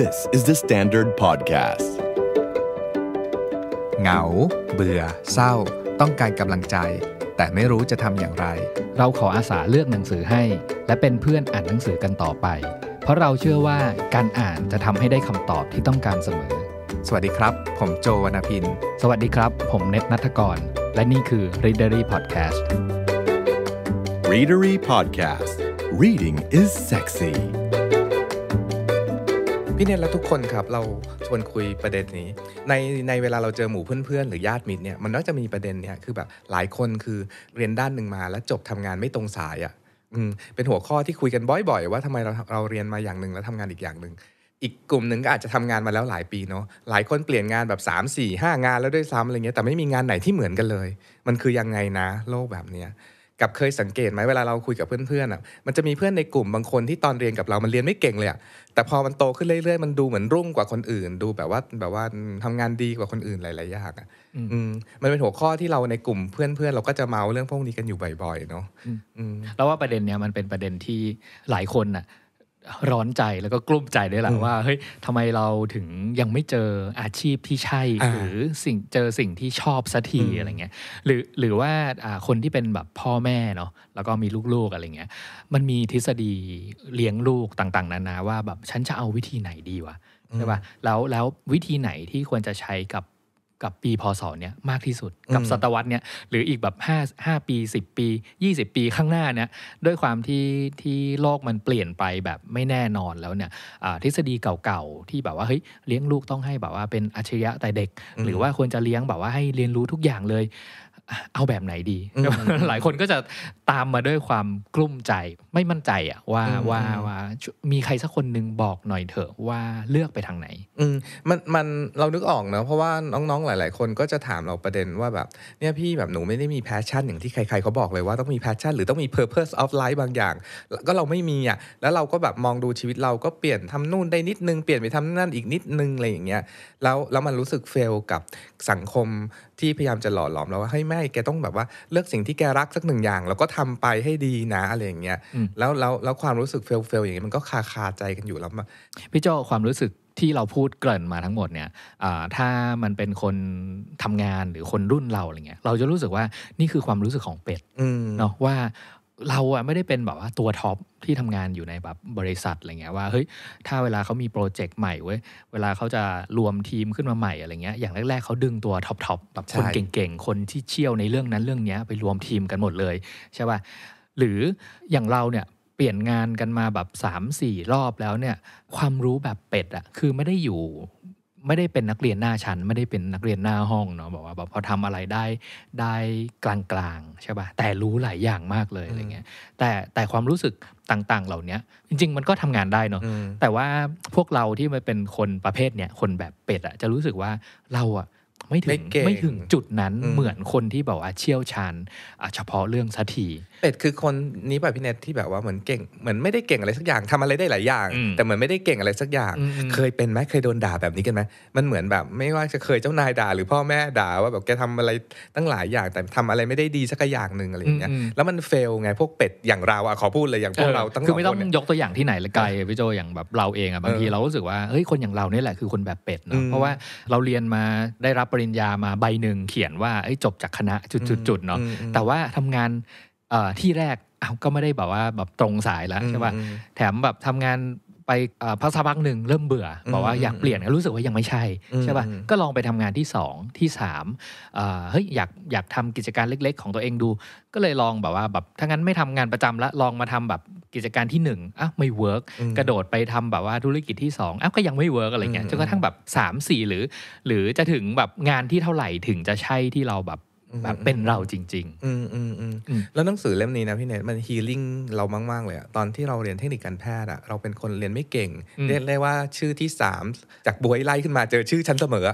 This is the Standard Podcast เหงา เบื่อ เศร้า ต้องการกำลังใจ แต่ไม่รู้จะทำอย่างไร เราขออาสาเลือกหนังสือให้ และเป็นเพื่อนอ่านหนังสือกันต่อไป เพราะเราเชื่อว่าการอ่านจะทำให้ได้คำตอบที่ต้องการเสมอ สวัสดีครับ ผมโจวนาพิน สวัสดีครับ ผมเน็ตนัทกร และนี่คือ Readery Podcast Readery Podcast Reading is sexy พี่เนยและทุกคนครับเราชวนคุยประเด็นนี้ ในในเวลาเราเจอหมู่เพื่อนๆหรือญาติมิตรเนี่ยมันนกาจะมีประเด็นเนี่ยคือแบบหลายคนคือเรียนด้านหนึ่งมาแล้วจบทำงานไม่ตรงสายอะ่ะเป็นหัวข้อที่คุยกันบ่อยๆ ว่าทำไมเราเราเรียนมาอย่างหนึ่งแล้วทำงานอีกอย่างหนึ่งอีกกลุ่มหนึ่งก็อาจจะทำงานมาแล้วหลายปีเนาะหลายคนเปลี่ยนงานแบบ 3 4างาน แล้วด้วยซ้ำอะไรเงี้ยแต่ไม่มีงานไหนที่เหมือนกันเลย มันคือยังไงนะ โลกแบบเนี้ยกับเคยสังเกตไหมเวลาเราคุยกับเพื่อนๆอ่ะ มันจะมีเพื่อนในกลุ่มบางคนที่ตอนเรียนกับเรามันเรียนไม่เก่งเลยอ่ะแต่พอมันโตขึ้นเรื่อยๆ มันดูเหมือนรุ่งกว่าคนอื่น ดูแบบว่าแบบว่าทำงานดีกว่าคนอื่นหลายๆ อย่างอ่ะมันเป็นหัวข้อที่เราในกลุ่มเพื่อน ๆ เราก็จะเมาเรื่องพวกนี้กันอยู่บ่อยๆ เนาะแล้วว่าประเด็นเนี้ยมันเป็นประเด็นที่หลายคนอ่ะร้อนใจแล้วก็กลุ้มใจด้วยแหละว่าเฮ้ยทำไมเราถึงยังไม่เจออาชีพที่ใช่ หรือสิ่งเจอสิ่งที่ชอบสักทีอะไรเงี้ยหรือหรือว่าคนที่เป็นแบบพ่อแม่เนาะแล้วก็มีลูกๆอะไรเงี้ยมันมีทฤษฎีเลี้ยงลูกต่างๆนานาว่าแบบฉันจะเอาวิธีไหนดีวะใช่ป่ะแล้วแล้ววิธีไหนที่ควรจะใช้กับกับปีพศเนี่ยมากที่สุด กับศตวรรษเนี่ย หรืออีกแบบ5 5ปี 10 ปี 20 ปีข้างหน้าเนี่ย ด้วยความที่ที่โลกมันเปลี่ยนไปแบบไม่แน่นอนแล้วเนี่ยทฤษฎีเก่าๆที่แบบว่าเฮ้ยเลี้ยงลูกต้องให้แบบว่าเป็นอัจฉริยะแต่เด็ก หรือว่าควรจะเลี้ยงแบบว่าให้เรียนรู้ทุกอย่างเลยเอาแบบไหนดี หลายคนก็จะตามมาด้วยความกลุ้มใจไม่มั่นใจอะว่าว่าว่ามีใครสักคนหนึ่งบอกหน่อยเถอะว่าเลือกไปทางไหนอืมันมันเรานึกออกเนะเพราะว่าน้องๆหลายๆคนก็จะถามเรา ประเด็นว่าแบบเนี่ยพี่แบบหนูไม่ได้มี แพชชั่นอย่างที่ใครๆเขาบอกเลยว่าต้องมีแพชชั่นหรือต้องมี purpose of life บางอย่าง ก็เราไม่มีอ่ะแล้วเราก็แบบมองดูชีวิตเราก็เปลี่ยนทำนู่นได้นิดนึงเปลี่ยนไปทำนั่นอีกนิดนึงอะไรอย่างเงี้ยแล้วแล้วมันรู้สึกเฟลกับสังคมที่พยายามจะหล่อหลอมเราว่าเฮ้ยม่แกต้องแบบว่าเลือกสิ่งที่แกรักสักหนึ่งอย่าง แล้วก็ทำไปให้ดีนะอะไรอย่างเงี้ยแล้วแล้วแล้วความรู้สึกเฟลเฟลอย่างเงี้ยมันก็คาคาใจกันอยู่แล้วพี่เจ้าความรู้สึกที่เราพูดเกริ่นมาทั้งหมดเนี่ยถ้ามันเป็นคนทำงานหรือคนรุ่นเราอะไรเงี้ยเราจะรู้สึกว่านี่คือความรู้สึกของเป็ดเนาะว่าเราอะไม่ได้เป็นแบบว่าตัวท็อปที่ทำงานอยู่ในแบบบริษัทอะไรเงี้ยว่าเฮ้ยถ้าเวลาเขามีโปรเจกต์ใหม่เว้ยเวลาเขาจะรวมทีมขึ้นมาใหม่อะไรเงี้ยอย่างแรก ๆเขาดึงตัวท็อปๆแบบคนเก่งๆ คนที่เชี่ยวในเรื่องนั้นเรื่องนี้ไปรวมทีมกันหมดเลยใช่ป่ะหรืออย่างเราเนี่ยเปลี่ยนงานกันมาแบบ3-4 รอบแล้วเนี่ย ความรู้แบบเป็ดอะคือไม่ได้อยู่ไม่ได้เป็นนักเรียนหน้าชั้นไม่ได้เป็นนักเรียนหน้าห้องเนาะบอกว่าแบบพอทำอะไรได้ได้กลางๆใช่ป่ะ แต่รู้หลายอย่างมากเลยอะไรเงี้ย แต่แต่ความรู้สึกต่างๆเหล่านี้จริงๆ มันก็ทำงานได้เนาะแต่ว่าพวกเราที่มันเป็นคนประเภทเนี้ยคนแบบเป็ดอะจะรู้สึกว่าเราอะไม่ถึงไม่ถึงจุดนั้นเหมือนคนที่แบบว่า เชี่ยวชาญเฉพาะเรื่องสักทีเป็ดคือคนนี้ป่ะพี่เนทที่แบบว่าเหมือนเก่งเหมือนไม่ได้เก่งอะไรสักอย่างทำอะไรได้หลายอย่าง แต่เหมือนไม่ได้เก่งอะไรสักอย่าง เคยเป็นไหมเคยโดนด่าแบบนี้กันไหมมันเหมือนแบบไม่ว่าจะเคยเจ้านายด่าหรือพ่อแม่ด่าว่าแบบแกทำอะไรตั้งหลายอย่างแต่ทำอะไรไม่ได้ดีสักอย่างหนึ่งอะไรอย่างเงี้ยแล้วมันเฟลไงพวกเป็ดอย่างเราอะขอพูดเลยอย่างพวกเราตั้งคือไม่ต้องยกตัวอย่างที่ไหนลไกลพี่โจอย่างแบบเราเองอะบางทีเรารู้สึกว่าเฮ้ยคนอย่างเราเนี่ยแหละคือคนแบบเป็ดเนาะเพราะว่าเราเรียนมาได้รับปรริญญามาใบหนึ่งเขียนว่าจบจากคณะจุดๆเนาะแต่ว่าทำงานที่แรกก็ไม่ได้แบบว่าแบบตรงสายแล้วใช่ป่ะแถมแบบทำงานไปพักสักพักหนึ่งเริ่มเบื่อบอกว่าอยากเปลี่ยนรู้สึกว่ายังไม่ใช่ใช่ป่ะก็ลองไปทำงานที่สองที่สามเฮ้ยอยากอยากทำกิจการเล็กๆของตัวเองดู ก็เลยลองแบบว่าแบบถ้างั้นไม่ทำงานประจำละลองมาทำแบบกิจการที่หนึ่งอ้าวไม่เวิร์กกระโดดไปทำแบบว่าธุรกิจที่สอง้าวก็ยังไม่เวิร์กอะไรเงี้ยจนกระทั่งแบบ3่หรือ หรือจะถึงแบบงานที่เท่าไหร่ถึงจะใช่ที่เราแบบแบบเป็นเราจริง ๆอืมอืมอืมแล้วหนังสือเล่มนี้นะ พี่เนทมันฮีลิ่งเรามากๆเลยอะตอนที่เราเรียนเทคนิคการแพทย์อะเราเป็นคนเรียนไม่เก่งเรียกได้ว่าชื่อที่สามจากบวยไล่ขึ้นมาเจอชื่อชั้นเสมอ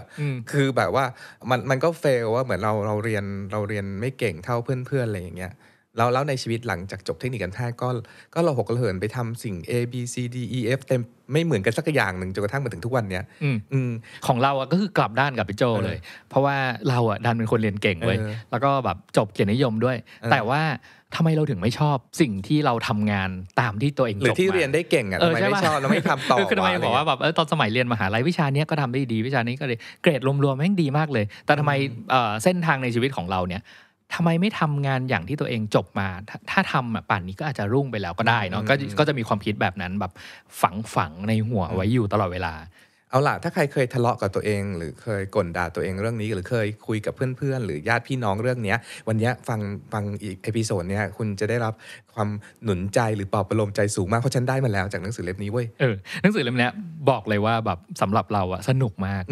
คือแบบว่ามันมันก็เฟลว่าเหมือนเราเราเรียนเราเรียนไม่เก่งเท่าเพื่อนๆอะไรอย่างเงี้ยแล้วแล้วในชีวิตหลังจากจบเทคนิคการแพทย์ก็ก็เราหกระเหินไปทำสิ่ง A B C D E F เต็มไม่เหมือนกันสักอย่างหนึ่งจนกระทั่งมาถึงทุกวันเนี้ยของเราอะก็คือกลับด้านกับพี่โจเลย เพราะว่าเราอะดันเป็นคนเรียนเก่งเว้ยแล้วก็แบบจบเกียรตินิยมด้วย แต่ว่าทำไมเราถึงไม่ชอบสิ่งที่เราทำงานตามที่ตัวเองจบมาหรือที่เรียนได้เก่งอะทำไมไม่ชอบเราไม่ทำต่อคือทำไมบอกว่าแบบตอนสมัยเรียนมหาลัย วิชานี้ก็ทำได้ดี วิชานี้ก็เลยเกรดรวมๆแม่งดีมากเลย แต่ทำไมเส้นทางในชีวิตของเราเนี่ยทำไมไม่ทำงานอย่างที่ตัวเองจบมา ถ้าทำป่านนี้ก็อาจจะรุ่งไปแล้วก็ได้เนาะ ก็จะมีความคิดแบบนั้นแบบฝังฝังในหัวไว้อยู่ตลอดเวลา เอาล่ะ ถ้าใครเคยทะเลาะกับตัวเอง หรือเคยก่นด่าตัวเองเรื่องนี้หรือเคยคุยกับเพื่อนๆหรือญาติพี่น้องเรื่องนี้วันนี้ฟังฟังอีกเอพิโซดเนี้ยคุณจะได้รับความหนุนใจหรือปลอบประโลมใจสูงมากเพราะฉันได้มาแล้วจากหนังสือเล่มนี้เว้ยเออหนังสือเล่มนี้บอกเลยว่าแบบสำหรับเราอะสนุกมาก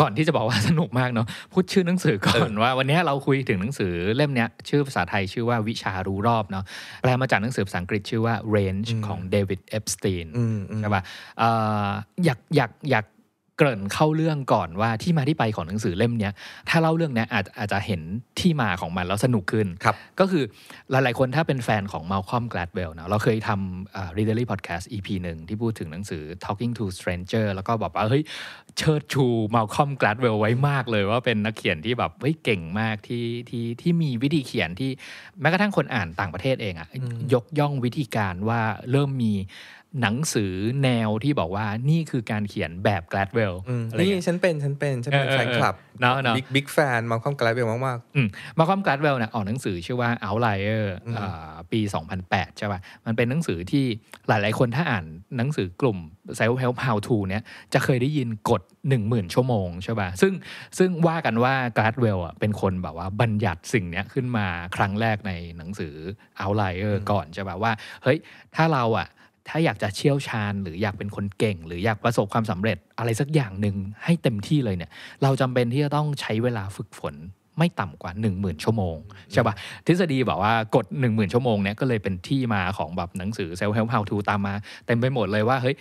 ก่อนที่จะบอกว่าสนุกมากเนาะพูดชื่อหนังสือก่อนว่า วันนี้เราคุยถึงหนังสือเล่มนี้ชื่อภาษาไทยชื่อว่าวิชารู้รอบเนาะแปลมาจากหนังสือภาษาอังกฤษชื่อว่า range ของเดวิดเอฟสตีนใช่ป่ะอยากอยากอยากเกริ่นเข้าเรื่องก่อนว่าที่มาที่ไปของหนังสือเล่มนี้ถ้าเล่าเรื่องนี้อาจอาจจะเห็นที่มาของมันแล้วสนุกขึ้นครับก็คือหลายๆคนถ้าเป็นแฟนของมาลคอมแกลดเบลเนาะเราเคยทำ r e a d e r y Podcast EP หนึ่งที่พูดถึงหนังสือ Talking to Stranger แล้วก็บอกว่าเฮ้ยเชิดชูมาลคอมแกลดเบลไว้มากเลยว่าเป็นนักเขียนที่แบบเฮ้ยเก่งมากที่ที่ที่มีวิธีเขียนที่แม้กระทั่งคนอ่านต่างประเทศเองอะยกย่องวิธีการว่าเริ่มมีหนังสือแนวที่บอกว่านี่คือการเขียนแบบแกลดเวลนี่ฉันเป็น ฉันเป็น ฉันเป็นแฟนคลับเนาะเนาะบิ๊กแฟนมาคอมแกลดเวลมากๆมาคอมแกลดเวลเนี่ยออกหนังสือชื่อว่า Outlier ปี 2008ใช่ป่ะมันเป็นหนังสือที่หลาย ๆ คนถ้าอ่านหนังสือกลุ่ม Self Help How To เนี่ยจะเคยได้ยินกฎ10,000 ชั่วโมงใช่ป่ะซึ่งซึ่งว่ากันว่าแกลดเวลอ่ะเป็นคนแบบว่าบัญญัติสิ่งเนี้ยขึ้นมาครั้งแรกในหนังสือ Outlier ก่อนใช่ป่ะว่าเฮ้ยถ้าเราอ่ะถ้าอยากจะเชี่ยวชาญหรืออยากเป็นคนเก่ง หรือ อยากประสบความสำเร็จอะไรสักอย่างหนึ่งให้เต็มที่เลยเนี่ย เราจำเป็นที่จะต้องใช้เวลาฝึกฝนไม่ต่ำกว่า 1 0,000 ชั่วโมง ใช่ปะ่ะทฤษฎีบอกว่ากด1 0,000 ชั่วโมงเนี่ย ก็เลยเป็นที่มาของแบบหนังสือ self help how to ตามมา เต็มไปหมดเลยว่าเฮ้ย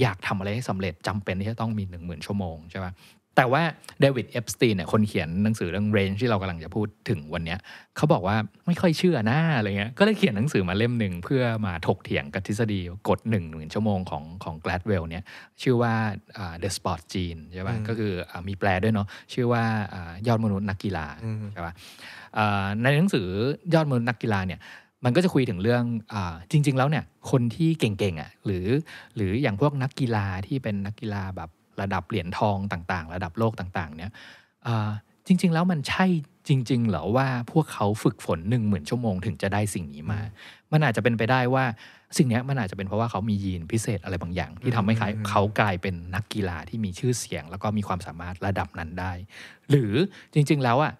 อยากทำอะไรให้สำเร็จ จำเป็นที่จะต้องมี 1 0,000 ชั่วโมงใช่ปะ่ะแต่ว่าเดวิดเอฟสตีนเนี่ยคนเขียนหนังสือเรื่องเรนจ์ที่เรากำลังจะพูดถึงวันนี้เขาบอกว่าไม่ค่อยเชื่อนะาอะไรเงี้ยก็เลยเขียนหนังสือมาเล่มหนึ่ง เพื่อมาถกเถียงกับทฤษฎีกฎหนึ่งหนึ่งชั่วโมงของของแกลดเวลเนี่ย ชื่อว่า The Sport Gene ใช่ป่ะก็คือมีแปลด้วยเนาะชื่อว่ายอดมนุษย์นักกีฬาใช่ป่ะในหนังสือยอดมนุษย์นักกีฬาเนี่ย มันก็จะคุยถึงเรื่องอจริง ๆ แล้วเนี่ยคนที่เก่งๆอ่ะหรือ หรืออย่างพวกนักกีฬาที่เป็นนักกีฬาแบบระดับเหรียญทองต่างๆ ระดับโลกต่างๆเนี่ยจริงๆแล้วมันใช่จริงๆเหรอว่าพวกเขาฝึกฝนหนึ่งหมื่นชั่วโมงถึงจะได้สิ่งนี้มา มันอาจจะเป็นไปได้ว่าสิ่งนี้มันอาจจะเป็นเพราะว่าเขามียีนพิเศษอะไรบางอย่าง ที่ทำให้เขากลายเป็นนักกีฬาที่มีชื่อเสียง แล้วก็มีความสามารถระดับนั้นได้ หรือจริงๆแล้วอ่ะ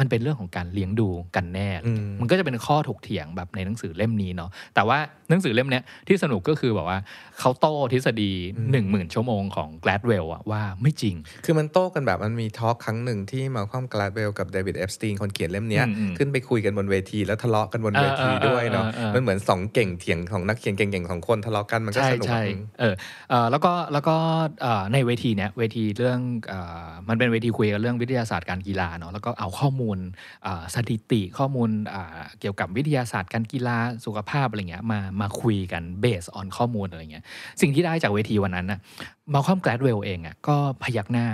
มันเป็นเรื่องของการเลี้ยงดูกันแน่ มันก็จะเป็นข้อถกเถียงแบบในหนังสือเล่มนี้เนาะ แต่ว่าหนังสือเล่มเนี้ยที่สนุกก็คือแบบว่าเขาโต้ทฤษฎี 1 0,000 ชั่วโมงของแกลดเวลอะว่าไม่จริง คือมันโต้กันแบบมันมีทอล์กครั้งหนึ่ง ที่มาคว่มแกลดเวลกับเดวิดเอฟสตีนคนเขียนเล่มเนี้ยขึ้นไปคุยกันบนเวทีแล้วทะเลาะกันบนเวทีด้วยเนาะ มันเหมือนสองเก่งเถียงของนักเขียนเก่งๆของคนทะเลาะกันมันก็สนุกเออแล้วก็แล้วก็ในเวทีเนี้ยเวทีเรื่องมันเป็นเวทีคุยกันเรื่องวิทยาศาสตร์การกีฬาเนาะแล้วก็เอาข้อมูลูลสถิติข้อมูลเกี่ยวกับวิทยาศาสตร์การกีฬาสุขภาพอะไรเงี้ยมามาคุยกันเบสออนข้อมูลอะไรเงี้ยสิ่งที่ได้จากเวทีวันนั้นนะมาคอมแกลดเวลเองอ่ะก็พยักหน้า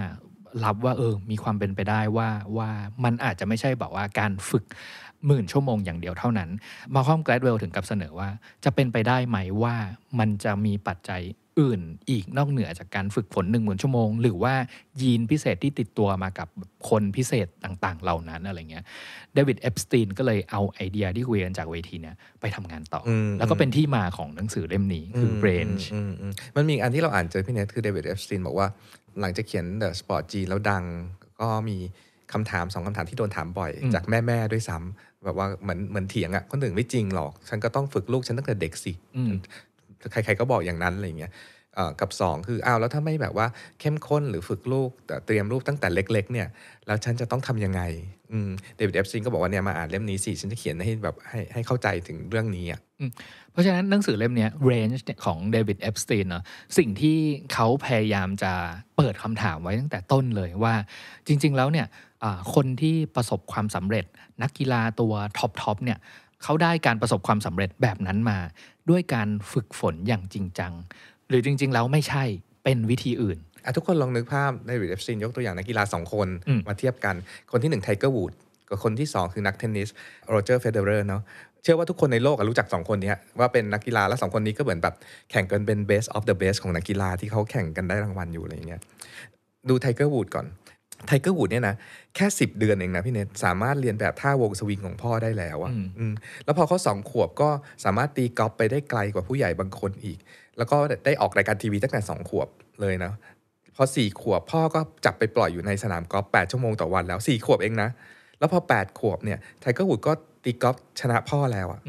รับว่าเออมีความเป็นไปได้ว่าว่ามันอาจจะไม่ใช่แบบว่าการฝึกหมื่นชั่วโมงอย่างเดียวเท่านั้นมาคอมแกลดเวลถึงกับเสนอว่าจะเป็นไปได้ไหมว่ามันจะมีปัจจัยอื่น อีกนอกเหนือจากการฝึกฝนหนึ่งหมื่นชั่วโมง หรือว่ายีนพิเศษที่ติดตัวมากับคนพิเศษต่างๆ เหล่านั้นอะไรเงี้ยเดวิดเอฟสตีนก็เลยเอาไอเดียที่คุยกันจากเวทีเนี้ยไปทำงานต่อแล้วก็เป็นที่มาของหนังสือเล่มนี้คือ r a n g ์มันมีอันที่เราอ่านเจอพี่เนทคือเดวิดเอฟสตีนบอกว่าหลังจากเขียน The Sport G แล้วดัง ก็มีคำถามสองคำถามที่โดนถามบ่อย จากแม่ๆด้วยซ้ำ แบบว่าเหมือนเหมือนเถียงอะ่ะคนอื่นไม่จริงหรอกฉันก็ต้องฝึกลูกฉันตั้งแต่เด็กสิใครๆก็บอกอย่างนั้นอะไรเงี้ยกับ 2 คืออ้าว แล้วถ้าไม่แบบว่าเข้มข้นหรือฝึกลูกเตรียมลูกตั้งแต่เล็กๆเนี่ยแล้วฉันจะต้องทํำยังไงเดวิดเอฟซิงก็บอกว่าเนี่ยมาอ่านเล่มนี้สิ ฉันจะเขียนให้แบบให้ให้เข้าใจถึงเรื่องนี้อ่ะเพราะฉะนั้นหนังสือเล่มนี้เรนจ์ของเดวิดเอฟซิงนเนาะสิ่งที่เขาพยายามจะเปิดคำถามไว้ตั้งแต่ต้นเลยว่าจริงๆแล้วเนี่ยคนที่ประสบความสำเร็จนักกีฬาตัวท็อปๆเนี่ยเขาได้การประสบความสำเร็จแบบนั้นมาด้วยการฝึกฝนอย่างจริงจัง หรือจริงๆแล้วไม่ใช่เป็นวิธีอื่นอทุกคนลองนึกภาพในวิดีโอซีนยกตัวอย่างนักกีฬา2คนมาเทียบกัน คนที่1ไทเกอร์วูดกับคนที่ 2 คือนักเทนนิสโรเจอร์เฟเดอเรอร์เนาะเชื่อว่าทุกคนในโลกรู้จัก 2 คนนี้ว่าเป็นนักกีฬาและ2คนนี้ก็เหมือนแบบแข่งกันเป็นเบสออฟเดอะเบสของนักกีฬาที่เขาแข่งกันได้รางวัลอยู่อะไรอย่างเงี้ยดูไทเกอร์วูดก่อนไทเกอร์วูดเนี่ยนะ แค่สิบเดือนเองนะพี่เนทสามารถเรียนแบบท่าวงสวิงของพ่อได้แล้วอะ่ะแล้วพอเขาสองขวบก็สามารถตีกอล์ฟไปได้ไกลกว่าผู้ใหญ่บางคนอีก แล้วก็ได้ออกรายการทีวีตั้งแต่สองขวบเลยนะ พอสี่ขวบพ่อก็จับไปปล่อยอยู่ในสนามกอล์ฟแปดชั่วโมงต่อวันแล้วสี่ขวบเองนะแล้วพอแปดขวบเนี่ยไทเกอร์วูดก็ตีกอล์ฟชนะพ่อแล้วอ่ะ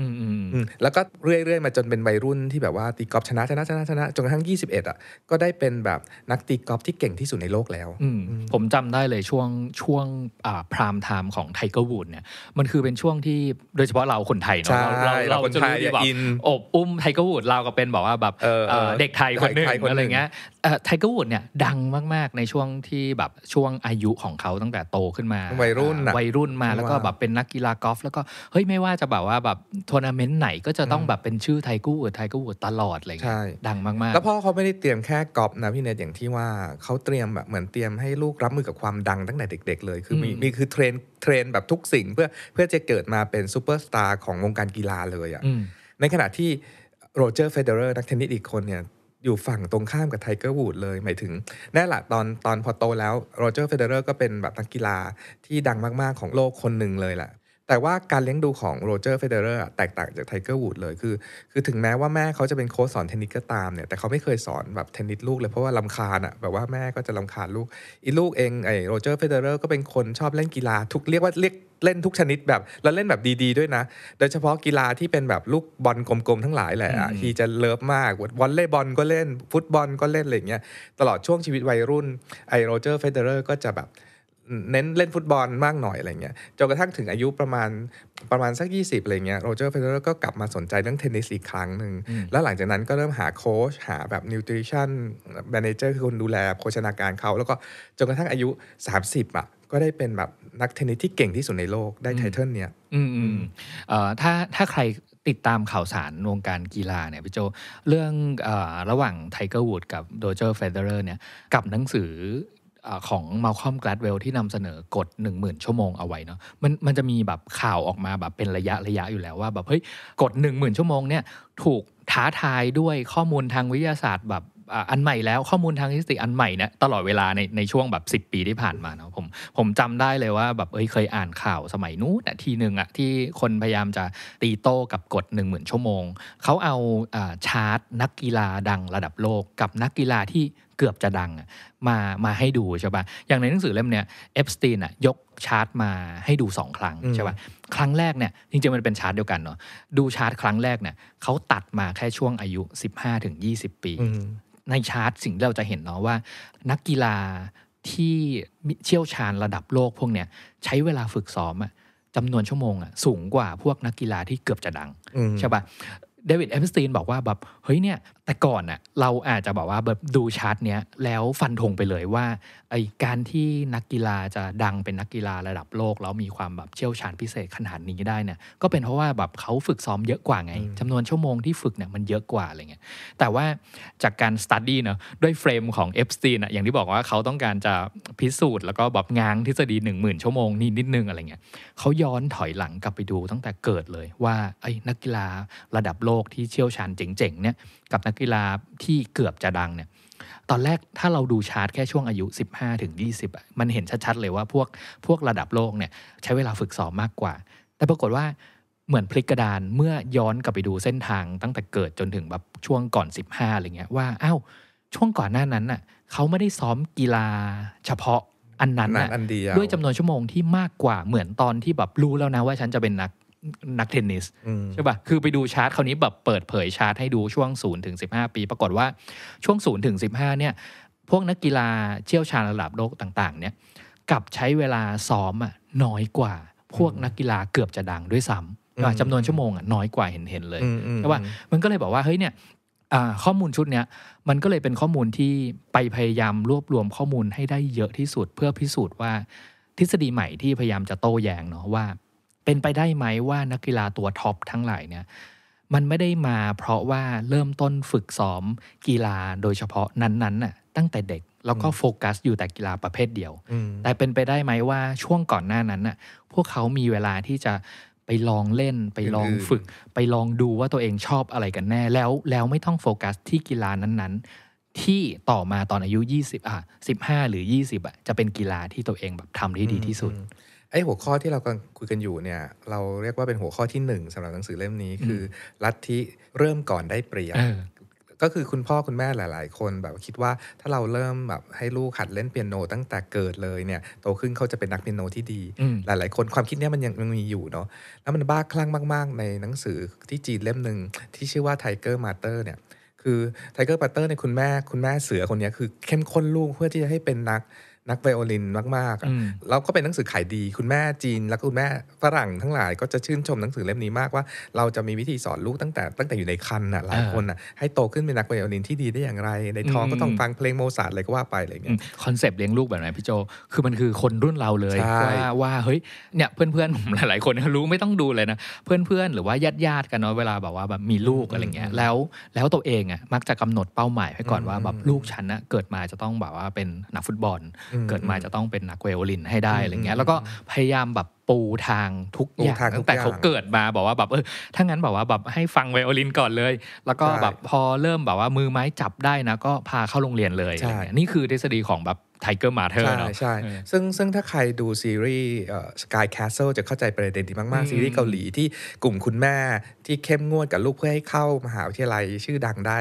แล้วก็เรื่อยๆมาจนเป็นวัยรุ่นที่แบบว่าตีกอล์ฟชนะชนะชนะชนะจนกระทั่ง21อ่ะก็ได้เป็นแบบนักตีกอล์ฟที่เก่งที่สุดในโลกแล้วผมจำได้เลยช่วงช่วงพรามไทม์ของไทเกอร์วูดเนี่ยมันคือเป็นช่วงที่โดยเฉพาะเราคนไทยเนาะเราเราจะรู้ดีแบบอบอุ้มไทเกอร์วูดเราก็เป็นบอกว่าแบบเด็กไทยคนหนึ่งอะไรเงี้ยไทเกอร์วูดเนี่ยดังมาก ๆ ในช่วงที่แบบช่วงอายุของเขาตั้งแต่โตขึ้นมาวัยรุ่นวัยรุ่นมาแล้วก็แบบเป็นนักกีฬากอล์ฟแล้วก็เฮ้ยไม่ว่าจะแบบว่าแบบทัวร์นาเมนต์ไหนก็จะต้องแบบเป็นชื่อไทกู้กับไทกู้ตลอดเลยใช่ดังมากๆแล้วพ่อเขาไม่ได้เตรียมแค่กอบนะพี่เนทอย่างที่ว่าเขาเตรียมแบบเหมือนเตรียมให้ลูกรับมือกับความดังตั้งแต่เด็กๆเลย คือมีมีคือเทรนเทรนแบบทุกสิ่ง เพื่อเพื่อจะเกิดมาเป็นซูเปอร์สตาร์ของวงการกีฬาเลยอ่ะในขณะที่โรเจอร์เฟเดอร์นักเทนนิสอีกคนเนี่ยอยู่ฝั่งตรงข้ามกับไทเกอร์วูดเลยหมายถึงแน่ละตอนตอนพอโตแล้วโรเจอร์เฟเดอร์ก็เป็นแบบนักกีฬาที่ดังมากๆ ของโลกคนหนึ่งเลยแหละแต่ว่าการเลี้ยงดูของโรเจอร์เฟเดอร์แตกต่างจากไทเกอร์วูดเลยคือคือถึงแม้ว่าแม่เขาจะเป็นโค้ชสอนเทนนิสก็ตามเนี่ยแต่เขาไม่เคยสอนแบบเทนนิสลูกเลยเพราะว่าลำคาญอะแบบว่าแม่ก็จะลำคาญลูกอีลูกเองไอ้โรเจอร์เฟเดอร์ก็เป็นคนชอบเล่นกีฬาทุกเรียกว่าเรียกเล่นทุกชนิดแบบแล้วเล่นแบบดี ๆ ด้วยนะโดยเฉพาะกีฬาที่เป็นแบบลูกบอลกลมๆ ทั้งหลายแหละที่จะเลิฟมากวอลเลย์บอลก็เล่นฟุตบอลก็เล่นอะไรเงี้ยตลอดช่วงชีวิตวัยรุ่นไอโรเจอร์เฟเดอร์ก็จะแบบเน้นเล่นฟุตบอลมากหน่อยอะไรเงี้ยจนกระทั่งถึงอายุประมาณประมาณสัก 20อะไรเงี้ยโรเจอร์เฟเดอร์ก็กลับมาสนใจเรื่องเทนนิสอีกครั้งหนึ่งแล้วหลังจากนั้นก็เริ่มหาโค้ชหาแบบนิวทริชั่นแมเนเจอร์คือคนดูแลโภชนาการเขาแล้วก็จนกระทั่งอายุ 30อ่ะก็ได้เป็นแบบนักเทนนิสที่เก่งที่สุดในโลกได้ไทเทิลเนี่ย อืมอืมเอ่อถ้าถ้าใครติดตามข่าวสารวงการกีฬาเนี่ยพี่โจเรื่องอระหว่างไทเกอร์วูดกับโดเจอร์เฟเดอร์เนี่ยกับหนังสือของมาคอมกลาดเวลที่นำเสนอกฎ1 0,000 ชั่วโมงเอาไว้เนาะมันมันจะมีแบบข่าวออกมาแบบเป็นระยะระยะอยู่แล้วว่าแบบเฮ้ยกฎ1 0,000 ชั่วโมงเนี่ยถูกท้าทายด้วยข้อมูลทางวิทยาศาสตร์แบบอันใหม่แล้วข้อมูลทางสถิติอันใหม่เนี่ยตลอดเวลาในในช่วงแบบ 10 ปีที่ผ่านมาเนาะผมผมจำได้เลยว่าแบบเอ้ยเคยอ่านข่าวสมัยนู้นทีหนึ่งอะที่คนพยายามจะตีโต้กับกฎ1 0,000ชั่วโมงเขาเอาอาชาร์ตนักกีฬาดังระดับโลกกับนักกีฬาที่เกือบจะดังมามาให้ดูใช่ปะ่ะอย่างในหนังสือเล่มเนี้ยเอฟสตีนอ่ะยกชาร์ตมาให้ดู 2 ครั้งใช่ปะ่ะครั้งแรกเนี่ยจริงๆมันเป็นชาร์ตเดียวกันเนาะดูชาร์ตครั้งแรกเนี่ยเขาตัดมาแค่ช่วงอายุ 15-20 ปี ในชาร์ตสิ่งที่เราจะเห็นเนาะว่า นักกีฬาที่เชี่ยวชาญระดับโลกพวกเนี้ยใช้เวลาฝึกซ้อมอะจำนวนชั่วโมงอะสูงกว่าพวกนักกีฬาที่เกือบจะดังใช่ปะ่ะเดวิดเอมสตีนบอกว่าแบบเฮ้ยเนี่ยแต่ก่อนน่ะเราอาจจะบอกว่าแบบดูชาร์ตเนี้ยแล้วฟันธงไปเลยว่าไอการที่นักกีฬาจะดังเป็นนักกีฬาระดับโลก แล้วมีความแบบเชี่ยวชาญพิเศษขนาดนี้ได้เนี่ยก็เป็นเพราะว่าแบบเขาฝึกซ้อมเยอะกว่าไง จำนวนชั่วโมงที่ฝึกเนี่ยมันเยอะกว่าอะไรเงี้ยแต่ว่าจากการสตัดดี้เนาะด้วยเฟรมของเอฟซีนอะอย่างที่บอกว่าเขาต้องการจะพิสูจน์แล้วก็แบบง้างทฤษฎี1 0,000ชั่วโมงนี่นิดนึงอะไรเงี้ยเขาย้อนถอยหลังกลับไปดูตั้งแต่เกิดเลยว่าไอนักกีฬาระดับโลกที่เชี่ยวชาญเจ๋งๆเนี่ยกับนักกีฬาที่เกือบจะดังเนี่ย ตอนแรกถ้าเราดูชาร์ตแค่ช่วงอายุ 15 ถึง 20 มันเห็นชัดๆ เลยว่าพวก พวกระดับโลกเนี่ยใช้เวลาฝึกซ้อมมากกว่า แต่ปรากฏว่าเหมือนพลิกกระดาน เมื่อย้อนกลับไปดูเส้นทางตั้งแต่เกิดจนถึงแบบช่วงก่อน 15 อะไรเงี้ย ว่าอ้าวช่วงก่อนหน้านั้นน่ะเขาไม่ได้ซ้อมกีฬา เฉพาะอันนั้นน่ะด้วยจำนวนชั่วโมงที่มากกว่าเหมือนตอนที่แบบรู้แล้วนะว่าฉันจะเป็นนักนักเทนนิส ใช่ปะ่ะ คือไปดูชาร์ตคราวนี้แบบเปิดเผยชาร์ตให้ดูช่วง0ถึง15 ปี ปรากฏว่าช่วง0ถึง15เนี่ย พวกนักกีฬาเชี่ยวชาญระดับโลก ต่าง ๆ เนี่ยกับใช้เวลาซ้อมอ่ะน้อยกว่า พวกนักกีฬาเกือบจะดังด้วยซ้ำจำนวนชั่วโมงอ่ะน้อยกว่าเห็นเห็นเลยใช่ป่ะมันก็เลยบอกว่าเฮ้ยเนี่ยข้อมูลชุดเนี้ยมันก็เลยเป็นข้อมูลที่ไปพยายามรวบรวมข้อมูลให้ได้เยอะที่สุดเพื่อพิสูจน์ว่า ทฤษฎีใหม่ที่พยายามจะโต้แย้งเนาะว่าเป็นไปได้ไหมว่านักกีฬาตัวท็อปทั้งหลายเนี่ยมันไม่ได้มาเพราะว่าเริ่มต้นฝึกซ้อมกีฬาโดยเฉพาะนั้นๆน่ะตั้งแต่เด็กแล้วก็โฟกัส อยู่แต่กีฬาประเภทเดียว แต่เป็นไปได้ไหมว่าช่วงก่อนหน้านั้นน่ะพวกเขามีเวลาที่จะไปลองเล่นไปลองฝึกไปลองดูว่าตัวเองชอบอะไรกันแน่ แล้วแล้วไม่ต้องโฟกัสที่กีฬานั้นๆที่ต่อมาตอนอายุ 20อ่ะ15 หรือ 20อ่ะจะเป็นกีฬาที่ตัวเองแบบทำได้ดีที่สุดไอ้หัวข้อที่เรากำลังคุยกันอยู่เนี่ยเราเรียกว่าเป็นหัวข้อที่หนึ่งสำหรับหนังสือเล่มนี้คือลัทธิเริ่มก่อนได้เปรียบก็คือคุณพ่อคุณแม่หลาย ๆ คนแบบคิดว่าถ้าเราเริ่มแบบให้ลูกหัดเล่นเปียโนตั้งแต่เกิดเลยเนี่ยโตขึ้นเขาจะเป็นนักเปียโนที่ดี หลาย ๆ คนความคิดนี้มันยังมันมีอยู่เนาะแล้วมันบ้าคลั่งมาก ๆ ในหนังสือที่จีนเล่มหนึ่งที่ชื่อว่าไทเกอร์มาเตอร์เนี่ยคือไทเกอร์มาเตอร์ในคุณแม่คุณแม่เสือคนนี้คือเข้มข้นลูกเพื่อที่จะให้เป็นนักนักไวโอลินมากๆแล้วก็เป็นหนังสือขายดี คุณแม่จีนและคุณแม่ฝรั่งทั้งหลายก็จะชื่นชมหนังสือเล่มนี้มากว่าเราจะมีวิธีสอนลูกตั้งแต่ตั้งแต่อยู่ในคันน่ะหลายคนน่ะให้โตขึ้นเป็นนักไวโอลินที่ดีได้อย่างไร ในท้องก็ต้องฟังเพลงโมซาร์ทอะไรก็ว่าไปอะไรเงี้ยคอนเซปต์เลี้ยงลูกแบบไหนพี่โจ คือมันคือคนรุ่นเราเลยว่าว่าเฮ้ยเนี่ยเพื่อนๆผมหลายๆคนรู้ไม่ต้องดูเลยนะเพื่อนๆหรือว่าญาติๆกันเนาะเวลาแบบว่าแบบมีลูกอะไรเงี้ยแล้วแล้วตัวเองอ่ะมักจะกำหนดเป้าหมายไว้ก่อนว่าแบบลูกฉันนะเกิดมาจะต้องแบบว่าเป็นนักฟุตบอลเกิดมาจะต้องเป็นนักเวลินให้ได้อะไรเงี้ยแล้วก็พยายามแบบปูทางทุกอย่างตั้งแต่เขาเกิดมาบอกว่าแบบเออถ้างั้น บอกว่าแบบให้ฟังไวโอลินก่อนเลย แล้วก็แบบพอเริ่มแบบว่ามือไม้จับได้นะ ก็พาเข้าโรงเรียนเลยอะไรเงี้ยนี่คือทฤษฎีของแบบไทเกอร์มาเธอร์เนาะใช่ซึ่งซึ่งถ้าใครดูซีรีส์สกายแคสเซิลจะเข้าใจประเด็นดีมาก ๆ ซีรีส์ เกาหลีที่กลุ่มคุณแม่ที่เข้มงวดกับลูกเพื่อให้เข้ามหาวิทยาลัยชื่อดังได้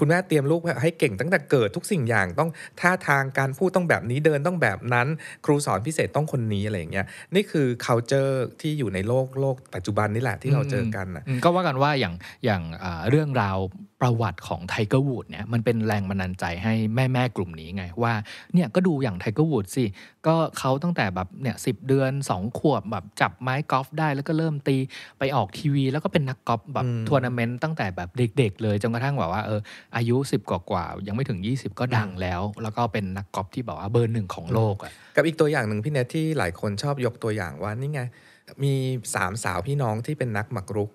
คุณแม่เตรียมลูกให้เก่งตั้งแต่เกิดทุกสิ่งอย่างต้องท่าทางการพูดต้องแบบนี้เดินต้องแบบนั้น ครูสอนพิเศษต้องคนนี้อะไรอย่างเงี้ยนี่คือ c u เจอร์ที่อยู่ในโลกโลก ปัจจุบันนี่แหละที่เราเจอกันก็ว่ากันว่าอย่างอย่างเรื่องราวประวัติของไทเกอร์วูดเนี่ยมันเป็นแรงบันดาลใจให้แม่แม่กลุ่มนี้ไง ว่าเนี่ยก็ดูอย่างไทเกอร์วูดสิ ก็เขาตั้งแต่แบบเนี่ยสิเดือน 2 ขวบแบบจับไม้กอล์ฟได้แล้วก็เริ่มตีไปออกทีวี แล้วก็เป็นนักกอล์ฟแบบทัวร์นาเมนต์ตั้งแต่แบบเด็กๆเลย จนกระทั่งแบบว่าเอออายุ 10 กว่ากว่ายังไม่ถึง 20 ก็ดังแล้ว แล้วก็เป็นนักกอล์ฟที่แบบว่าเบอร์หนึ่งของโลกอ่ะกับอีกตัวอย่างหนึ่งพี่เนทที่หลายคนชอบยกตัวอย่างว่านี่ไงมีสามสาวพี่น้องที่เป็นนักหมากรุก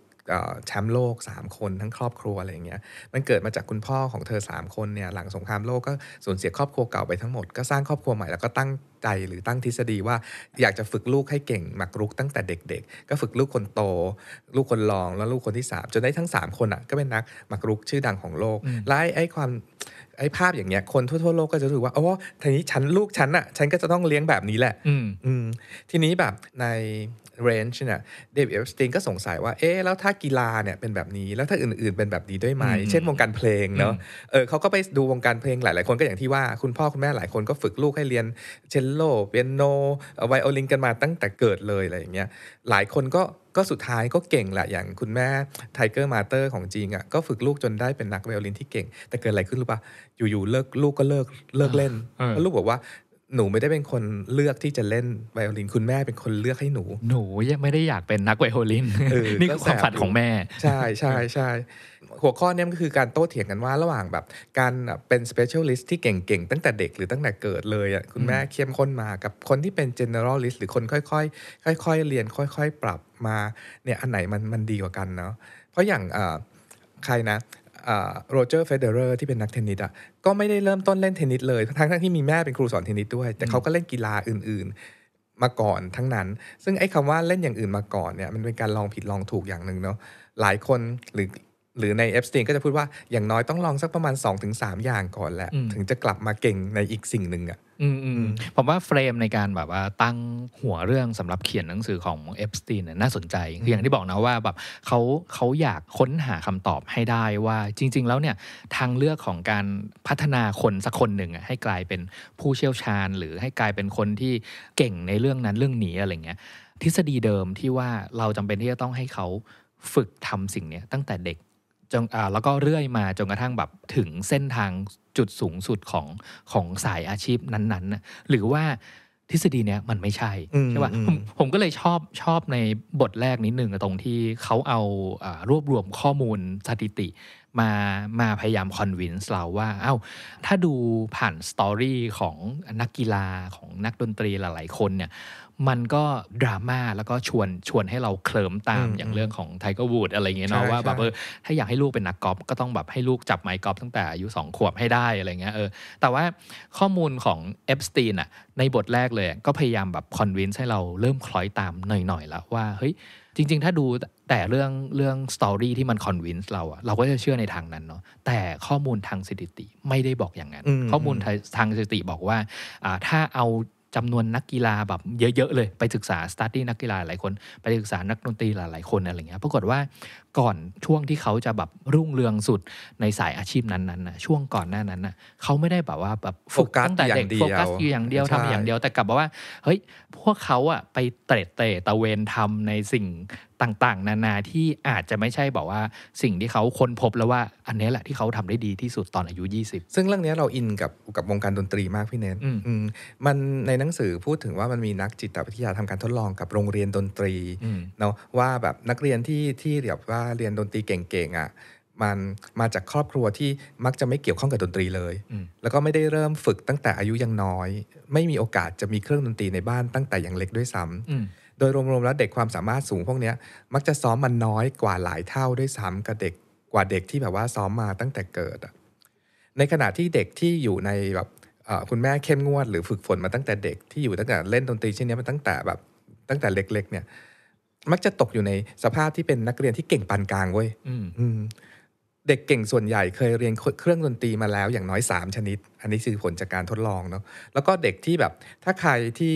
แชมป์โลก3คนทั้งครอบครัวอะไรอย่างเงี้ยมันเกิดมาจากคุณพ่อของเธอ 3 คนเนี่ยหลังสงครามโลกก็สูญเสียครอบครัวเก่าไปทั้งหมดก็สร้างครอบครัวใหม่แล้วก็ตั้งใจหรือตั้งทฤษฎีว่าอยากจะฝึกลูกให้เก่งหมากรุกตั้งแต่เด็กๆก็ฝึกลูกคนโต ลูกคนรองแล้วลูกคนที่ 3 จนได้ทั้ง 3 คนอ่ะก็เป็นนักหมากรุกชื่อดังของโลกและไอ้ความไอ้ภาพอย่างเงี้ยคนทั่วๆโลกก็จะรู้ว่าโอ้ทีนี้ฉันลูกฉันอ่ะฉันก็จะต้องเลี้ยงแบบนี้แหละ อืมทีนี้แบบใน range เนี่ยเดวิดเอฟสตินก็สงสัยว่าเอ๊ะ แล้วถ้ากีฬาเนี่ย เป็นแบบนี้แล้วถ้าอื่นๆเป็นแบบนี้ด้วยไหมเช่นวงการเพลงเนาะเออเขาก็ไปดูวงการเพลงหลายๆ คนก็อย่างที่ว่าคุณพ่อ คุณแม่หลายคนก็ฝึกลูกให้เรียนเชลโลเปียโนไวโอลินกันมาตั้งแต่เกิดเลยอะไรอย่างเงี้ยหลายคนก็ก็สุดท้ายก็เก่งแหละอย่างคุณแม่ไทเกอร์มาเตอร์ของจริงอะ่ะก็ฝึกลูกจนได้เป็นนักไวโอลินที่เก่งแต่เกิดอะไรขึ้นรู้ปะอยู่ๆเลิกลูกก็เลิกเลิกเล่นลูกบอกว่าหนูไม่ได้เป็นคนเลือกที่จะเล่นไวโอลิน คุณแม่เป็นคนเลือกให้หนู หนูยังไม่ได้อยากเป็นนักไวโอลินนี่คือความฝันของแม่ ใช่ใช่ใช่หัวข้อนี้ก็คือการโต้เถียงกันว่าระหว่างแบบการเป็น specialist ที่เก่งๆตั้งแต่เด็กหรือตั้งแต่เกิดเลยอ่ะคุณแม่เข้มข้นมากับคนที่เป็น generalist หรือคนค่อยๆค่อย ๆ เรียน ค่อย ๆ ปรับมาเนี่ยอันไหนมันมันดีกว่ากันเนาะเพราะอย่างใครนะโรเจอร์ เฟเดอร์ที่เป็นนักเทนนิสอ่ะก็ไม่ได้เริ่มต้นเล่นเทนนิสเลย ทั้งทั้งที่มีแม่เป็นครูสอนเทนนิสด้วย แต่เขาก็เล่นกีฬาอื่นๆมาก่อนทั้งนั้น ซึ่งไอ้คำว่าเล่นอย่างอื่นมาก่อนเนี่ยมันเป็นการลองผิดลองถูกอย่างหนึ่งเนาะหลายคนหรือหรือในเอฟสตีนก็จะพูดว่าอย่างน้อยต้องลองสักประมาณ 2-3 อย่างก่อนแหละ ถึงจะกลับมาเก่งในอีกสิ่งหนึ่งอะอืมผมว่าเฟรมในการแบบว่าตั้งหัวเรื่องสำหรับเขียนหนังสือของเอฟสตีนน่าสนใจคืออย่างที่บอกนะว่าแบบเขาเขาอยากค้นหาคำตอบให้ได้ว่าจริง ๆ แล้วเนี่ย ทางเลือกของการพัฒนาคนสักคนหนึ่ง ให้กลายเป็นผู้เชี่ยวชาญหรือให้กลายเป็นคนที่เก่งในเรื่องนั้นเรื่องนี้อะไรเงี้ยทฤษฎีเดิมที่ว่าเราจำเป็นที่จะต้องให้เขาฝึกทำสิ่งนี้ตั้งแต่เด็กจนแล้วก็เรื่อยมาจนกระทั่งแบบถึงเส้นทางจุดสูงสุดของของสายอาชีพนั้นๆหรือว่าทฤษฎีเนี้ยมันไม่ใช่ใช่ป่ะ ผมก็เลยชอบชอบในบทแรกนิดนึงตรงที่เขาเอารวบรวมข้อมูลสถิติมา มาพยายามคอนวินส์เราว่า เอา้า ถ้าดูผ่านสตอรี่ของนักกีฬาของนักดนตรีหลายๆ คนเนี่ย มันก็ดราม่าแล้วก็ชวนชวนให้เราเคลิมตามอย่างเรื่องของไทเกอร์วูดอะไรเงี้ยเนาะว่าแบบเออ ถ้าอยากให้ลูกเป็นนักกอล์ฟก็ต้องแบบให้ลูกจับไม้กอล์ฟตั้งแต่อายุสองขวบให้ได้อะไรเงี้ยเออ แต่ว่าข้อมูลของเอฟสตีนอ่ะในบทแรกเลยก็พยายามแบบคอนวินส์ให้เราเริ่มคล้อยตามหน่อยๆแล้วว่าเฮ้ย จริงๆ ถ้าดูแต่เรื่องเรื่องสตอรี่ที่มันคอนวินส์เราอะเราก็จะเชื่อในทางนั้นเนาะแต่ข้อมูลทางสถิติไม่ได้บอกอย่างนั้น ข้อมูลทางสถิติบอกว่าถ้าเอาจำนวนนักกีฬาแบบเยอะ ๆ เลยไปศึกษาสตร์ที้นักกีฬาหลายคนไปศึกษานักดนตรีหลาย ๆ คนอะไรเงี้ยปรากฏว่าก่อน ช่วงที่เขาจะแบบรุ่งเรืองสุดในสายอาชีพนั้นๆนะช่วงก่อนหน้านั้นนะเขาไม่ได้แบบว่าแบบฝึกตั้งแต่เด็กโฟกัสอยู่อย่างเดียวทำอย่างเดียว แต่กลับบอกว่าเฮ้ยพวกเขาอะไปเตะเตะตะเวนทำในสิ่งต่างๆ นานาที่อาจจะไม่ใช่บอกว่าสิ่งที่เขาค้นพบแล้วว่าอันนี้แหละที่เขาทำได้ดีที่สุด ตอนอายุ 20 ซึ่งเรื่องนี้เราอินกับกับวงการดนตรีมากพี่เน้นมันในหนังสือพูดถึงว่ามันมีนักจิตวิทยาทำการทดลองกับโรงเรียนดนตรีเนาะว่าแบบนักเรียนที่ที่เรียบว่าาเรียนดนตรีเก่งๆอ่ะมันมาจากครอบครัวที่มักจะไม่เกี่ยวข้องกับดนตรีเลย แล้วก็ไม่ได้เริ่มฝึกตั้งแต่อายุยังน้อย ไม่มีโอกาสจะมีเครื่องดนตรีในบ้านตั้งแต่ยังเล็กด้วยซ้ำ โดยรวมๆ แล้วเด็กความสามารถสูงพวกนี้ มักจะซ้อมมันน้อยกว่าหลายเท่าด้วยซ้ำกับเด็กกว่าเด็กที่แบบว่าซ้อมมาตั้งแต่เกิด ในขณะที่เด็กที่อยู่ในแบบคุณแม่เข้มงวดหรือฝึกฝนมาตั้งแต่เด็กที่อยู่ตั้งแต่เล่นดนตรีเช่นนี้มาตั้งแต่แบบตั้งแต่เล็กๆ เนี่ยมักจะตกอยู่ในสภาพที่เป็นนักเรียนที่เก่งปานกลางเว้ยเด็กเก่งส่วนใหญ่เคยเรียนเครื่องดนตรีมาแล้วอย่างน้อย 3 ชนิด อันนี้คือผลจากการทดลองเนาะแล้วก็เด็กที่แบบถ้าใครที่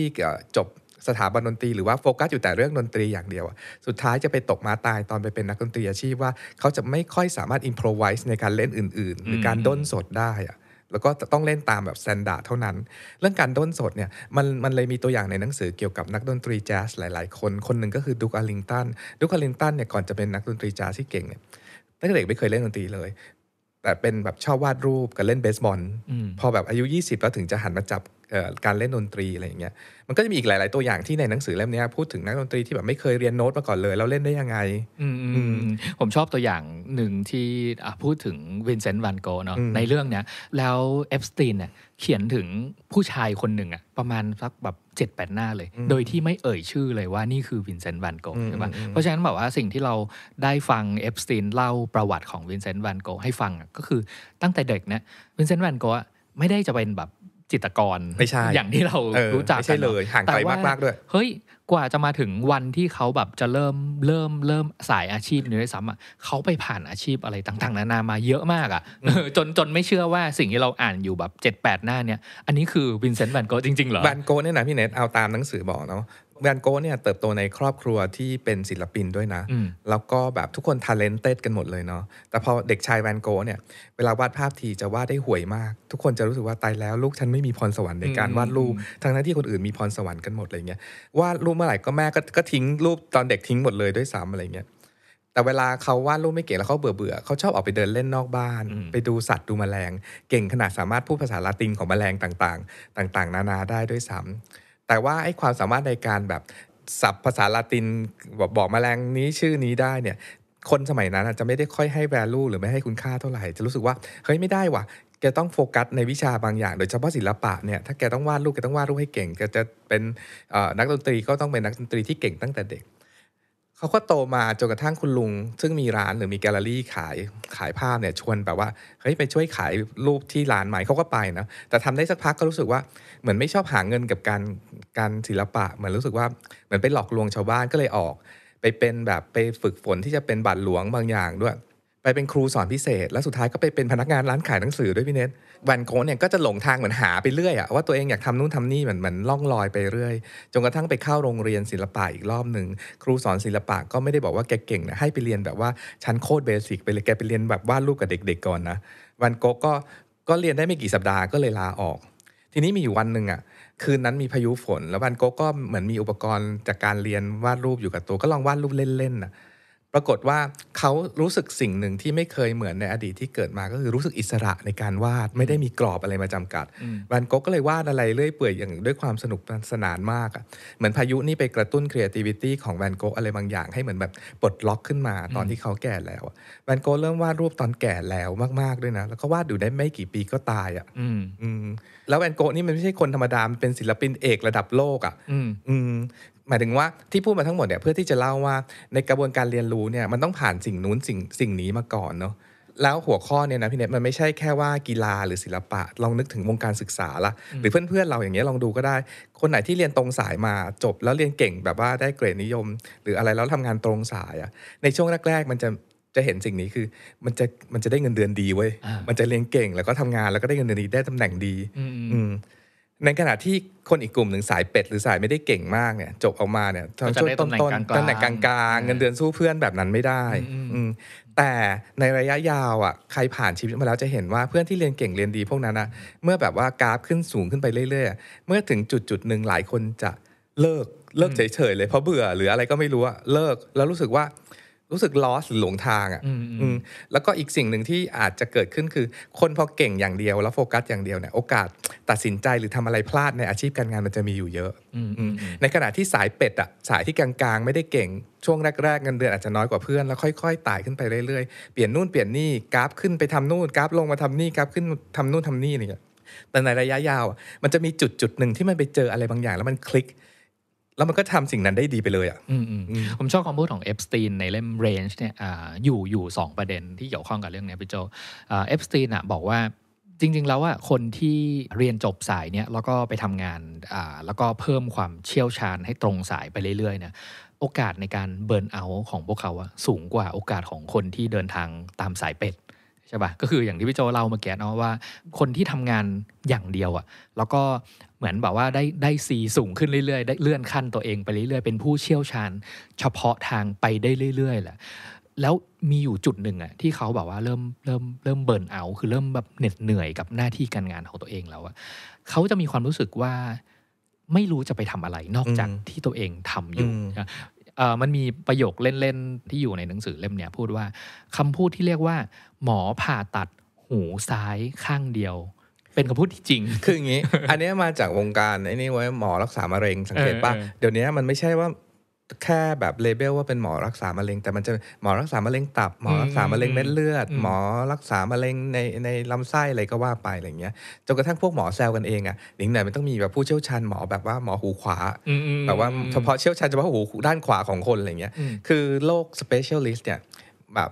จบสถาบันดนตรี หรือว่าโฟกัสอยู่แต่เรื่องดนตรีอย่างเดียวสุดท้ายจะไปตกมาตายตอนไปเป็นนักดนตรีอาชีพว่า เขาจะไม่ค่อยสามารถอินโพรไวส์ในการเล่นอื่นๆ หรือการด้นสดได้อะแล้วก็ต้องเล่นตามแบบสแตนดาร์ดเท่านั้น เรื่องการด้นสดเนี่ยมันมันเลยมีตัวอย่างในหนังสือเกี่ยวกับนักดนตรีแจ๊สหลายๆ คน คนหนึ่งก็คือดูคอาลิงตัน ดูคอาลิงตันเนี่ยก่อนจะเป็นนักดนตรีแจ๊สที่เก่งเนี่ยตั้งแต่เด็กไม่เคยเล่นดนตรีเลย แต่เป็นแบบชอบวาดรูปกับเล่นเบสบอลพอแบบอายุ 20 แล้วถึงจะหันมาจับการเล่นดนตรีอะไรอย่างเงี้ย มันก็จะมีอีกหลายๆตัวอย่างที่ในหนังสือเล่มนี้ พูดถึงนักดนตรี ที่แบบไม่เคยเรียนโน้ตมาก่อนเลย แล้วเล่นได้ยังไงผมชอบตัวอย่างหนึ่งที่พูดถึง วินเซนต์วันโกเนาะในเรื่องเนี้ย แล้วเอฟสตีนเนี่ยเขียนถึงผู้ชายคนหนึ่งอะประมาณสักแบบเจ็ดแปดหน้าเลย โดยที่ไม่เอ่ยชื่อเลยว่านี่คือวินเซนต์วันโกใช่ปะเพราะฉะนั้นแบบว่าสิ่งที่เราได้ฟังเอฟสตีนเล่าประวัติของวินเซนต์วันโกให้ฟังก็คือตั้งแต่เด็กเนี่ยวินเซนต์วันโกไม่ได้จะเป็นแบบจิตกรไม่ใช่ อย่างที่เรารู้จักไม่ใช่เลย ห่างไกลมากมกด้วย เฮ้ย กว่าจะมาถึงวันที่เขาแบบจะเริ่มเริ่มเริ่มสายอาชีพนี้ด้วยซ้ำอ่ะเขาไปผ่านอาชีพอะไรต่าง ๆนานามาเยอะมากอ่ะ จนจนไม่เชื่อว่าสิ่งที่เราอ่านอยู่แบบ 7-8 หน้าเนี่ย อันนี้คือวินเซนต์แวนโกจริงๆเหรอแวนโกเนี่ยนะพี่เนทเอาตามหนังสือบอกเนาะแวนโก้เนี่ยเติบโตในครอบครัวที่เป็นศิลปินด้วยนะแล้วก็แบบทุกคนทาเลนเต็ดกันหมดเลยเนาะแต่พอเด็กชายแวนโก้เนี่ยเวลาวาดภาพทีจะวาดได้ห่วยมาก ทุกคนจะรู้สึกว่าตายแล้วลูกฉันไม่มีพรสวรรค์ในการวาดรูปทั้งนั้นที่คนอื่นมีพรสวรรค์กันหมดอะไรเงี้ยวาดรูปเมื่อไหร่ก็แม่ก็ก็ทิ้งรูปตอนเด็กทิ้งหมดเลยด้วยซ้ำอะไรเงี้ยแต่เวลาเขาวาดรูปไม่เก่งแล้วเขาเบื่อเบื่อ เขาชอบออกไปเดินเล่นนอกบ้าน ไปดูสัตว์ดูแมลง เก่งขนาดสามารถพูดภาษาลาตินของแมลงต่างๆ ต่างๆ นานาได้ด้วยซ้ำแต่ว่าไอ้ความสามารถในการแบบสับภาษาละตินบอกบอกแมลงนี้ชื่อนี้ได้เนี่ยคนสมัยนั้นอาจจะไม่ได้ค่อยให้แวลูหรือไม่ให้คุณค่าเท่าไหร่ จะรู้สึกว่าเฮ้ยไม่ได้ว่ะแกต้องโฟกัสในวิชาบางอย่างโดยเฉพาะศิลปะเนี่ยถ้าแกต้องวาดรูปแกต้องวาดรูปให้เก่งแกจะเป็นนักดนตรีก็ต้องเป็นนักดนตรีที่เก่งตั้งแต่เด็กเขาก็โตมาจนกระทั่งคุณลุงซึ่งมีร้านหรือมีแกลเลอรี่ขายขายภาพเนี่ยชวนแบบว่าเฮ้ยไปช่วยขายรูปที่ร้านใหม่เขาก็ไปนะ แต่ทำได้สักพักก็รู้สึกว่าเหมือนไม่ชอบหาเงินกับการการศิลปะเหมือนรู้สึกว่าเหมือนไปหลอกลวงชาวบ้านก็เลยออก ไปเป็นแบบไปฝึกฝนที่จะเป็นบัตรหลวงบางอย่างด้วยไปเป็นครูสอนพิเศษแล้วสุดท้ายก็ไปเป็นพนักงานร้านขายหนังสือด้วยพี่เนทวันโกเนี่ยก็จะหลงทางเหมือนหาไปเรื่อยอะว่าตัวเองอยากทำนู่นทำนี่เหมือนเหมือนล่องลอยไปเรื่อยจนกระทั่งไปเข้าโรงเรียนศิลปะอีกรอบหนึ่งครูสอนศิลปะก็ไม่ได้บอกว่าแกเก่งนะให้ไปเรียนแบบว่าชั้นโคตรเบสิกไปเลยแกไปเรียนแบบวาดรูปกับเด็กๆก่อนนะวันโกก็ก็เรียนได้ไม่กี่สัปดาห์ก็เลยลาออก ทีนี้มีอยู่วันหนึ่งอะคืนนั้นมีพายุฝน แล้ววันโกก็เหมือนมีอุปกรณ์จากการเรียนวาดรูปอยู่กับตัวก็ลองวาดรูปเล่นๆนะรากฏว่าเขารู้สึกสิ่งหนึ่งที่ไม่เคยเหมือนในอดีตที่เกิดมาก็คือรู้สึกอิสระในการวาดไม่ได้มีกรอบอะไรมาจำกัดวันก๊กก็เลยวาดอะไรเรื่อยเปื่อยอย่างด้วยความสนุกสนานมากอ่ะเหมือนพายุนี่ไปกระตุ้น creativity ของแวนโก๊อะไรบางอย่าง ให้เหมือนแบบปลดล็อกขึ้นมา ตอนที่เขาแก่แล้วแวนโก๊เริ่มวาดรูปตอนแก่แล้วมากๆด้วยนะแล้วก็วาดอยู่ได้ไม่กี่ปีก็ตายอ่ะแล้วแวนโก๊นี่มันไม่ใช่คนธรรมดามันเป็นศิลปินเอกระดับโลกอ่ะหมายถึงว่าที่พูดมาทั้งหมดเนี่ยเพื่อที่จะเล่าว่าในกระบวนการเรียนรู้เนี่ย มันต้องผ่านสิ่งนู้นสิ่งสิ่งนี้มาก่อนเนาะแล้วหัวข้อเนี่ยนะพี่เน็ตมันไม่ใช่แค่ว่ากีฬาหรือศิลปะ ลองนึกถึงวงการศึกษาละหรือเพื่อนๆเราอย่างเงี้ยลองดูก็ได้ คนไหนที่เรียนตรงสายมาจบแล้วเรียนเก่งแบบว่าได้เกรดนิยม หรืออะไรแล้วทำงานตรงสายอะ่ะในช่วงแรกๆ มันจะจะเห็นสิ่งนี้คือ มันจะมันจะได้เงินเดือนดีเว้ยมันจะเรียนเก่งแล้วก็ทำงานแล้วก็ได้เงินเดือนดีได้ตำแหน่งดี อืในขณะที่คนอีกกลุ่มหนึ่งสายเป็ดหรือสายไม่ได้เก่งมากเนี่ย จบออกมาเนี่ยตอนช่วงต้นต้นตำแหน่งกลางๆเงินเดือนสู้เพื่อนแบบนั้นไม่ได้แต่ในระยะยาวอ่ะใครผ่านชีวิตมาแล้วจะเห็นว่าเพื่อนที่เรียนเก่งเรียนดีพวกนั้นนะเมื่อแบบว่ากราฟขึ้นสูงขึ้นไปเรื่อยๆเมื่อถึงจุดจุดหนึ่งหลายคนจะเลิกเลิกเฉยๆเลยเพราะเบื่อ หรืออะไรก็ไม่รู้อะเลิกแล้วรู้สึกว่ารู้สึกลอสหลงทางอะ่ะแล้วก็อีกสิ่งหนึ่งที่อาจจะเกิดขึ้นคือคนพอเก่งอย่างเดียวแล้วโฟกัสอย่างเดียวเนี่ยโอกาสตัดสินใจหรือทำอะไรพลาดในอาชีพการงานมันจะมีอยู่เยอะในขณะที่สายเป็ดอะ่ะสายที่กลางๆ ไม่ได้เก่ง ช่วงแรกๆเงินเดือนอาจจะน้อยกว่าเพื่อนแล้วค่อยๆไต่ขึ้นไปเรื่อยๆเปลี่ยนนู่นเปลี่ยนนี่กราฟขึ้นไปทำนู่นกราฟลงมาทำนี่กราฟขึ้นทำนู่นทำนี่เนี่ย แต่ในระยะยาวมันจะมีจุดจุดหนึ่งที่มันไปเจออะไรบางอย่าง แล้วมันคลิกแล้วมันก็ทำสิ่งนั้นได้ดีไปเลยอ่ะผมชอบคำพูดของเอฟสตีนในเล่มเรนจ์เนี่ยอยู่อยู่สองประเด็นที่เกี่ยวข้องกับเรื่องนี้พี่โจเอฟสตีนอ่ะบอกว่าจริงๆแล้วว่าคนที่เรียนจบสายเนี่ยแล้วก็ไปทำงานอ่าแล้วก็เพิ่มความเชี่ยวชาญให้ตรงสายไปเรื่อยๆเนี่ยโอกาสในการเบิร์นเอาของพวกเขาอะสูงกว่าโอกาสของคนที่เดินทางตามสายเป็ดใช่ป่ะก็คืออย่างที่พี่โจเล่ามาแกะเนาะว่า คนที่ทำงานอย่างเดียวอะ่ะแล้วก็เหมือนแบบว่าได้ได้ซีสูงขึ้นเรื่อยๆ ได้เลื่อนขั้นตัวเองไปเรื่อย ๆเป็นผู้เชี่ยวชาญ เฉพาะทางไปได้เรื่อยๆแหละ แล้วมีอยู่จุดหนึ่งอะที่เขาแบบว่าเริ่มเริ่มเริ่มเบิร์นเอาคือเริ่มแบบเหน็ดเหนื่อยกับหน้าที่การงานของตัวเองแล้วอะเขาจะมีความรู้สึกว่าไม่รู้จะไปทำอะไร นอกจากที่ตัวเองทำอยู่มันมีประโยคเล่นๆ ที่อยู่ในหนังสือเล่มเนี้ยพูดว่าคำพูดที่เรียกว่า หมอผ่าตัดหูซ้ายข้างเดียว เป็นคำพูดที่จริง คืออย่างนี้ อันนี้มาจากวงการไอ้นี่ไว้หมอรักษามะเร็งสังเกตป่ะเดี๋ยวนี้มันไม่ใช่ว่าแค่แบบเลเบลว่าเป็นหมอรักษามะเร็ง แต่มันจะหมอรักษามะเร็งตับหมอรักษามะเร็งเม็ดเลือด หมอรักษามะเร็งในในลำไส้อะไรก็ว่าไปอะไรเงี้ยจนกระทั่งพวกหมอแซวกันเองอะหนิงไหนมันต้องมีแบบผู้เชี่ยวชาญหมอแบบว่าหมอหูขวาแบบว่าเฉพาะเชี่ยวชาญเฉพาะหูด้านขวาของคนอะไรเงี้ย คือโรคสเปเชียลิสต์เนี่ยแบบ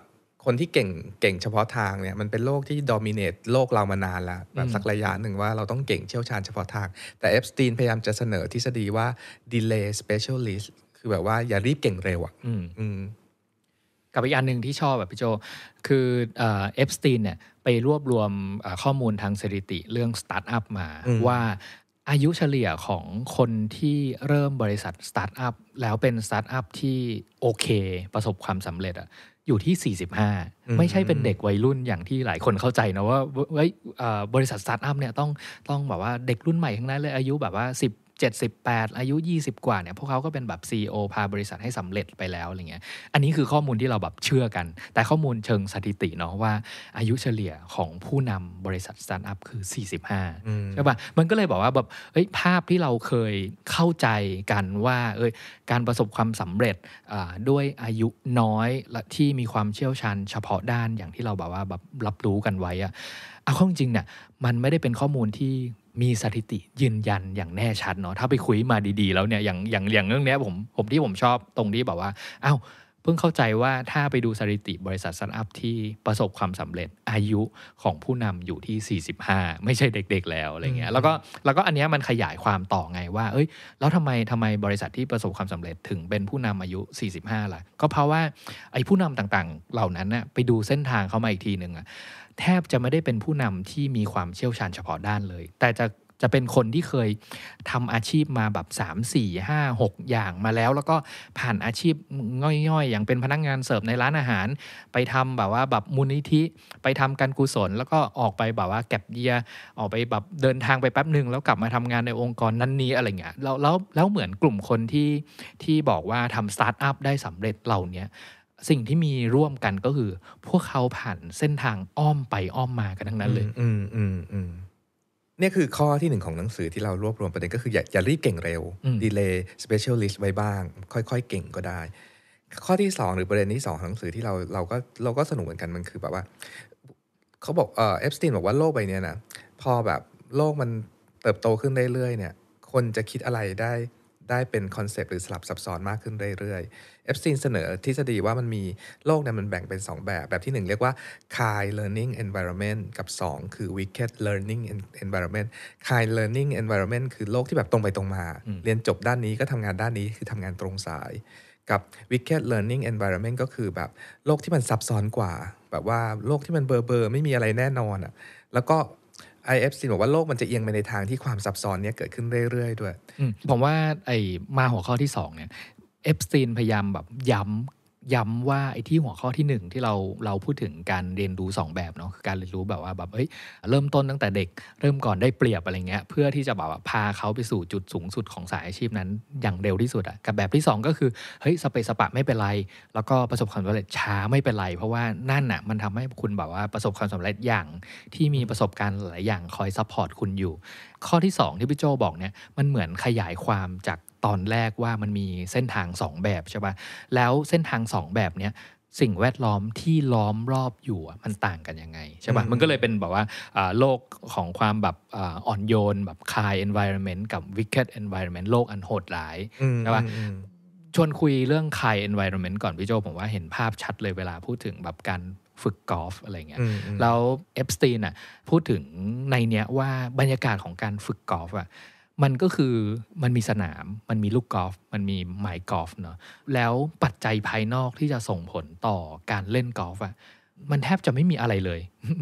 คนที่เก่งเก่งเฉพาะทางเนี่ยมันเป็นโรคที่ดอมิเนตโลกเรามานานแล้วแบบสักระยะหนึ่งว่าเราต้องเก่งเชี่ยวชาญเฉพาะทาง แต่เอฟสตีนพยายามจะเสนอทฤษฎีว่าดลย์สเปเชียลิสต์คือแบบว่าอย่ารีบเก่งเร็วอ่ะกับอีกอันหนึ่งที่ชอบแบบพี่โจคือเอฟสตีนเนี่ยไปรวบรวมข้อมูลทางสถิติเรื่องสตาร์ทอัพมา ว่าอายุเฉลี่ยของคนที่เริ่มบริษัทสตาร์ทอัพแล้วเป็นสตาร์ทอัพที่โอเค ประสบความสำเร็จอะอยู่ที่ 45 ไม่ใช่เป็นเด็กวัยรุ่นอย่างที่หลายคนเข้าใจนะว่าบริษัทสตาร์ทอัพเนี่ยต้องต้องแบบว่าเด็กรุ่นใหม่ทั้งนั้นเลยอายุแบบว่า 10 78 อายุ 20 กว่าเนี่ยพวกเขาก็เป็นแบบ c ีอพาบริษัทให้สำเร็จไปแล้วอะไรเงี้ยอันนี้คือข้อมูลที่เราแบบเชื่อกัน แต่ข้อมูลเชิงสถิติเนาะว่า อายุเฉลี่ยของผู้นำบริษัทสตาร์ทอัพคือ 45ใช่ปะ่ะมันก็เลยบอกว่าแบบเอ้ยภาพที่เราเคยเข้าใจกันว่าเอ้ยการประสบความสำเร็จด้วยอายุน้อยและที่มีความเชี่ยวชาญเฉพาะด้านอย่างที่เราบอกว่าแบบรับรู้กันไว้อะเอาข้อจริงเนี่ยมันไม่ได้เป็นข้อมูลที่มีสถิติยืนยันอย่างแน่ชัดเนาะถ้าไปคุยมาดีๆแล้วเนี่ยอย่างอย่างอย่างเรื่องเนี้ยผมผมที่ผมชอบตรงที่แบบว่าอ้าวเพิ่งเข้าใจว่าถ้าไปดูสถิติบริษัทสตาร์ทอัพที่ประสบความสำเร็จอายุของผู้นำอยู่ที่ 45 ไม่ใช่เด็กๆแล้ว อะไรเงี้ย แล้วก็แล้วก็อันเนี้ยมันขยายความต่อไงว่าเอ้ย แล้วทำไมทำไมบริษัทที่ประสบความสำเร็จถึงเป็นผู้นำอายุ 45ล่ะก็เพราะว่า ไอ้ผู้นำต่างๆเหล่านั้นน่ยไปดูเส้นทางเขามาอีกทีหนึ่งอะแทบจะไม่ได้เป็นผู้นำที่มีความเชี่ยวชาญเฉพาะด้านเลย แต่จะจะเป็นคนที่เคย ทำอาชีพมาแบบ3 4 5 6 อย่างมาแล้วแล้วก็ผ่านอาชีพง่อยๆ อย่างเป็นพนักงงานเสิร์ฟในร้านอาหาร ไปทำแบบว่าแบบมูลนิธิ ไปทำการกุศล แล้วก็ออกไปแบบว่าแก็บเยีย ออกไปแบบเดินทางไปแป๊บหนึ่งแล้วกลับมาทำงานในองค์กรนั้นนี้อะไรเงี้ยแล้วแล้วแล้วเหมือนกลุ่มคนที่ที่บอกว่าทำสตาร์ทอัพได้สำเร็จเหล่านี้สิ่งที่มีร่วมกันก็คือ พวกเขาผ่านเส้นทางอ้อมไปอ้อมมากันทั้งนั้นเลย อืมอืมอืมนี่คือข้อที่หนึ่งของหนังสือที่เรารวบรวมประเด็นก็คืออย่าอย่ารีบเก่งเร็วดีเลย์สเปเชียลิสต์ไว้บ้าง ค่อยๆ เก่งก็ได้ ข้อที่สอง หรือประเด็นที่สองของหนังสือที่เราเราก็เราก็สนุกเหมือนกันมันคือแบบว่าเขาบอกเออเอฟสตินบอกว่าโลกใบนี้นะพอแบบโลกมันเติบโตขึ้นเรื่อยๆเนี่ย คนจะคิดอะไรได้ได้เป็นคอนเซปต์หรือสลับซับซ้อนมากขึ้นเรื่อยๆเอฟซีนเสนอทฤษฎีว่ามันมีโลกเนี่ยมันแบ่งเป็น2 แบบ แบบที่ 1 เรียกว่า kind learning environment กับ 2 คือ wicked learning environment kind learning environment คือโลกที่แบบตรงไปตรงมา เรียนจบด้านนี้ก็ทำงานด้านนี้คือทำงานตรงสาย กับ wicked learning environment ก็คือแบบโลกที่มันซับซ้อนกว่า แบบว่าโลกที่มันเบอร์เบอร์ไม่มีอะไรแน่นอนอะ่ะแล้วก็ไออเฟซีบอกว่าโลกมันจะเอียงไปในทางที่ความซับซ้อนเนี้ยเกิดขึ้นเรื่อยๆ ด้วย ผมว่าไอมาหัวข้อที่ 2 เนี่ยเอฟซีนพยายามแบบย้ำย้ำว่าไอ้ที่หัวข้อที่ 1 ที่เราเราพูดถึงการเรียนรู้ 2 แบบเนาะคือการเรียนรู้แบบว่าแบบเอ้ยเริ่มต้นตั้งแต่เด็กเริ่มก่อนได้เปรียบอะไรเงี้ยเพื่อที่จะแบบว่าพาเขาไปสู่จุดสูงสุดของสายอาชีพนั้น อย่างเร็วที่สุดอะกับแบบที่ 2 ก็คือเฮ้ยสเปซสปะไม่เป็นไร แล้วก็ประสบความสำเร็จช้าไม่เป็นไรเพราะว่านั่นอะมันทำให้คุณแบบว่าประสบความสำเร็จอย่างที่มีประสบการณ์หลายอย่างคอยซัพพอร์ตคุณอยู่ ข้อที่2ที่พี่โจบอกเนี่ยมันเหมือนขยายความจากตอนแรกว่ามันมีเส้นทาง 2 แบบใช่ปะ่ะ แล้วเส้นทาง 2แบบเนี้ยสิ่งแวดล้อมที่ล้อมรอบอยู่มันต่างกันยังไงใช่ปะ่ะ มันก็เลยเป็นแบบว่าโลกของความแบบอ่อนโยนแบบคาย environment กับ wicked environment โลกอันโหดร้าย ใช่ปะ่ะ ชวนคุยเรื่องคาย environment ก่อนพี่โจผมว่าเห็นภาพชัดเลยเวลาพูดถึงแบบการฝึกกอล์ฟอะไรเงี้ย แล้วเอฟสตีนอ่ะพูดถึงในเนี้ยว่าบรรยากาศของการฝึกกอล์ฟอ่ะมันก็คือมันมีสนามมันมีลูกกอล์ฟมันมีไม์กอล์ฟเนาะแล้วปัจจัยภายนอกที่จะส่งผลต่อการเล่นกอล์ฟอะมันแทบจะไม่มีอะไรเลย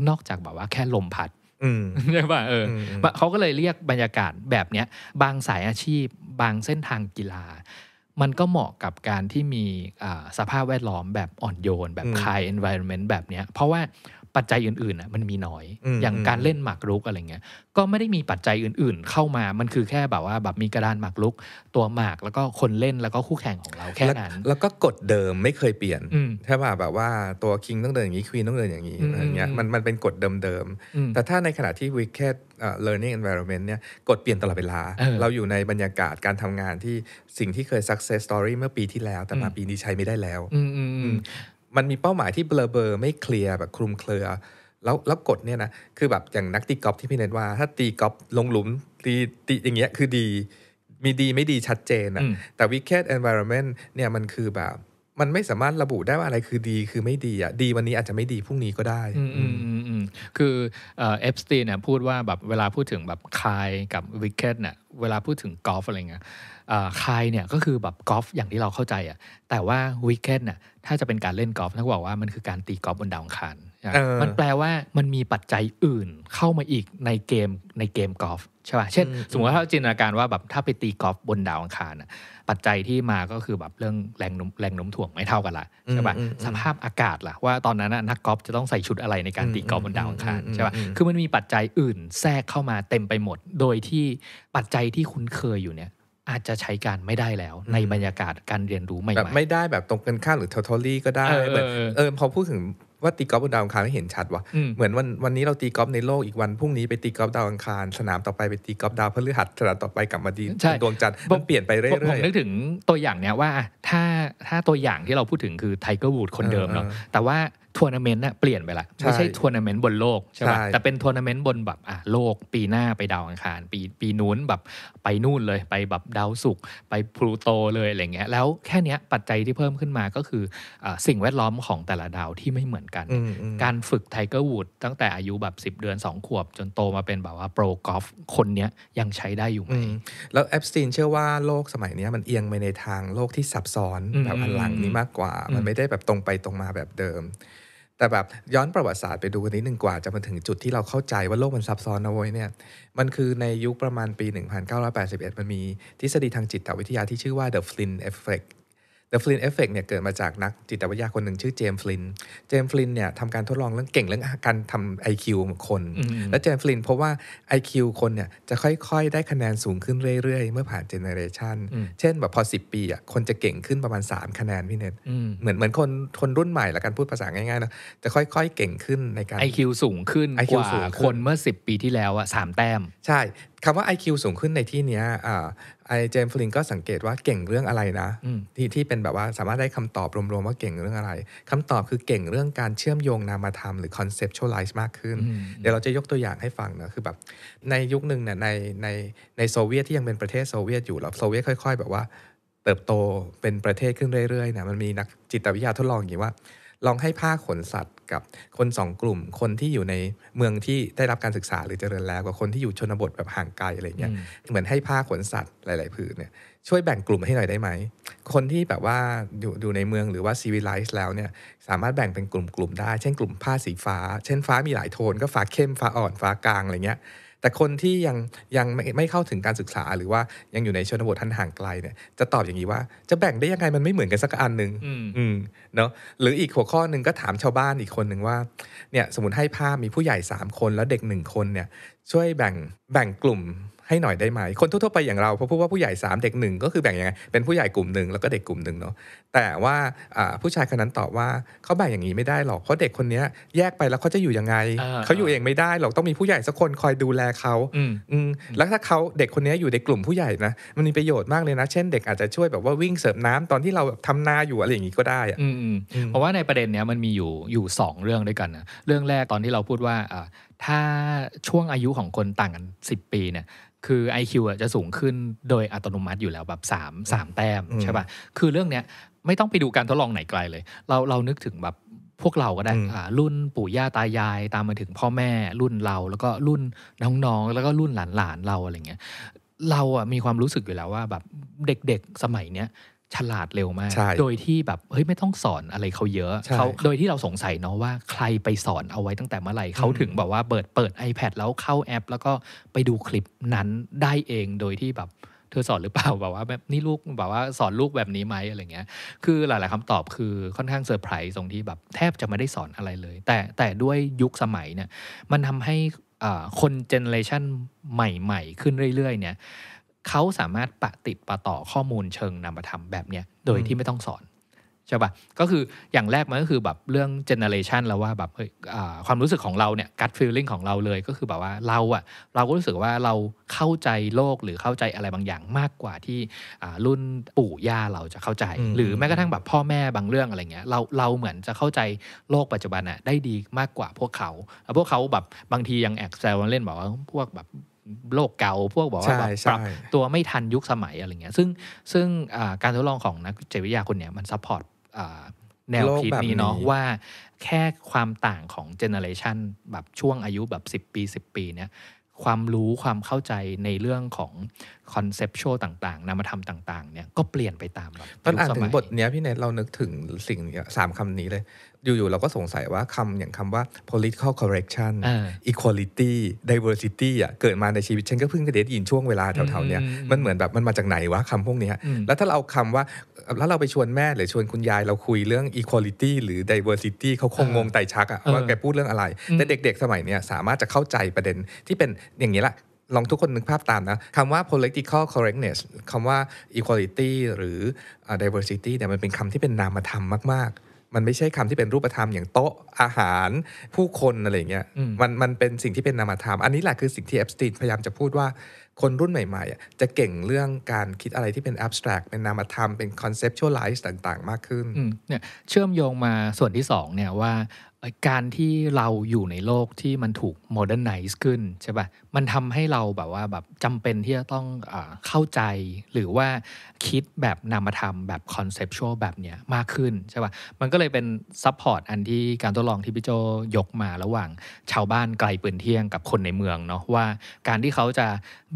นอกจากแบบว่าแค่ลมพัดใช่ป่ะเออเขาก็เลยเรียกบรรยากาศแบบเนี้ยบางสายอาชีพบางเส้นทางกีฬา มันก็เหมาะกับการที่มีสภาพแวดล้อมแบบอ่อนโยน แบบคาย environment แบบเนี้ยเพราะว่าปัจจัยอื่นๆ่ะมันมีน้อยอย่างการเล่นหมากรุกอะไรเงี้ย ก็ไม่ได้มีปัจจัยอื่นๆ เข้ามามันคือแค่แบบว่า แบบมีกระดานหมากรุก ตัวหมากแล้วก็คนเล่นแล้วก็คู่แข่งของเราแค่นั้น แล้วก็กฎเดิมไม่เคยเปลี่ยนใช่ป่ะแบบว่าตัวคิงต้องเดินอย่างนี้ควีนต้องเดินอย่างนี้อะไรเงี้ยมันมันเป็นกฎเดิมๆ แต่ถ้าในขณะที่วิกแค่ learning อนแวร์เมนต์เนี่ยกดเปลี่ยนตลอดเวลา เราอยู่ในบรรยากาศการทำงานที่สิ่งที่เคย s ักเซสสตอรี่เมื่อปีที่แล้ว แต่มาปีนี้ใช้ไม่ได้แล้วมันมีเป้าหมายที่เบลเบอร์ไม่เคลียร์แบบคลุมเครือ แล้วแล้วกดเนี่ยนะ คือแบบ อย่างนักตีกอล์ฟที่พี่เน้นว่าถ้าตีกอล์ฟลงหลุมตีตีอย่างเงี้ยคือดี มีดีไม่ดีชัดเจนนะแต่วิกเก็ตแอนเวอร์เมนต์เนี่ยมันคือแบบมันไม่สามารถระบุได้ ว่าอะไรคือดีคือไม่ดีอ่ะดีวันนี้อาจจะไม่ดี พรุ่งนี้ก็ได้อืมคือเอฟสตีเนี่ยพูดว่าแบบเวลาพูดถึงแบบคายกับวิกเก็ตเนี่ยเวลาพูดถึงกอล์ฟอะไรเงี้ยคายเนี่ยก็คือแบบกอล์ฟอย่างที่เราเข้าใจอ่ะแต่ว่าวิกเก็ตเนี่ยถ้าจะเป็นการเล่นกอล์ฟนักบอกว่ามันคือการตีกอล์ฟบนดาวอังคาร มันแปลว่ามันมีปัจจัยอื่นเข้ามาอีกในเกมในเกมกอล์ฟใช่ป่ะ เช่น สมมติว่าจินตนาการว่าแบบถ้าไปตีกอล์ฟบนดาวอังคารปัจจัยที่มาก็คือแบบเรื่องแรงน่มแรงนน้มถ่วงไม่เท่ากันละใช่ป่ะสภาพอากาศล่ะว่าตอนนั้นนักกอล์ฟจะต้องใส่ชุดอะไรในการตีกอล์ฟบนดาวอังคารใช่ป่ะ คือมันมีปัจจัยอื่น แทรกเข้ามาเต็มไปหมด โดยที่ปัจจัยที่คุณเคยอยู่เนี่ยอาจจะใช้การไม่ได้แล้วในบรรยากาศการเรียนรู้ใหม่ๆไม่ได้แบบตรงกันข้ามหรือทอทอรี่ก็ได้เหมือนเออพอพูดถึงว่าตีกอล์ฟบนดาวอังคารไม่เห็นชัดว่ะเหมือนวันวันนี้เราตีกอล์ฟในโลก อีกวันพรุ่งนี้ไปตีกอล์ฟดาวอังคาร สนามต่อไปไปตีกอล์ฟดาวพฤหัสสนามต่อไปกลับมาดีดวงจันทร์มันเปลี่ยนไปเรื่อยๆผมนึกถึงตัวอย่างเนี้ยว่าถ้าถ้าตัวอย่างที่เราพูดถึงคือไทเกอร์วูดคนเดิมเนาะแต่ว่าทัวร์นาเมนต์น่ะเปลี่ยนไปละไม่ใช่ทัวร์นาเมนต์บนโลก ใช่ป่ะแต่เป็นทัวร์นาเมนต์บนแบบอ่ะโลก ปีหน้าไปดาวอังคาร ปีปีนู้นแบบไปนู่นเลยไปแบบดาวศุกร์ไปพลูโตเลยอะไรเงี้ยแล้วแค่นี้ปัจจัยที่เพิ่มขึ้นมาก็คืออสิ่งแวดล้อมของแต่ละดาวที่ไม่เหมือนกัน การฝึกไทเกอร์วูดตั้งแต่อายุแบบ 10 เดือน 2 ขวบจนโตมาเป็นแบบว่าโปรกอล์ฟคนเนี้ยยังใช้ได้อยู่ไหมแล้วแอปสตีนเชื่อว่าโลกสมัยนี้มันเอียงไปในทางโลกที่ซับซ้อนแบบอันหลังนี้มากกว่ามันไม่ได้แบบตรงไปตรงมาแบบเดิมแต่แบบ ย้อนประวัติศาสตร์ไปดูกันนิดนึงกว่าจะมาถึงจุดที่เราเข้าใจว่าโลกมันซับซ้อนนะเว้ยเนี่ยมันคือในยุคประมาณปี 1981 มันมี ทฤษฎีทางจิตวิทยาที่ชื่อว่า The Flynn Effect The Flynn Effect เนี่ยเกิดมาจากนักจิตวิทยาคนหนึ่งชื่อเจมส์ฟลิน เจมส์ฟลินเนี่ยทำการทดลองเรื่องเก่งเรื่องการทำไอคิวคน และเจมส์ฟลินเพราะว่า IQ คนเนี่ยจะค่อยๆ ได้คะแนนสูงขึ้นเรื่อยๆ เมื่อผ่านเจเนเรชันเช่นแบบพอ 10 ปีอ่ะคนจะเก่งขึ้นประมาณ 3 คะแนนพี่เนทเหมือนเหมือนคนคนรุ่นใหม่ละกันพูดภาษาง่ายๆนะจะค่อย ๆเก่งขึ้นในการ IQ สูงขึ้นกว่าคนเมื่อ 10 ปีที่แล้วอ่ะสามแต้มใช่คำว่า IQ สูงขึ้นในที่นี้ไอเจมส์ฟลิงก็สังเกตว่าเก่งเรื่องอะไรนะ ที่ที่เป็นแบบว่าสามารถได้คำตอบรวมๆ ว่าเก่งเรื่องอะไรคำตอบคือเก่งเรื่องการเชื่อมโยงนามธรรมหรือ conceptualize มากขึ้น เดี๋ยวเราจะยกตัวอย่างให้ฟังนะคือแบบในยุคหนึ่งเนี่ยในใน ในโซเวียตที่ยังเป็นประเทศโซเวียตอยู่แล้วโซเวียตค่อยๆ แบบว่าเติบโตเป็นประเทศขึ้นเรื่อยๆเนี่ยมันมีนักจิตวิทยาทดลองอย่างว่าลองให้ภาคขนสัตว์กับคนสองกลุ่มคนที่อยู่ในเมืองที่ได้รับการศึกษาหรือเจริญแล้วกับคนที่อยู่ชนบทแบบห่างไกลอะไรเงี้ยเหมือนให้ภาคขนสัตว์หลายๆผืนเนี่ยช่วยแบ่งกลุ่มให้หน่อยได้ไหมคนที่แบบว่าอยู่อยู่ในเมืองหรือว่าซีวิลไลซ์แล้วเนี่ยสามารถแบ่งเป็นกลุ่ม ๆ ได้เช่นกลุ่มผ้าสีฟ้าเช่นฟ้ามีหลายโทน ก็ฟ้าเข้มฟ้าอ่อนฟ้ากลางอะไรเงี้ยแต่คนที่ยังยังไม่ไม่เข้าถึงการศึกษาหรือว่ายังอยู่ในชนบททันห่างไกลเนี่ยจะตอบอย่างนี้ว่าจะแบ่งได้ยังไงมันไม่เหมือนกันสักอันหนึ่งอืมเนาะหรืออีกหัวข้อหนึ่งก็ถามชาวบ้านอีกคนหนึ่งว่าเนี่ยสมมติให้ภาพมีผู้ใหญ่ 3 คนแล้วเด็ก 1 คนเนี่ยช่วยแบ่งแบ่งกลุ่มให้หน่อยได้ไหมคนทั่วๆไปอย่างเราพอพูดว่าผู้ใหญ่3เด็กหนึ่งก็คือแบ่งยังไงเป็นผู้ใหญ่กลุ่มหนึ่งแล้วก็เด็กกลุ่มหนึ่งเนาะแต่ว่าผู้ชายคนนั้นตอบว่าเขาแบ่งอย่างนี้ไม่ได้หรอกเพราะเด็กคนนี้แยกไปแล้วเขาจะอยู่ยังไงเขาอยู่เองไม่ได้หรอกต้องมีผู้ใหญ่สักคนคอยดูแลเขาอืแล้วถ้าเขาเด็กคนนี้อยู่ในกลุ่มผู้ใหญ่นะมันมีประโยชน์มากเลยนะ เช่นเด็กอาจจะช่วยแบบว่าวิ่งเสิร์ฟน้ำตอนที่เราแบบทำนาอยู่อะไรอย่างนี้ก็ได้อะเพราะว่าในประเด็นเนี้ยมันมีอยู่อยู่ 2 เรื่องด้วยกันนะเรื่องแรกตอนที่เราพูดว่าถ้าช่วงอายุของคนต่างกัน 10 ปีเนี่ย คือ IQ อ่ะจะสูงขึ้นโดยอัตโนมัติอยู่แล้วแบบ3 3แต้มใช่ป่ะ คือเรื่องเนี้ยไม่ต้องไปดูการทดลองไหนไกลเลย เราเรานึกถึงแบบพวกเราก็ได้รุ่นปู่ย่าตายายตามมาถึงพ่อแม่รุ่นเราแล้วก็รุ่นน้องๆแล้วก็รุ่นหลานๆเราอะไรเงี้ย เราอะมีความรู้สึกอยู่แล้วว่าแบบเด็กๆสมัยเนี้ยฉลาดเร็วมาก โดยที่แบบเฮ้ยไม่ต้องสอนอะไรเขาเยอะเขาโดยที่เราสงสัยเนาะว่าใครไปสอนเอาไว้ตั้งแต่เมื่อไหร่เขาถึงแบบว่าเปิดเปิด iPad แล้วเข้าแอป แล้วก็ไปดูคลิปนั้นได้เอง โดยที่แบบเธอสอนหรือเปล่าแบบว่าแบบนี่ลูกแบบว่าสอนลูกแบบนี้ไหมอะไรเงี้ย คือหลาย ๆคำตอบคือค่อนข้างเซอร์ไพรส์ตรงที่แบบแทบจะไม่ได้สอนอะไรเลย แต่แต่ด้วยยุคสมัยเนี่ย มันทำให้คนเจเนอเรชันใหม่ ๆ ขึ้นเรื่อย ๆ เนี่ยเขาสามารถปะติดปะต่อข้อมูลเชิงนามธรรมแบบเนี้ยโดยที่ไม่ต้องสอนใช่ปะ่ะก็คืออย่างแรกมันก็คือแบบเรื่องเจเนเรชันแล้วว่าแบบความรู้สึกของเราเนี่ยกัดฟีลลิ่งของเราเลยก็คือแบบว่าเราอะเราก็รู้สึกว่าเราเข้าใจโลกหรือเข้าใจอะไรบางอย่างมากกว่าที่รุ่นปู่ย่าเราจะเข้าใจ หรือแม้กระทั่งแบบพ่อแม่บางเรื่องอะไรเงี้ยเราเราเหมือนจะเข้าใจโลกปัจจุบันอะได้ดีมากกว่าพวกเขาแล้วพวกเขาแบบบางทียังแอบแซวเล่นบอกว่าพวกแบบโลกเก่าพวกบอกว่าปรับตัวไม่ทันยุคสมัยอะไรเงี้ยซึ่งซึ่งการทดลองของนักจิตวิทยาคนเนี้ยมันซัพพอร์ตแนวคิดนี้เนาะว่าแค่ความต่างของเจเนอเรชันแบบช่วงอายุแบบ 10 ปี 10 ปีเนี่ยความรู้ความเข้าใจในเรื่องของคอนเซปชวลต่างๆนามธรรมต่างๆเนี่ยก็เปลี่ยนไปตามตอนอ่านถึงบทเนี้ยพี่เนทเรานึกถึงสิ่งสามคำนี้เลยอยู่ๆเราก็สงสัยว่าคำอย่างคำว่า political correction equality diversity อ่ะเกิดมาในชีวิต ฉันก็เพิ่งได้ยินช่วงเวลาแถวๆเนี้ยมันเหมือนแบบมันมาจากไหนวะคำพวกนี้แล้วถ้าเราคำว่าแล้วเราไปชวนแม่หรือชวนคุณยาย เราคุยเรื่อง equality หรือ diversity เขาคงงงไตชักอ่ะว่าแกพูดเรื่องอะไรแต่เด็กๆสมัยเนี้ยสามารถจะเข้าใจประเด็นที่เป็นอย่างนี้แหละลองทุกคนนึกภาพตามนะคำว่า political correctness คำว่า equality หรือ diversity เนี่ยมันเป็นคำที่เป็นนามธรรมมากๆมันไม่ใช่คำที่เป็นรูปธรรมอย่างโต๊ะอาหารผู้คนอะไรเงี้ยมันมันเป็นสิ่งที่เป็นนามธรรม อันนี้แหละคือสิ่งที่แอปสตีนพยายามจะพูดว่าคนรุ่นใหม่ๆจะเก่งเรื่องการคิดอะไรที่เป็นแอบสแตรกเป็นนามธรรมเป็นคอนเซปชวลไลซ์ต่างๆ มากขึ้นเนี่ยเชื่อมโยงมาส่วนที่ 2 เนี่ยว่าการที่เราอยู่ในโลกที่มันถูกโมเดิร์นไนซ์ขึ้น ใช่ปะ่ะมันทำให้เราแบบว่าแบบจำเป็นที่จะต้องอเข้าใจหรือว่าคิดแบบนามธรรมแบบคอนเซปชวลแบบเนี้ยมากขึ้น ใช่ปะ่ะมันก็เลยเป็นซัพพอร์ตอันที่การทดลองที่พี่โจยกมาระหว่าง ชาวบ้านไกลปืนเที่ยงกับคนในเมืองเนาะว่าการที่เขาจะ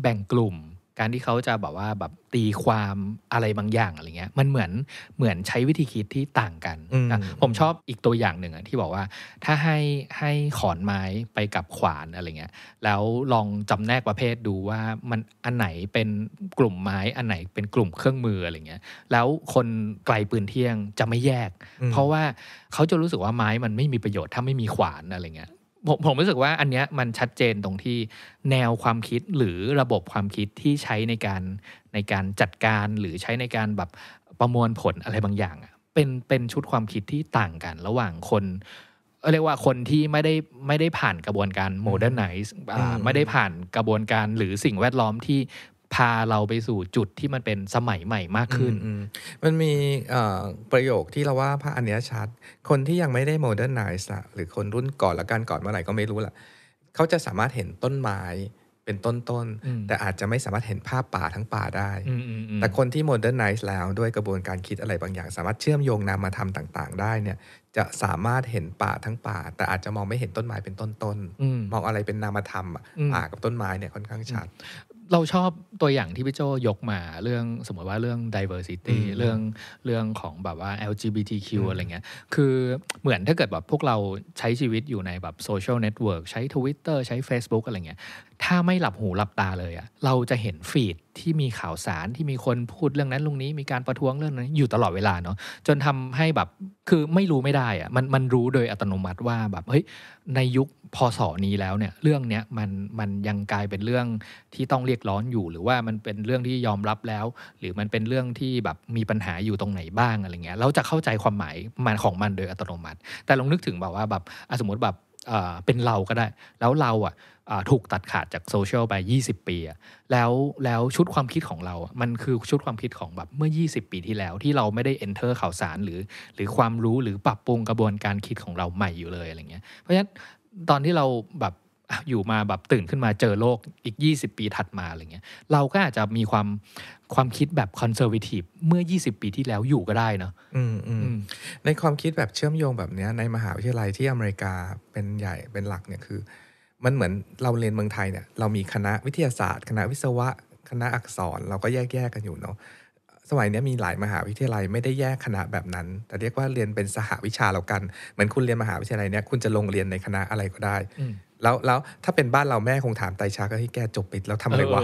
แบ่งกลุ่มการที่เขาจะแบบว่าแบบตีความอะไรบางอย่างอะไรเงี้ยมันเหมือนเหมือนใช้วิธีคิดที่ต่างกันนะผมชอบอีกตัวอย่างหนึ่งที่บอกว่า ถ้าให้ให้ขอนไม้ไปกับขวานอะไรเงี้ยแล้วลองจำแนกประเภทดูว่ามันอันไหนเป็นกลุ่มไม้อันไหนเป็นกลุ่มเครื่องมืออะไรเงี้ย แล้วคนไกลปืนเที่ยงจะไม่แยก เพราะว่าเขาจะรู้สึกว่าไม้มันไม่มีประโยชน์ถ้าไม่มีขวานอะไรเงี้ยผมผมรู้สึกว่าอันเนี้ยมันชัดเจนตรงที่แนวความคิดหรือระบบความคิดที่ใช้ในการในการจัดการ หรือใช้ในการแบบประมวลผลอะไรบางอย่าง เป็นเป็นชุดความคิดที่ต่างกันระหว่างคน เรียกว่าคนที่ไม่ได้ไม่ได้ผ่านกระบวนการโมเดิร์นไนซ์ไม่ได้ผ่านกระบวนการหรือสิ่งแวดล้อมที่พาเราไปสู่จุดที่มันเป็นสมัยใหม่มากขึ้น มันมีประโยคที่เราว่าพระอันเนี้ยชัด คนที่ยังไม่ได้โมเดิร์นไนส์หรือคนรุ่นก่อนละกันก่อนเมื่อไหร่ก็ไม่รู้ละเขาจะสามารถเห็นต้นไม้เป็นต้นๆ แต่อาจจะไม่สามารถเห็นภาพป่าทั้งป่าได้ แต่คนที่โมเดิร์นไนส์แล้วด้วยกระบวนการคิดอะไรบางอย่าง สามารถเชื่อมโยงนามาทาต่างๆได้เนี่ย จะสามารถเห็นป่าทั้งป่า แต่อาจจะมองไม่เห็นต้นไม้เป็นต้นๆ มองอะไรเป็นนามธรรมป่ากับต้นไม้เนี่ยค่อนข้างชัดเราชอบตัวอย่างที่พี่โจยกมาเรื่องสมมติว่าเรื่อง diversity เรื่องเรื่องของแบบว่า LGBTQ อะไรเงี้ย คือเหมือนถ้าเกิดแบบพวกเราใช้ชีวิตอยู่ในแบบ social network ใช้ Twitter ใช้ Facebook อะไรเงี้ยถ้าไม่หลับหู หลับตาเลยอะเราจะเห็นฟีดที่มีข่าวสารที่มีคนพูดเรื่องนั้นลุงนี้มีการประท้วงเรื่องนั้นอยู่ตลอดเวลาเนาะจนทำให้แบบคือไม่รู้ไม่ได้อะมันมันรู้โดยอัตโนมัติว่าแบบเฮ้ยในยุคพศนี้แล้วเนี่ยเรื่องเนี้ยมันมันยังกลายเป็นเรื่องที่ต้องเรียกร้อนอยู่หรือว่ามันเป็นเรื่องที่ยอมรับแล้ว หรือมันเป็นเรื่องที่แบบมีปัญหาอยู่ตรงไหนบ้างอะไรเงี้ย เราจะเข้าใจความหมายมันของมันโดยอัตโนมัติ แต่ลองนึกถึงแบบว่าแบบสมมติแบบเป็นเราก็ได้ แล้วเราอ่ะถูกตัดขาดจากโซเชียลไป20 ปี แล้วแล้วชุดความคิดของเรา มันคือชุดความคิดของแบบเมื่อ 20 ปีที่แล้ว ที่เราไม่ได้เอนเตอร์ข่าวสารหรือ หรือความรู้หรือปรับปรุงกระบวนการคิดของเราใหม่อยู่เลยอะไรเงี้ย เพราะฉะนั้นตอนที่เราแบบอยู่มาแบบตื่นขึ้นมาเจอโลกอีก 20 ปีถัดมาอะไรเงี้ยเราก็อาจจะมีความความคิดแบบคอนเซอร์วทีฟเมื่อ 20 ปีที่แล้วอยู่ก็ได้เนาะในความคิดแบบเชื่อมโยงแบบนี้ในมหาวิทยาลัยที่อเมริกาเป็นใหญ่เป็นหลักเนี่ยคือมันเหมือนเราเรียนเมืองไทยเนี่ยเรามีคณะวิทยาศาสตร์คณะวิศวะคณะอักษรเราก็แยกแยกกันอยู่เนาะสมัยนี้มีหลายมหาวิทยาลัยไม่ได้แยกคณะแบบนั้น แต่เรียกว่าเรียนเป็นสหวิชาแล้วกันเหมือนคุณเรียนมหาวิทยาลัยเนี่ยคุณจะลงเรียนในคณะอะไรก็ได้แล้วแล้วถ้าเป็นบ้านเราแม่คงถามไตชัก็ให้แกจบปิดแล้วทำอะไรวะ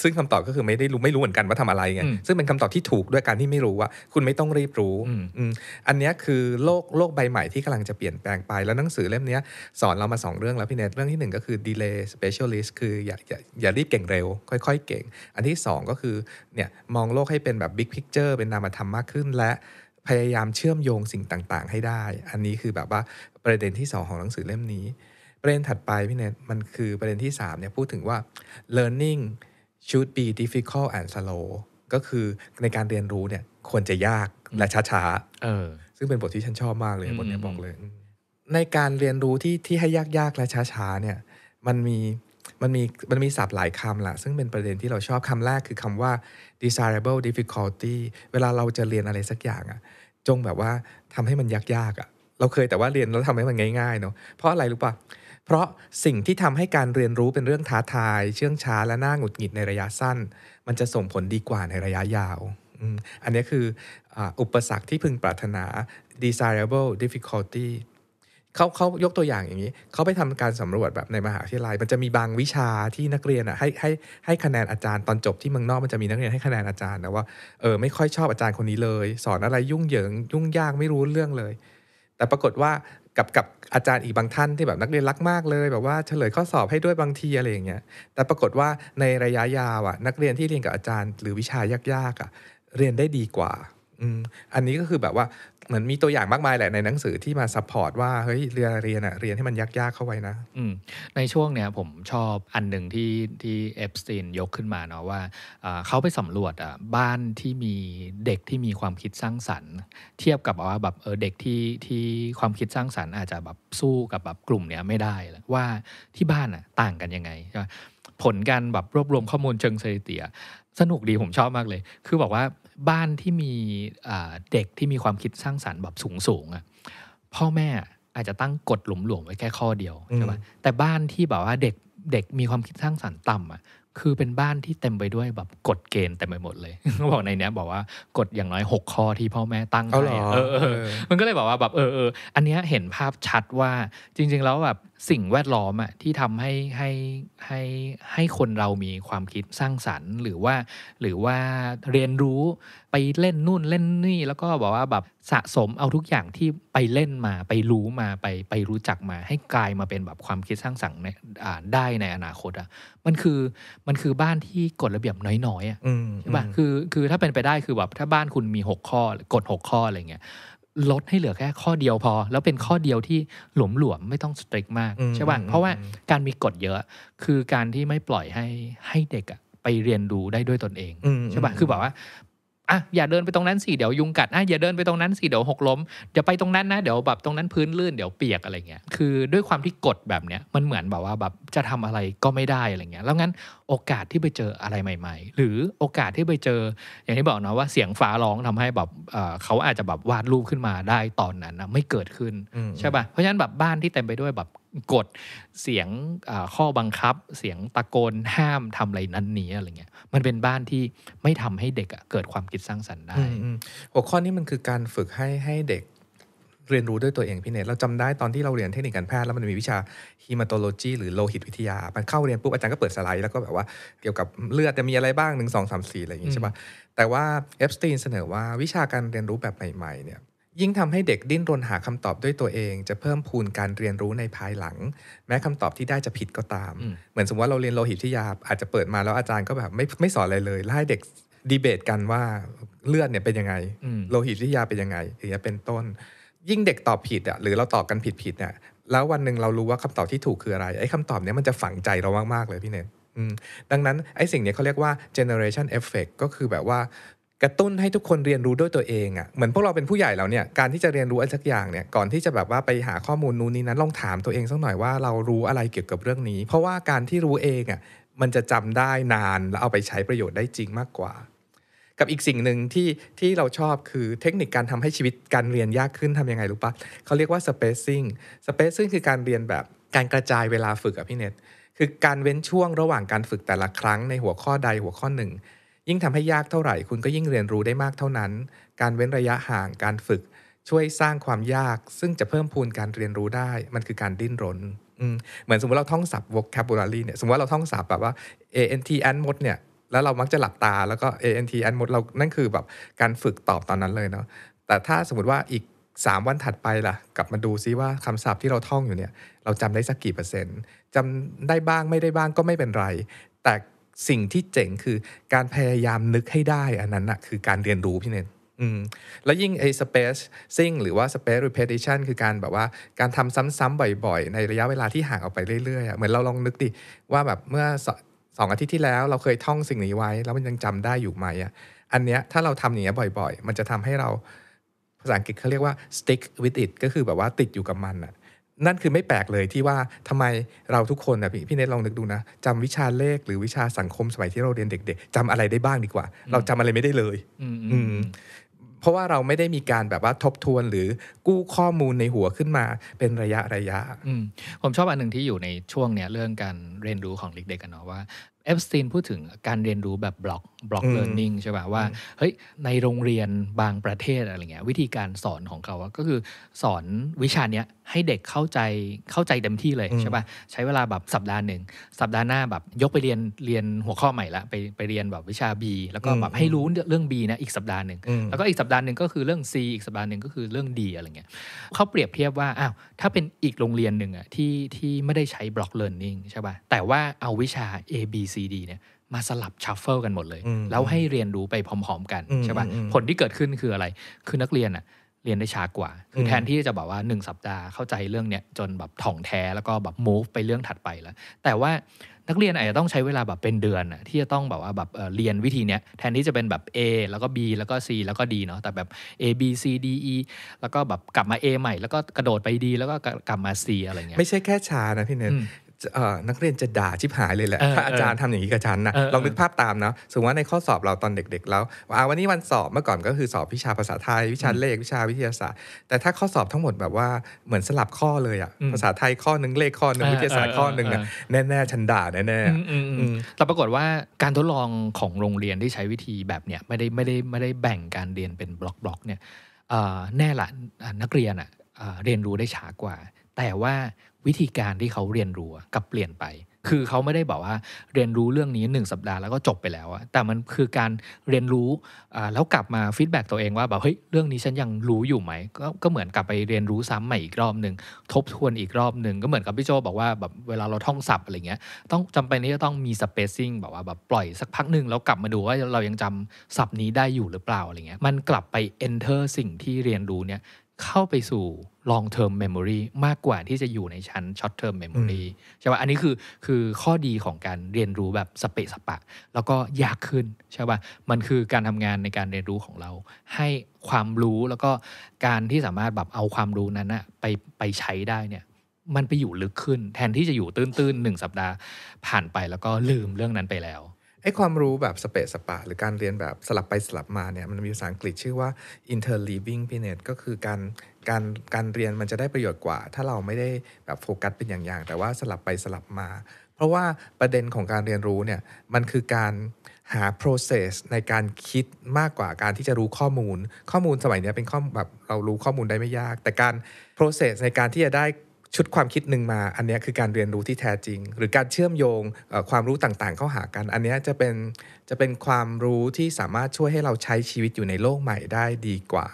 ซึ่งคำตอบก็คือไม่ได้รู้ไม่รู้เหมือนกันว่าทำอะไรไงซึ่งเป็นคำตอบที่ถูกด้วยการที่ไม่รู้ว่าคุณไม่ต้องรีบรู้อันนี้คือโลกโลกใบใหม่ที่กำลังจะเปลี่ยนแปลงไป แล้วหนังสือเล่มนี้สอนเรามา2เรื่องแล้วพี่เนทเรื่องที่1ก็คือ delay specialist คืออย่าอย่าอย่ารีบเก่งเร็ว ค่อย ๆเก่ง อันที่ 2 ก็คือเนี่ยมองโลกให้เป็นแบบ big picture เป็นนามธรรมมากขึ้น และพยายามเชื่อมโยงสิ่งต่างๆ ให้ได้ อันนี้คือแบบว่าประเด็นที่ 2 ของหนังสือเล่มนี้ประเด็นถัดไปพี่เนทมันคือประเด็นที่3เนี่ยพูดถึงว่า learning should be difficult and slow ก็คือในการเรียนรู้เนี่ยควรจะยากและช้าๆซึ่งเป็นบทที่ฉันชอบมากเลย บทนี้บอกเลย ในการเรียนรู้ที่ที่ให้ยากๆและช้าๆเนี่ยมันมีมันมีมันมีศัพท์หลายคำละซึ่งเป็นประเด็นที่เราชอบคำแรกคือคำว่า desirable difficulty เวลาเราจะเรียนอะไรสักอย่างอะ่ะจงแบบว่าทำให้มันยากๆอะ่ะเราเคยแต่ว่าเรียนแล้วทำให้มันง่ายๆเนาะเพราะอะไรรู้ปะ่ะเพราะสิ่งที่ทำให้การเรียนรู้เป็นเรื่องท้าทาย เชื่องช้าและน่าหงุดหงิดในระยะสั้น มันจะส่งผลดีกว่าในระยะยาว อันนี้คืออุปสรรคที่พึงปรารถนา desirable difficulty เขาเขายกตัวอย่างอย่างนี้ เขาไปทำการสำรวจแบบในมหาวิทยาลัย มันจะมีบางวิชาที่นักเรียนอ่ะให้ให้ให้คะแนนอาจารย์ตอนจบที่เมืองนอกมันจะมีนักเรียนให้คะแนนอาจารย์นะว่าเออไม่ค่อยชอบอาจารย์คนนี้เลย สอนอะไรยุ่งเหยิง ยุ่งยากไม่รู้เรื่องเลย แต่ปรากฏว่ากับกับอาจารย์อีกบางท่านที่แบบนักเรียนรักมากเลย แบบว่าเฉลยข้อสอบให้ด้วยบางทีอะไรอย่างเงี้ยแต่ปรากฏว่าในระยะยาวอ่ะนักเรียนที่เรียนกับอาจารย์ หรือวิชายากๆอ่ะ เรียนได้ดีกว่าอันนี้ก็คือแบบว่าเหมือนมีตัวอย่างมากมายแหละในหนังสือที่มาซัพพอร์ตว่าเฮ้ยเรียนเรียนอะเรียนให้มันยาก ๆเข้าไว้นะ อืในช่วงเนี้ยผมชอบอันหนึ่งที่ที่เอฟสตีนยกขึ้นมาเนาะว่าเขาไปสำรวจอะบ้านที่มีเด็กที่มีความคิดสร้างสรรค์ เทียบกับว่าแบบเออเด็กที่ที่ความคิดสร้างสรรค์ อาจจะแบบสู้กับแบบกลุ่มเนี้ยไม่ได้ว่าที่บ้านอะต่างกันยังไง ผลการแบบรวบรวมข้อมูลเชิงสถิติสนุกดีผมชอบมากเลย คือบอกว่าบ้านที่มีเด็กที่มีความคิดสร้างสารรค์แบบสูงสูงอะพ่อแม่อาจจะตั้งกฎหลุมๆไว้แค่ข้อเดียวใช่ไหมแต่บ้านที่แบบว่าเด็กเด็กมีความคิดสร้างสารรค์ต่ำอ่ะคือเป็นบ้านที่เต็มไปด้วยแบบกฎเกณฑ์เต็มไปหมดเลยเขาบอกในเนี้ยบอกว่ากฎอย่างน้อย6ข้อที่พ่อแม่ตั้งไว้เออมันก็เลยบอกว่าแบบ เออเอออันเนี้ยเห็นภาพชัดว่าจริง ๆ แล้วแบบสิ่งแวดล้อมอะที่ทำให้ให้ให้ให้คนเรามีความคิดสร้างสรรค์หรือว่า หรือว่าเรียนรู้ไปเล่นนู่นเล่นนี่ แล้วก็บอกว่าแบบสะสมเอาทุกอย่างที่ไปเล่นมาไปรู้มาไปไปรู้จักมาให้กลายมาเป็นแบบความคิดสร้างสรรค์ได้ในอนาคตอะมันคือมันคือบ้านที่กฎระเบียบน้อยๆอะใช่ป่ะคือคือถ้าเป็นไปได้คือแบบถ้าบ้านคุณมี 6 ข้อกฎ6ข้ออะไรเงี้ยลดให้เหลือแค่ข้อเดียวพอแล้วเป็นข้อเดียวที่หลวมหลวมไม่ต้องสตริกมากใช่ป่ะเพราะว่าการมีกฎเยอะคือการที่ไม่ปล่อยให้ให้เด็กอะไปเรียนรู้ได้ด้วยตนเอง ใช่ป่ะคือแบบว่าอ่ะอย่าเดินไปตรงนั้นสิเดี๋ยวยุงกัดอ่ะอย่าเดินไปตรงนั้นสิ เดี๋ยวหกล้ม๋ยวไปตรงนั้นนะ เดี๋ยวแบบตรงนั้นพื้นลื่น เดี๋ยวเปียกอะไรเงี้ย คือด้วยความที่กดแบบเนี้ยมันเหมือนแบบว่าแบบจะทำอะไรก็ไม่ได้อะไรเงี้ย แล้วงั้นโอกาสที่ไปเจออะไรใหม่ ๆ หรือโอกาสที่ไปเจออย่างที่บอกนะว่าเสียงฟ้าร้องทำให้แบบเขาอาจจะแบบวาดรูปขึ้นมาได้ตอนนั้นนะไม่เกิดขึ้นใช่ป่ะ เพราะฉะนั้นแบบบ้านที่เต็มไปด้วยแบบกฎเสียงข้อบังคับ เสียงตะโกนห้ามทำอะไรนั้นนี้อะไรเงี้ยมันเป็นบ้านที่ไม่ทำให้เด็กเกิดความคิดสร้างสรรค์ได้หัวข้อนี้มันคือการฝึกให้ให้เด็กเรียนรู้ด้วยตัวเองพี่เนทเราจำได้ตอนที่เราเรียนเทคนิคการแพทย์ แล้วมันมีวิชาฮีมาโตโลจีหรือโลหิตวิทยามันเข้าเรียนปุ๊บ อาจารย์ก็เปิดสไลด์แล้วก็แบบว่าเกี่ยวกับเลือดจะมีอะไรบ้างหนึ่งสองสามสี่อะไรอย่างนี้ใช่ปะแต่ว่าเอฟสตีนเสนอว่าวิชาการเรียนรู้แบบใหม่ๆเนี่ยยิ่งทำให้เด็กดิ้นรนหาคำตอบด้วยตัวเอง จะเพิ่มพูนการเรียนรู้ในภายหลังแม้คำตอบที่ได้จะผิดก็ตาม เหมือนสมมติว่าเราเรียนโลหิตที่ยา อาจจะเปิดมาแล้วอาจารย์ก็แบบไม่ไม่สอนอะไรเลยไล่เด็กดีเบตกันว่าเลือดเนี่ยเป็นยังไงโลหิตที่ยาเป็นยังไงรือจะเป็นต้น ยิ่งเด็กตอบผิดอ่ะหรือเราตอบกันผิดผิดเนี่ยแล้ววันหนึ่งเรารู้ว่าคำตอบที่ถูกคืออะไรไอ้คำตอบเนี้ยมันจะฝังใจเรามากๆเลยพี่เนทดังนั้นไอ้สิ่งนี้เขาเรียกว่า generation effect ก็คือแบบว่ากระตุ้นให้ทุกคนเรียนรู้ด้วยตัวเองอะ่ะเหมือนพวกเราเป็นผู้ใหญ่แล้วเนี่ยการที่จะเรียนรู้อะไรสักอย่างเนี่ยก่อนที่จะแบบว่าไปหาข้อมูลนู้นนี้นั้นลองถามตัวเองสักหน่อยว่า เรารู้อะไรเกี่ยวกับเรื่องนี้ เพราะว่าการที่รู้เองอะ่ะมันจะจำได้นานแล้วเอาไปใช้ประโยชน์ได้จริงมากกว่า กับอีกสิ่งหนึ่งที่ที่เราชอบคือเทคนิคการทำให้ชีวิตการเรียนยากขึ้นทํำยังไงรู้ปะเขาเรียกว่า spacing spacing คือการเรียนแบบการกระจายเวลาฝึกอะพี่เน็ตคือการเว้นช่วงระหว่างการฝึกแต่ละครั้งในหัวข้อใดหัวข้อหนึ่งยิ่งทำให้ยากเท่าไหร่ คุณก็ยิ่งเรียนรู้ได้มากเท่านั้น การเว้นระยะห่าง การฝึก ช่วยสร้างความยากซึ่งจะเพิ่มพูนการเรียนรู้ได้มันคือการดิ้นรนเหมือนสมมติเราท่องศัพท์ vocabulary เนี่ยสมมติว่าเราท่องศัพท์แบบว่า ant n m มดเนี่ยแล้วเรามักจะหลับตาแล้วก็ ant n m มดเรานั่นคือแบบการฝึกตอบตอนนั้นเลยเนาะแต่ถ้าสมมติว่าอีก 3 วันถัดไปล่ะ กลับมาดูซิว่าคำศัพท์ที่เราท่องอยู่เนี่ยเราจำได้สักกี่เปอร์เซ็นต์จำได้บ้างไม่ได้บ้างก็ไม่เป็นไร แต่สิ่งที่เจ๋งคือการพยายามนึกให้ได้ อันนั้นนะคือการเรียนรู้พี่เนนแล้วยิ่งไอ้สเปซซิ่งหรือว่าสเปซรีเพ e t i t i o n คือการแบบว่าการทำซ้ำๆบ่อย ๆ ในระยะเวลาที่ห่างออกไปเรื่อยๆเหมือนเราลองนึกดิว่าแบบเมื่อสองอาทิตย์ที่แล้วเราเคยท่องสิ่งนี้ไว้แล้วมันยังจำได้อยู่ไหมอ่ะอันเนี้ยถ้าเราทำอย่างเงี้ยบ่อย ๆ มันจะทำให้เรา ภาษาอังกฤษเขาเรียกว่า stick with it ก็คือแบบว่าติดอยู่กับมันอ่ะนั่นคือไม่แปลกเลยที่ว่าทำไมเราทุกคนนะพี่พี่เนทลองนึกดูนะ จำวิชาเลขหรือวิชาสังคมสมัยที่เราเรียนเด็ก ๆ จำอะไรได้บ้างดีกว่า เราจำอะไรไม่ได้เลยอืเพราะว่าเราไม่ได้มีการแบบว่าทบทวนหรือกู้ข้อมูลในหัวขึ้นมาเป็นระยะระยะผมชอบอันหนึ่งที่อยู่ในช่วงเนี้ยเรื่องการเรียนรู้ของเด็กๆกันเนาะว่าเอฟสตีนพูดถึงการเรียนรู้แบบบล็อกบล็อกเลิร์นนิ่งใช่ป่ะว่าเฮ้ยในโรงเรียนบางประเทศอะไรเงี้ยวิธีการสอนของเขาก็คือสอนวิชาเนี้ยให้เด็กเข้าใจเข้าใจเต็มที่เลยใช่ป่ะใช้เวลาแบบสัปดาห์หนึ่งสัปดาห์หน้าแบบยกไปเรียนเรียนหัวข้อใหม่ละ ไปไปเรียนแบบวิชา B แล้วก็แบบให้รู้เรื่อง B นะอีกสัปดาห์หนึ่งแล้วก็อีกสัปดาห์หนึ่งก็คือเรื่อง C อีกสัปดาห์หนึ่งก็คือเรื่อง D อะไรเงี้ยเขาเปรียบเทียบว่าอ้าวถ้าเป็นอีกโรงเรียนหนึ่งอะที่ที่ไม่ได้ใช้บล็อกเลิร์นนิ่งใช่ป่ะแต่ว่า เอาวิชา A B C ซีดีเนี่ยมาสลับชัฟเฟิลกันหมดเลย แล้วให้เรียนรู้ไปพร้อมๆกันใช่ป่ะผลที่เกิดขึ้นคืออะไรคือนักเรียนอะเรียนได้ช้ากว่า คือแทนที่จะแบบว่า 1 สัปดาห์เข้าใจเรื่องเนี้ยจนแบบถ่องแท้แล้วก็แบบมูฟไปเรื่องถัดไปแล้ว แต่ว่านักเรียนอาจจะต้องใช้เวลาแบบเป็นเดือนอะที่จะต้องแบบว่าแบบเรียนวิธีเนี้ยแทนที่จะเป็นแบบ A แล้วก็ B แล้วก็ C แล้วก็ D เนาะแต่แบบ A B C D E แล้วก็แบบกลับมา A ใหม่แล้วก็กระโดดไป D แล้วก็กลับมา C อะไรเงี้ยไม่ใช่แค่ช้านะพี่เนทนักเรียนจะด่าชิบหายเลย แหละถ้าอาจารย์ ทำ อย่างนี้ กับฉันนะลองนึกภาพตามนะสมมติว่าในข้อสอบเราตอนเด็ก ๆ แล้ว วันนี้วันสอบเมื่อก่อนก็คือสอบวิชาภาษาไทยวิชาเลขวิชาวิทยาศาสตร์ แต่ถ้าข้อสอบทั้งหมดแบบว่าเหมือนสลับข้อเลยอ่ะภาษาไทยข้อหนึ่งเลขข้อหนึ่งวิทยาศาสตร์ข้อหนึ่งแน่ๆฉัน ด่าแน่ๆแต่ปรากฏว่าการทดลองของโรงเรียนที่ใช้วิธีแบบเนี้ยไม่ได้ไม่ได้ไม่ได้แบ่งการเรียนเป็นบล็อกๆเนี่ยแน่ละนักเรียนอ่ะเรียนรู้ได้ช้ากว่า แต่ว่าวิธีการที่เขาเรียนรู้กับเปลี่ยนไป คือเขาไม่ได้บอกว่าเรียนรู้เรื่องนี้ 1 สัปดาห์แล้วก็จบไปแล้วอะแต่มันคือการเรียนรู้แล้วกลับมาฟีดแบ็ตัวเองว่าแบบเฮ้ยเรื่องนี้ฉันยังรู้อยู่ไหมกก็เหมือนกลับไปเรียนรู้ซ้ำใหม่อีกรอบหนึ่งทบทวนอีกรอบหนึ่งก็เหมือนกับพี่โจบอกว่าแบบเวลาเราท่องศัพท์อะไรเงี้ย ต้องจำเป็นที่จะต้องมีสเปซซิ่งแบบว่าแบบปล่อยสักพักหนึ่งแล้วกลับมาดูว่าเรายังจำศัพท์นี้ได้อยู่หรือเปล่าอะไรเงี้ยมันกลับไปเอนเตอร์สิ่งที่เรียนรู้เนี่ยเข้าไปสู่ long term memory มากกว่าที่จะอยู่ในชั้น short term memory ใช่ป่ะ อันนี้คือ คือข้อดีของการเรียนรู้แบบสเปะสปะ แล้วก็ยากขึ้น ใช่ป่ะ มันคือการทำงานในการเรียนรู้ของเรา ให้ความรู้แล้วก็การที่สามารถแบบเอาความรู้นั้นอะไปไปใช้ได้เนี่ย มันไปอยู่ลึกขึ้น แทนที่จะอยู่ตื้นๆหนึ่งสัปดาห์ผ่านไปแล้วก็ลืมเรื่องนั้นไปแล้วไอ้ความรู้แบบสเปซสปะ หรือการเรียนแบบสลับไปสลับมาเนี่ยมันมีภาษาอังกฤษชื่อว่า interleaving พี่เนตก็คือการการการเรียนมันจะได้ประโยชน์กว่า ถ้าเราไม่ได้แบบโฟกัสเป็นอย่าง ๆ แต่ว่าสลับไปสลับมา เพราะว่าประเด็นของการเรียนรู้เนี่ยมันคือการหา process ในการคิดมากกว่าการที่จะรู้ข้อมูลข้อมูลสมัยนี้เป็นข้อแบบเรารู้ข้อมูลได้ไม่ยาก แต่การ process ในการที่จะได้ชุดความคิดหนึ่งมา อันนี้คือการเรียนรู้ที่แท้จริง หรือการเชื่อมโยงความรู้ต่าง ๆเข้าหากัน อันนี้จะเป็นจะเป็นความรู้ที่สามารถช่วยให้เราใช้ชีวิตอยู่ในโลกใหม่ได้ดีกว่า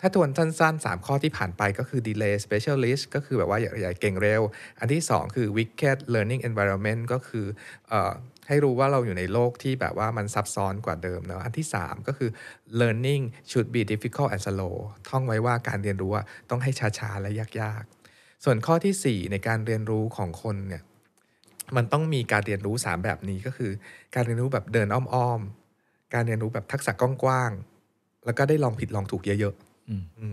ถ้าทวนสั้น ๆ 3 ข้อที่ผ่านไปก็คือ delay specialist ก็คือแบบว่าอย่าหญ่เก่งเร็ว อันที่ 2 คือ wicked learning environment ก็คืออให้รู้ว่าเราอยู่ในโลกที่แบบว่ามันซับซ้อนกว่าเดิมเนาะ อันที่ 3 ก็คือ learning should be difficult and slow ท่องไว้ว่าการเรียนรู้ต้องให้ช้าๆและยากๆส่วนข้อที่ 4 ในการเรียนรู้ของคนเนี่ย มันต้องมีการเรียนรู้ 3 แบบนี้ก็คือ การเรียนรู้แบบเดินอ้อมๆ การเรียนรู้แบบทักษะกว้างๆ แล้วก็ได้ลองผิดลองถูกเยอะ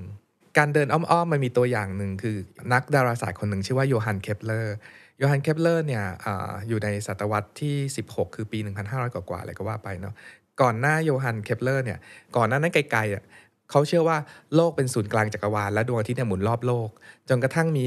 ๆการเดินอ้อมๆมันมีตัวอย่างหนึ่งคือ นักดาราศาสตร์คนหนึ่งชื่อว่าโยฮันเคปเลอร์โยฮันเคปเลอร์เนี่ยออยู่ในศตวรรษที่16 คือปี 1500 กว่าๆอะไรก็ว่าไปเนาะก่อนหน้าโยฮันเคปเลอร์เนี่ยก่อนหน้านั้นไกลๆอ่ะเขาเชื่อว่าโลกเป็นศูนย์กลางจักรวาล และดวงอาทิตย์เนี่ยหมุนรอบโลก จนกระทั่งมี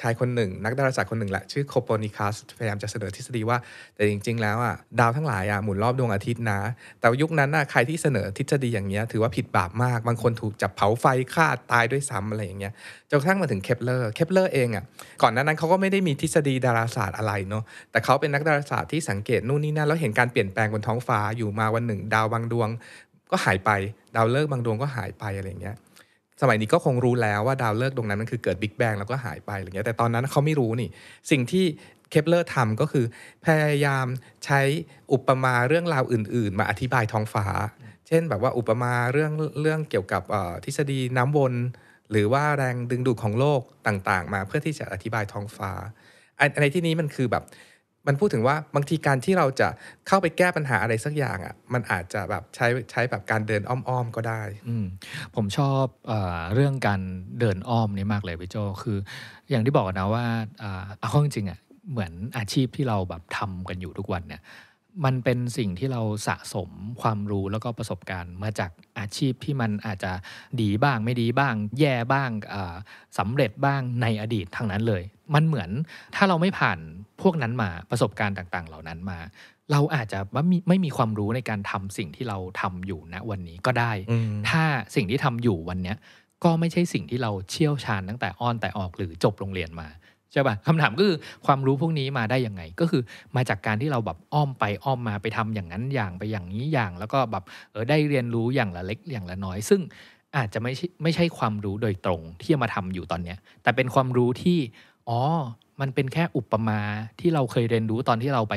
ชายคนหนึ่ง นักดาราศาสตร์คนหนึ่งแหละ ชื่อโคโปนิคัสพยายามจะเสนอทฤษฎีว่าแต่จริงๆแล้วอ่ะดาวทั้งหลายอ่ะหมุนรอบดวงอาทิตย์นะ แต่ยุคนั้นน่ะใครที่เสนอทฤษฎีอย่างเงี้ยถือว่าผิดบาปมากบางคนถูกจับเผาไฟฆ่าตายด้วยซ้ำอะไรอย่างเงี้ยจนกระทั่งมาถึงเคปเลอร์เคปเลอร์เองอ่ะก่อนหน้านั้นเขาก็ไม่ได้มีทฤษฎีดาราศาสตร์อะไรเนาะแต่เขาเป็นนักดาราศาสตร์ที่สังเกตนู่นนี่นั่นแล้วเห็นการเปลี่ยนแปลงบนท้องฟ้าอยู่มาวันหนึ่ง ดาวบางดวงก็หายไป ดาวฤกษ์บางดวงก็หายไปอะไรเงี้ยสมัยนี้ก็คงรู้แล้วว่าดาวฤกษ์ดวงนั้นมันคือเกิดบิ๊กแบงแล้วก็หายไปอะไรเงี้ยแต่ตอนนั้นเขาไม่รู้นี่สิ่งที่เคปเลอร์ทำก็คือ พยายามใช้อุปมาเรื่องราวอื่นๆมาอธิบายท้องฟ้า เช่นแบบว่าอุปมาเรื่องเรื่องเกี่ยวกับทฤษฎีน้ำวน หรือว่าแรงดึงดูดของโลกต่างๆ มาเพื่อที่จะอธิบายท้องฟ้าในที่นี้มันคือแบบมันพูดถึงว่าบางทีการที่เราจะเข้าไปแก้ปัญหาอะไรสักอย่างอะ่ะมันอาจจะแบบใช้ใช้แบบการเดินอ้อมๆ ก็ได้ ผมชอบเอเรื่องการเดินอ้อมนี่มากเลยพี่โจคือ อย่างที่บอกนะว่าเอาข้อจริงอะ่ะเหมือนอาชีพที่เราแบบทำกันอยู่ทุกวันเนี่ยมันเป็นสิ่งที่เราสะสมความรู้แล้วก็ประสบการณ์ มาจากอาชีพที่มันอาจจะดีบ้างไม่ดีบ้าง แย่บ้างสำเร็จบ้างในอดีตทางนั้นเลย มันเหมือนถ้าเราไม่ผ่านพวกนั้นมาประสบการณ์ต่าง ๆ เหล่านั้นมา เราอาจจะไม่ไม่มีความรู้ในการทำสิ่งที่เราทำอยู่ณวันนี้ก็ได้ถ้าสิ่งที่ทำอยู่วันเนี้ยก็ไม่ใช่สิ่งที่เราเชี่ยวชาญตั้งแต่อ้อนแต่ออกหรือจบโรงเรียนมาใช่ป่ะคำถามก็คือความรู้พวกนี้มาได้ยังไง ก็คือมาจากการที่เราแบบอ้อมไปอ้อมมาไปทำอย่างนั้นอย่างไปอย่างนี้อย่าง แล้วก็แบบเออได้เรียนรู้อย่างละเล็กอย่างละน้อย ซึ่งอาจจะไม่ใช่ไม่ใช่ความรู้โดยตรงที่จะมาทำอยู่ตอนเนี้ย แต่เป็นความรู้ที่อ๋อมันเป็นแค่อุปมาที่เราเคยเรียนรู้ตอนที่เราไป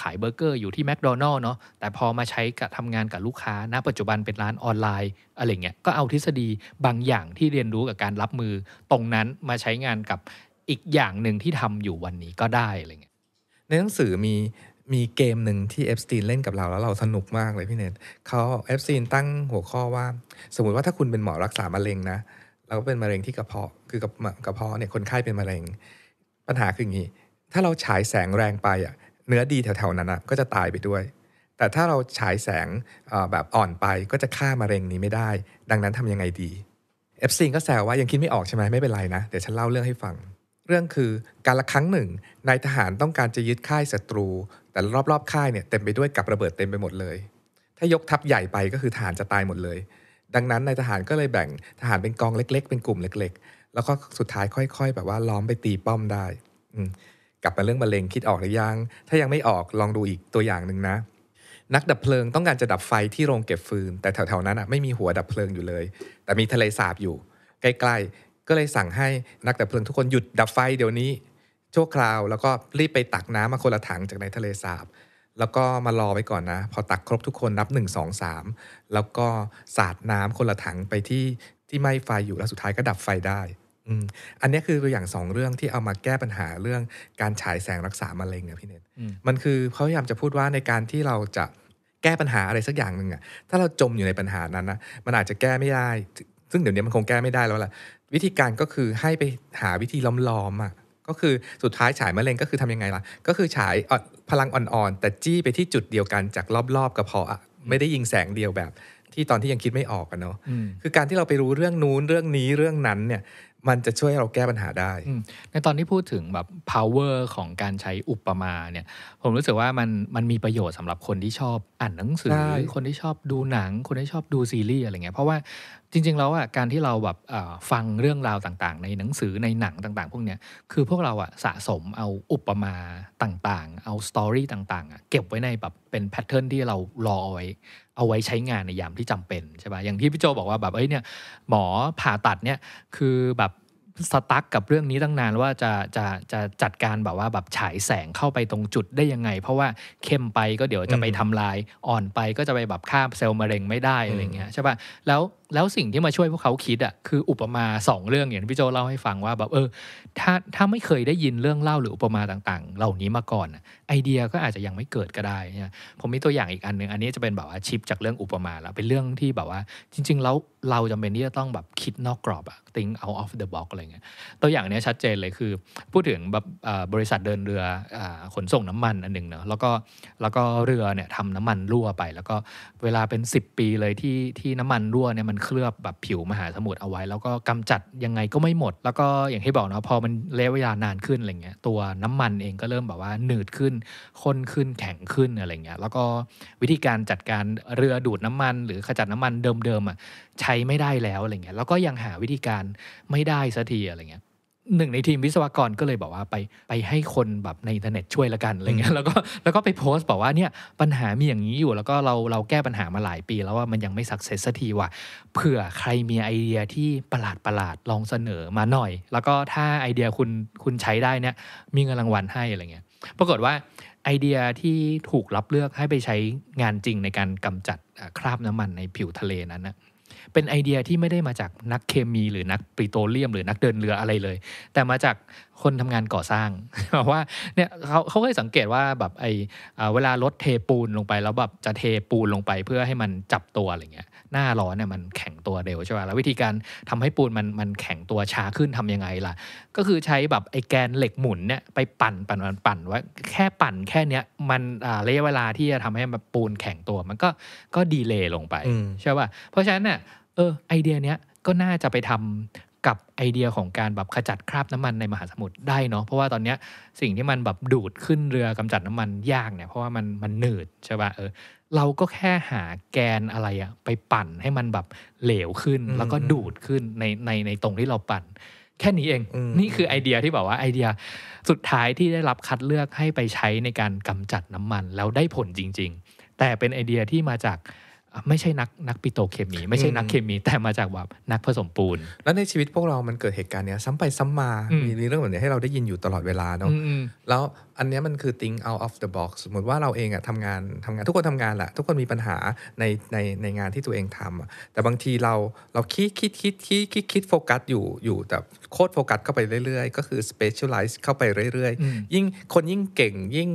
ขายเบอร์เกอร์อยู่ที่แมคโดนัลล์เนาะแต่พอมาใช้กับทำงานกับลูกค้าณปัจจุบันเป็นร้านออนไลน์อะไรเงี้ยก็เอาทฤษฎีบางอย่างที่เรียนรู้กับการรับมือ ตรงนั้นมาใช้งานกับอีกอย่างหนึ่งที่ทำอยู่วันนี้ก็ได้อะไรเงี้ยในหนังสือมีมีเกมหนึ่งที่เอฟสตีนเล่นกับเราแล้วเราสนุกมากเลยพี่เนทเขาเอฟสตีนตั้งหัวข้อว่า สมมติว่าถ้าคุณเป็นหมอรักษามะเร็งนะเราก็เป็นมะเร็งที่กระเพาะคือกระเพาะเนี่ยคนไข้เป็นมะเร็งปัญหาคืออย่างนี้ ถ้าเราฉายแสงแรงไปอ่ะ เนื้อดีแถวๆ นั้น่ะก็จะตายไปด้วย แต่ถ้าเราฉายแสงแบบอ่อนไปก็จะฆ่ามะเร็งนี้ไม่ได้ ดังนั้นทำยังไงดีเอฟซีก็แซวว่ายังคิดไม่ออกใช่ไหม ไม่เป็นไรนะ เดี๋ยวฉันเล่าเรื่องให้ฟัง เรื่องคือการละครั้งหนึ่งนายทหารต้องการจะยึดค่ายศัตรู แต่รอบๆ ค่ายเนี่ยเต็มไปด้วยกับระเบิดเต็มไปหมดเลย ถ้ายกทัพใหญ่ไปก็คือทหารจะตายหมดเลย ดังนั้นนายทหารก็เลยแบ่งทหารเป็นกองเล็กๆ เป็นกลุ่มเล็กแล้วก็สุดท้ายค่อย ๆ แบบว่าล้อมไปตีป้อมได้กลับมา เรื่องมะเร็งคิดออก หรือยังถ้ายังไม่ออกลองดูอีกตัวอย่างหนึ่งนะ นักดับเพลิงต้องการจะดับไฟที่โรงเก็บฟืนแต่แถวๆนั้นอ่ะไม่มีหัวดับเพลิงอยู่เลย แต่มีทะเลสาบอยู่ ใกล้ๆ ก็เลยสั่งให้นักดับเพลิงทุกคนหยุดดับไฟเดี๋ยวนี้ชั่วคราวแล้วก็รีบไปตักน้ำมาคนละถังจากในทะเลสาบ แล้วก็มารอไว้ก่อนนะพอตักครบทุกคนนับ1 2 3แล้วก็สาดน้ำคนละถังไปที่ที่ไหม้ไฟอยู่แล้วสุดท้ายก็ดับไฟได้ อันนี้คือตัวอย่างสองเรื่องที่เอามาแก้ปัญหาเรื่องการฉายแสงรักษามะเร็งนะพี่เนตมันคือเขาพยายามจะพูดว่าในการที่เราจะแก้ปัญหาอะไรสักอย่างหนึ่งอะถ้าเราจมอยู่ในปัญหานั้นนะ มันอาจจะแก้ไม่ได้ ซึ่งเดี๋ยวนี้มันคงแก้ไม่ได้แล้วแหละวิธีการก็คือให้ไปหาวิธีล้อมๆอะก็คือสุดท้ายฉายมะเร็งก็คือทำยังไงล่ะ ก็คือฉายพลังอ่อนๆ แต่จี้ไปที่จุดเดียวกันจากรอบๆกระเพาะไม่ได้ยิงแสงเดียวแบบที่ตอนที่ยังคิดไม่ออกกันเนาะคือการที่เราไปรู้เรื่อง นู้นเรื่องนี้เรื่องนั้นเนี่ย มันจะช่วยเราแก้ปัญหาได้ ในตอนที่พูดถึงแบบ power ของการใช้อุปมาเนี่ย ผมรู้สึกว่ามันมันมีประโยชน์สำหรับคนที่ชอบ อ่านหนังสือ คนที่ชอบดูหนัง คนที่ชอบดูซีรีส์อะไรเงี้ย เพราะว่าจริงๆ แล้วอ่ะการที่เราแบบฟังเรื่องราวต่างๆ ในหนังสือในหนัง ต่างๆ พวกเนี้ยคือพวกเราอ่ะสะสมเอาอุปมาต่างๆ เอาสตอรี่ต่างๆอ่ะเก็บไว้ในแบบเป็นแพทเทิร์นที่เรารอเอาไว้เอาไว้ใช้งานในยามที่จำเป็นใช่ป่ะอย่างที่พี่โจบอกว่าแบบเอ้ยเนี่ยหมอผ่าตัดเนี่ยคือแบบสตั๊กกับเรื่องนี้ตั้งนานว่าจะจะจะจัดการแบบว่าแบบฉายแสงเข้าไปตรงจุดได้ยังไง เพราะว่าเข้มไปก็เดี๋ยวจะไปทำลายอ่อนไปก็จะไปแบบฆ่าเซลล์มะเร็งไม่ได้อะไรเงี้ยใช่ป่ะแล้วแล้วสิ่งที่มาช่วยพวกเขาคิดอ่ะคืออุปมา 2 เรื่องอย่างพี่โจเล่าให้ฟังว่าแบบเออถ้าถ้าไม่เคยได้ยินเรื่องเล่าหรืออุปมาต่างๆ เหล่านี้มาก่อนไอเดียก็อาจจะยังไม่เกิดก็ได้เนี่ยผมมีตัวอย่างอีกอันหนึ่งอันนี้จะเป็นแบบว่าชิปจากเรื่องอุปมาแล้วเป็นเรื่องที่แบบว่าจริงๆแล้วเราจำเป็นที่จะต้องแบบคิดนอกกรอบอ่ะ think out of the box อะไรเงี้ยตัวอย่างเนี้ยชัดเจนเลยคือพูดถึงแบบบริษัทเดินเรือขนส่งน้ำมันอันหนึ่งเนาะแล้วก็แล้วก็เรือเนี่ยทำน้ำมันรั่วไป แล้วก็เวลาเป็น 10 ปีเลยที่ที่น้ำมันรั่วเนี่ยมันเคลือบแบบผิวมหาสมุทรเอาไว้ แล้วก็กำจัด ยังไงก็ไม่หมด แล้วก็อย่างที่บอกเนาะพอมันเลเวลานานขึ้นอะไรเงี้ยตัวน้ำมันเองก็เริ่มแบบว่าหนืดขึ้นข้นขึ้นแข็งขึ้นอะไรเงี้ยแล้วก็วิธีการจัดการเรือดูดน้ำมันหรือขจัดน้ำมันเดิมๆอ่ะใช้ไม่ได้แล้วอะไรเงี้ยแล้วก็ยังหาวิธีการการไม่ได้สักทีอะไรเงี้ยหนึ่งในทีมวิศวกรก็เลยบอกว่าไปไปให้คนแบบในอินเทอร์เน็ตช่วยละกันอะไรเงี้ยแล้วก็แล้วก็ไปโพสต์บอกว่าเนี่ยปัญหามีอย่างนี้อยู่ แล้วก็เราเราแก้ปัญหามาหลายปี แล้วว่ามันยังไม่สักเซสสักทีว่ะเผื่อใครมีไอเดียที่ประหลาดประหลาดลองเสนอมาหน่อย แล้วก็ถ้าไอเดียคุณคุณใช้ได้เนี่ยมีเงินรางวัลให้อะไรเงี้ยปรากฏว่าไอเดียที่ถูกรับเลือกให้ไปใช้งานจริงในการกำจัดคราบน้ำมันในผิวทะเลนั้นนะเป็นไอเดียที่ไม่ได้มาจากนักเคมีหรือนักปริโตรเลียม หรือนักเดินเรืออะไรเลย แต่มาจากคนทำงานก่อสร้างว่าเนี่ยเขาเขาเคยสังเกตว่าแบบไอเวลารถเทปูนลงไปแล้วแบบจะเทปูนลงไปเพื่อให้มันจับตัวอะไรเงี้ยหน้าร้อนเนี่ยมันแข็งตัวเร็วใช่ป่ะ แล้ววิธีการทำให้ปูนมันมันแข็งตัวช้าขึ้นทํำยังไงล่ะ ก็คือใช้แบบไอ้แกนเหล็กหมุนเนี่ยไปปั่นปั่นปั่นปนว่าแค่ปั่นแค่เนี้ยมันระยะเวลาที่จะทำให้มันปูนแข็งตัว มันก็ก็ดีเลย์ลงไปใช่ป่ะ เพราะฉะนั้นเนี่ยเออไอเดียเนี้ยก็น่าจะไปทำกับไอเดียของการแบบขจัดคราบน้ำมันในมหาสมุทรได้เนาะ เพราะว่าตอนเนี้ยสิ่งที่มันแบบดูดขึ้นเรือกำจัดน้ำมันยากเนี่ยเพราะว่ามันมันหนืดใช่ป่ะเออเราก็แค่หาแกนอะไรอะไปปั่นให้มันแบบเหลวขึ้น แล้วก็ดูดขึ้น ในในในตรงที่เราปั่น แค่นี้เอง นี่คือไอเดียที่บอกว่าไอเดียสุดท้ายที่ได้รับคัดเลือกให้ไปใช้ในการกำจัดน้ำมันแล้วได้ผลจริงๆ แต่เป็นไอเดียที่มาจากไม่ใช่นักนักปิโตเคมี ไม่ใช่นักเคมีแต่มาจากแบบนักผสมปูนแล้วในชีวิตพวกเรา มันเกิดเหตุการณ์เนี้ยซ้ำไปซ้ำมา มีเรื่องแบบนี้ ให้เราได้ยินอยู่ตลอดเวลาเนาะแล้วอันนี้มันคือ think out of the box สมมติว่าเราเองอะทำงานทำงานทุกคนทำงานแหละทุกคนมีปัญหาในในในงานที่ตัวเองทำแต่บางทีเราเราคิดคิดคิดคิดคิดคิดโฟกัสอยู่อยู่แต่โคตรโฟกัสเข้าไปเรื่อย ๆ ก็คือ specialize เข้าไปเรื่อย ๆยิ่งคนยิ่งเก่งยิ่ง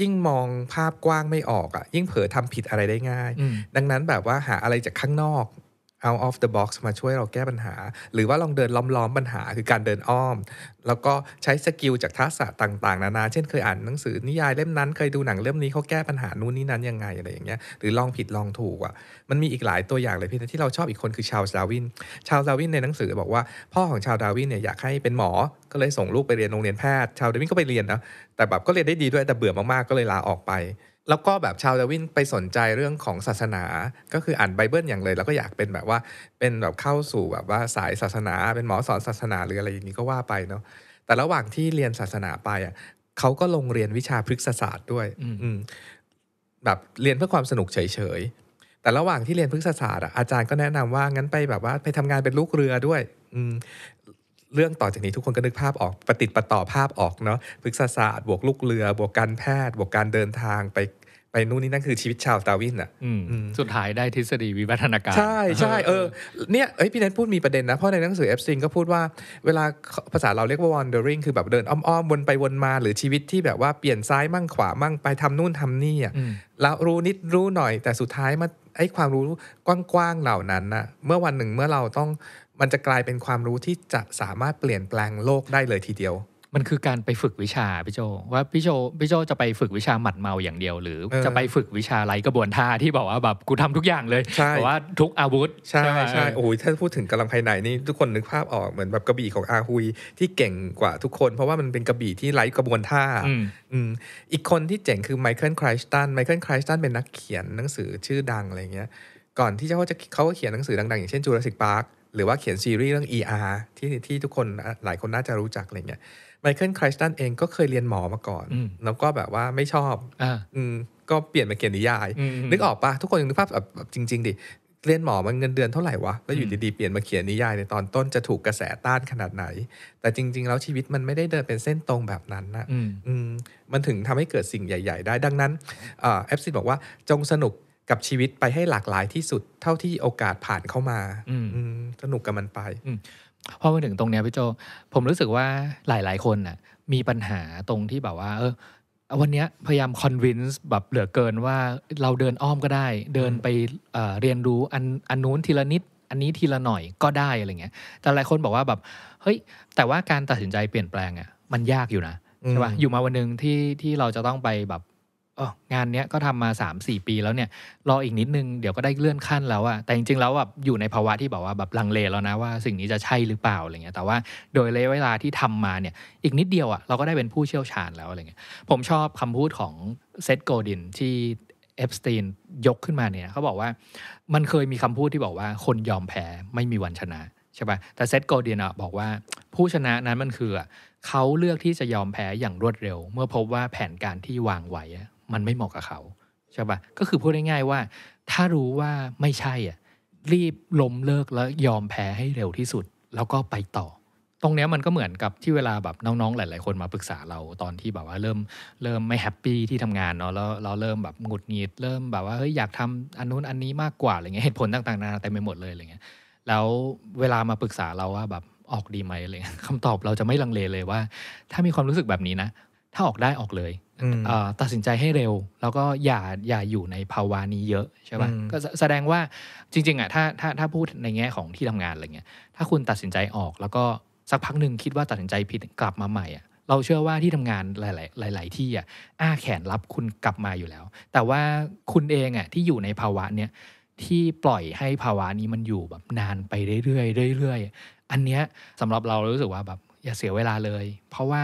ยิ่งมองภาพกว้างไม่ออกอะ่ะยิ่งเผลอทำผิดอะไรได้ง่าย ดังนั้นแบบว่าหาอะไรจากข้างนอกฟเด of the box มาช่วยเราแก้ปัญหา หรือว่าลองเดินล้อมๆปัญหาคือการเดินอ้อม แล้วก็ใช้สกิลจากทักษะต่างๆ นานาเช่นเคยอ่านหนังสือนิยายเล่มนั้นเคยดูหนังเล่มนี้เขาแก้ปัญหานู่นนี่นั้นยังไงอะไรอย่างเงี้ยหรือลองผิดลองถูกอ่ะมันมีอีกหลายตัวอย่างเลยพี่แต่ที่เราชอบอีกคนคือชาวดาวินชาวดาวินในหนังสือบอกว่า พ่อของชาวดาวินเนี่ยอยากให้เป็นหมอ ก็เลยส่งลูกไปเรียนโรงเรียนแพทย์ชาวดาวินก็ไปเรียนนะแต่แบบก็เรียนได้ดีด้วยแต่เบื่อมากๆก็เลยลาออกไปแล้วก็แบบชาวดาวินไปสนใจเรื่องของศาสนา ก็คืออ่านไบเบิลอย่างเลย แล้วก็อยากเป็นแบบว่าเป็นแบบเข้าสู่แบบว่าสายศาสนาเป็นหมอสอนศาสนาหรืออะไรอย่างนี้ก็ว่าไปเนาะแต่ระหว่างที่เรียนศาสนาไปอ่ะเขาก็ลงเรียนวิชาพฤกษศาสตร์ด้วย อืแบบเรียนเพื่อความสนุกเฉยๆแต่ระหว่างที่เรียนพฤกษศาสตร์อ่ะอาจารย์ก็แนะนำว่างั้นไปแบบว่าไปทำงานเป็นลูกเรือด้วย อืเรื่องต่อจากนี้ทุกคนก็นึกภาพออกประติดประต่อภาพออกเนาะฟึกษศาสตร์บวกลูกเรือบวกการแพทย์ บวกการเดินทางไปไปนู่นนี่นั่นคือชีวิตชาวดาวินอ่ะสุดท้ายได้ทฤษฎีวิวัฒนาการ ใช่ใช่เออเนี่ยเอ้ยพี่เนนพูดมีประเด็นนะ เพราะในหนังสือเอฟซิงก็พูดว่าเวลาภาษาเราเรียกว่า wandering คือแบบเดินอ้อมๆวนไปวนมาหรือชีวิตที่แบบว่าเปลี่ยนซ้ายมั่งขวามั่งไปทำนู่นทำนี่อ่ะแล้วรู้นิดรู้หน่อย แต่สุดท้ายมาไอ้ความรู้กว้างๆเหล่านั้นนะเมื่อวันหนึ่งเมื่อเราต้องมันจะกลายเป็นความรู้ที่จะสามารถเปลี่ยนแปลงโลกได้เลยทีเดียว มันคือการไปฝึกวิชาพี่โจว่าพี่โจพี่โจจะไปฝึกวิชาหมัดเมาอย่างเดียว หรือ จะไปฝึกวิชาไรกระบวนท่าที่บอกว่าแบบกูทำทุกอย่างเลยแต่ว่าทุกอาวุธ ใช่ใช่โอ้ยถ้าพูดถึงกำลังภายในนี่ทุกคนนึกภาพออกเหมือนแบบกระบี่ของอาฮุยที่เก่งกว่าทุกคน เพราะว่ามันเป็นกระบี่ที่ไรกระบวนท่า อือีกคนที่เจ๋งคือไมเคิลไครสตันไมเคิลไครสตันเป็นนักเขียนหนังสือชื่อดังอะไรเงี้ย ก่อนที่เขาจะเขาเขียนหนังสือดังๆอย่างเช่นจูราสสิกพาร์คหรือว่าเขียนซีรีส์เรื่อง ER ที่ที่ทุกคนหลายคนน่าจะรู้จักอะไรเงี้ยไมเคิลไครสตันเองก็เคยเรียนหมอมาก่อน แล้วก็แบบว่าไม่ชอบอก็เปลี่ยนมาเขียนนิยาย นึกออกปะทุกคนนึกภาพแบบจริง ๆ ดิ เรียนหมอมันเงินเดือนเท่าไหร่วะแล้วอยู่ดี ๆ เปลี่ยนมาเขียนนิยายในตอนต้นจะถูกกระแสต้านขนาดไหน แต่จริง ๆ แล้วชีวิตมันไม่ได้เดินเป็นเส้นตรงแบบนั้นนะมันถึงทำให้เกิดสิ่งใหญ่ ๆ ได้ดังนั้นเอฟซิดบอกว่าจงสนุกกับชีวิตไปให้หลากหลายที่สุดเท่าที่โอกาสผ่านเข้ามาสนุกกับมันไปพอมาถึงตรงเนี้ยพี่โจ ผมรู้สึกว่าหลาย ๆ คนน่ะ มีปัญหาตรงที่แบบว่า เออ วันนี้พยายามคอนวินส์แบบเหลือเกินว่าเราเดินอ้อมก็ได้ เดินไปเเรียนรู้ อันอันนู้นทีละนิดอันนี้ทีละหน่อยก็ได้อะไรเงี้ย แต่หลายคนบอกว่าแบบเฮ้ย แต่ว่าการตัดสินใจเปลี่ยนแปลงอะ่ะ มันยากอยู่นะใช่ป่ะอยู่มาวันหนึ่งที่ที่เราจะต้องไปแบบงานเนี้ยก็ทำมา 3-4 ปีแล้วเนี่ย รออีกนิดนึง เดี๋ยวก็ได้เลื่อนขั้นแล้วอะแต่จริงๆแล้วแบบอยู่ในภาวะที่บอกว่าแบบลังเลแล้วนะว่าสิ่งนี้จะใช่หรือเปล่าอะไรเงี้ยแต่ว่าโดยระยะเวลาที่ทำมาเนี่ย อีกนิดเดียวอะเราก็ได้เป็นผู้เชี่ยวชาญแล้วอะไรเงี้ยผมชอบคำพูดของเซตโกดินที่เอฟสตีนยกขึ้นมาเนี่ยเขาบอกว่ามันเคยมีคำพูดที่บอกว่าคนยอมแพ้ไม่มีวันชนะใช่ปะ่ะแต่เซตโกดินอะบอกว่าผู้ชนะนั้นมันคือเขาเลือกที่จะยอมแพ้อย่างรวดเร็ว เมื่อพบว่าแผนการที่วางไว้มันไม่เหมาะกับเขา ใช่ปะก็คือพูดง่ายๆว่า ถ้ารู้ว่าไม่ใช่อ่ะรีบล้มเลิกแล้วยอมแพ้ให้เร็วที่สุด แล้วก็ไปต่อ ตรงนี้มันก็เหมือนกับที่เวลาแบบน้องๆหลาย ๆคนมาปรึกษาเราตอนที่แบบว่าเริ่มเริ่มไม่แฮปปี้ที่ทำงานเนาะแล้วเราเริ่มแบบหงุดหงิดเริ่มแบบว่าเฮ้ยอยากทำอันนู้นอันนี้มากกว่าอะไรเงี้ยเหตุผลต่างๆนานาเต็มไปหมดเลยอะไรเงี้ยแล้วเวลามาปรึกษาเราว่าแบบออกดีไหมอะไรเงี้ยคำตอบเราจะไม่ลังเลเลยว่า ถ้ามีความรู้สึกแบบนี้นะ ถ้าออกได้ออกเลยตัดสินใจให้เร็วแล้วก็อย่าอย่าอยู่ในภาวะนี้เยอะใช่ป่ะก็แสดงว่าจริงๆอ่ะถ้าถ้าถ้าพูดในแง่ของที่ทำงานอะไรเงี้ยถ้าคุณตัดสินใจออกแล้วก็สักพักหนึ่งคิดว่าตัดสินใจผิดกลับมาใหม่อ่ะเราเชื่อว่าที่ทำงานหลายๆหลายๆที่อ่ะอ้าแขนรับคุณกลับมาอยู่แล้ว แต่ว่าคุณเองอ่ะที่อยู่ในภาวะเนี้ยที่ปล่อยให้ภาวะนี้มันอยู่แบบนานไปเรื่อยๆเรื่อย ๆ อันเนี้ยสำหรับเรารู้สึกว่าแบบอย่าเสียเวลาเลย เพราะว่า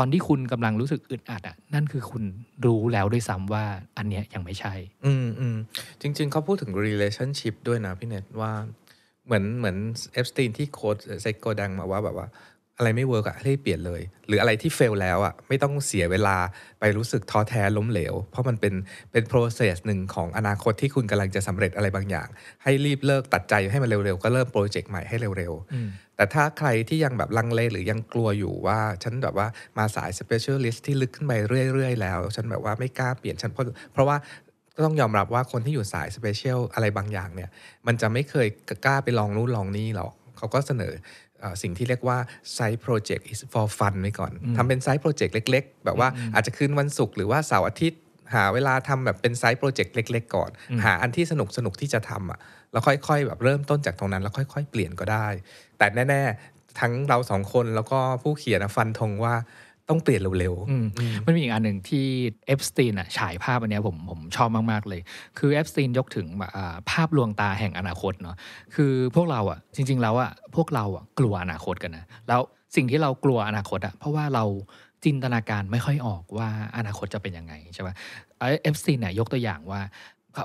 อนที่คุณกำลังรู้สึกอึดอัดอ่ะ นั่นคือคุณรู้แล้วด้วยซ้ำว่า อันเนี้ยยังไม่ใช่ อืมอืมจริงๆ เขาพูดถึง relationship ด้วยนะ พี่เน็ตว่า เหมือนเหมือนเอฟสตีนที่โค้ดเซ็กโกดังมาว่าแบบว่าอะไรไม่เวิร์กอะให้เปลี่ยนเลย หรืออะไรที่เฟลแล้วอะไม่ต้องเสียเวลาไปรู้สึกท้อแท้ล้มเหลว เพราะมันเป็นเป็นโปรเซสหนึ่งของอนาคตที่คุณกำลังจะสำเร็จอะไรบางอย่าง ให้รีบเลิก ตัดใจให้มันเร็ว ๆ ก็เริ่มโปรเจกต์ใหม่ให้เร็วๆแต่ถ้าใครที่ยังแบบ ลังเลหรือยังกลัวอยู่ว่า ฉันแบบว่ามาสายสเปเชียลิสต์ที่ลึกขึ้นไปเรื่อย ๆ แล้ว ฉันแบบว่าไม่กล้าเปลี่ยนฉันเพราะเพราะว่าก็ต้องยอมรับว่าคนที่อยู่สายสเปเชียลอะไรบางอย่างเนี่ย มันจะไม่เคยกล้าไปลองรู้ลองนี่หรอกเขาก็เสนอสิ่งที่เรียกว่าไซต์โปรเจกต์ is for fun ไว้ก่อนทำเป็นไซต์โปรเจกต์เล็กๆ แบบว่าอาจจะคืนวันศุกร์หรือว่าเสาร์อาทิตย์ หาเวลาทำแบบเป็นไซต์โปรเจกต์เล็กๆ ก่อน หาอันที่สนุกสนุกที่จะทำอ่ะแล้วค่อย ๆแบบเริ่มต้นจากตรงนั้น แล้วค่อยๆเปลี่ยนก็ได้ แต่แน่ๆ ทั้งเราสองคนแล้วก็ผู้เขียนฟันธงว่าต้องเปลี่ยนเร็วๆมันมีอีกอันหนึ่งที่เอฟสตีนอ่ะ ฉายภาพอันนี้ผมผมชอบมากๆเลย คือเอฟสตีนยกถึงภาพลวงตาแห่งอนาคตเนาะ คือพวกเราอ่ะ จริง ๆ แล้วอ่ะ พวกเราอ่ะกลัวอนาคตกันนะ แล้วสิ่งที่เรากลัวอนาคตอ่ะ เพราะว่าเราจินตนาการไม่ค่อยออกว่าอนาคตจะเป็นยังไงใช่ไหมเอฟซีนเนี่ยยกตัวอย่างว่า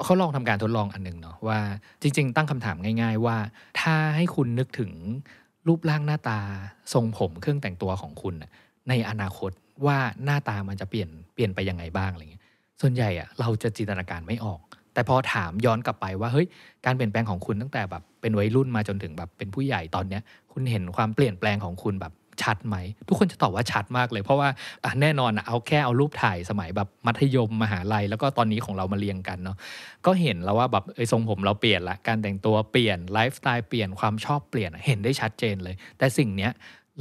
เขาลองทำการทดลองอันนึงเนาะว่าจริงๆตั้งคำถามง่าย ๆ ว่า ถ้าให้คุณนึกถึงรูปร่างหน้าตาทรงผมเครื่องแต่งตัวของคุณในอนาคตว่าหน้าตามันจะเปลี่ยนเปลี่ยนไปยังไงบ้างอะไรเงี้ยส่วนใหญ่อะเราจะจินตนาการไม่ออก แต่พอถามย้อนกลับไปว่าเฮ้ยการเปลี่ยนแปลงของคุณตั้งแต่แบบเป็นวัยรุ่นมาจนถึงแบบเป็นผู้ใหญ่ตอนเนี้ย คุณเห็นความเปลี่ยนแปลงของคุณแบบชัดไหม ทุกคนจะตอบว่าชัดมากเลยเพราะว่าแน่นอนเอาแค่เอารูปถ่ายสมัยแบบมัธยมมหาลัย แล้วก็ตอนนี้ของเรามาเรียงกันเนาะก็เห็นแล้วว่าแบบทรงผมเราเปลี่ยนละการแต่งตัวเปลี่ยนไลฟ์สไตล์เปลี่ยนความชอบเปลี่ยนเห็นได้ชัดเจนเลยแต่สิ่งเนี้ย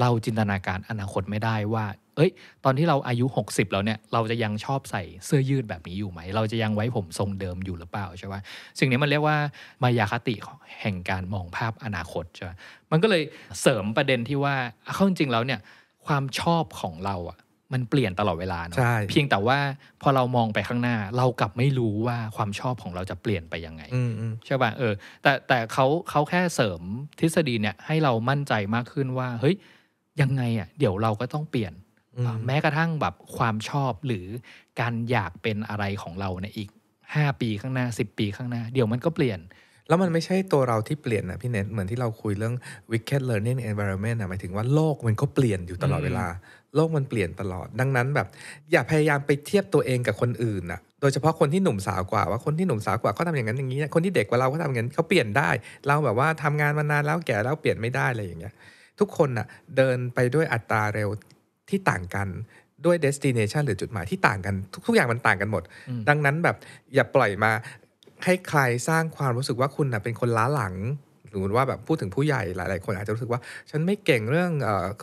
เราจินตนาการอนาคตไม่ได้ว่า เอ้ย ตอนที่เราอายุ 60 แล้ว เนี่ย เราจะยังชอบใส่เสื้อยืดแบบนี้อยู่ไหม เราจะยังไว้ผมทรงเดิมอยู่หรือเปล่าใช่ไหมสิ่งนี้มันเรียกว่ามายาคติแห่งการมองภาพอนาคตใช่ไหมมันก็เลยเสริมประเด็นที่ว่าเข้าจริงแล้วเนี่ยความชอบของเราอะมันเปลี่ยนตลอดเวลาเนาะเพียงแต่ว่าพอเรามองไปข้างหน้า เรากลับไม่รู้ว่าความชอบของเราจะเปลี่ยนไปยังไงใช่ป่ะเออ แต่แต่เขาเขาแค่เสริมทฤษฎีเนี่ย ให้เรามั่นใจมากขึ้นว่า เฮ้ยยังไงอ่ะเดี๋ยวเราก็ต้องเปลี่ยนแม้กระทั่งแบบความชอบหรือการอยากเป็นอะไรของเราในอีก 5 ปีข้างหน้า 10 ปีข้างหน้า เดี๋ยวมันก็เปลี่ยน แล้วมันไม่ใช่ตัวเราที่เปลี่ยนนะพี่เน็ตเหมือนที่เราคุยเรื่อง wicked learning environment นะหมายถึงว่าโลกมันก็เปลี่ยนอยู่ตลอดเวลาโลกมันเปลี่ยนตลอด ดังนั้นแบบ อย่าพยายามไปเทียบตัวเองกับคนอื่นนะโดยเฉพาะคนที่หนุ่มสาวกว่าว่าคนที่หนุ่มสาวกว่าเขาทาอย่างนั้นอย่างนี้คนที่เด็กกว่าเราเขาทำอย่างนั้นเขาเปลี่ยนได้ เราแบบว่าทำงานมานานแล้วแก่แล้วเปลี่ยนไม่ได้อะไรอย่างเงี้ยทุกคนอ่ะเดินไปด้วยอัตราเร็วที่ต่างกัน ด้วยเดสติเนชันหรือจุดหมายที่ต่างกันทุกๆอย่างมันต่างกันหมด ดังนั้นแบบอย่าปล่อยมาให้ใครสร้างความรู้สึกว่าคุณนะเป็นคนล้าหลังมมติว่าแบบพูดถึงผู้ใหญ่หลาย ๆ คนอาจจะรู้สึกว่า ฉันไม่เก่งเรื่อง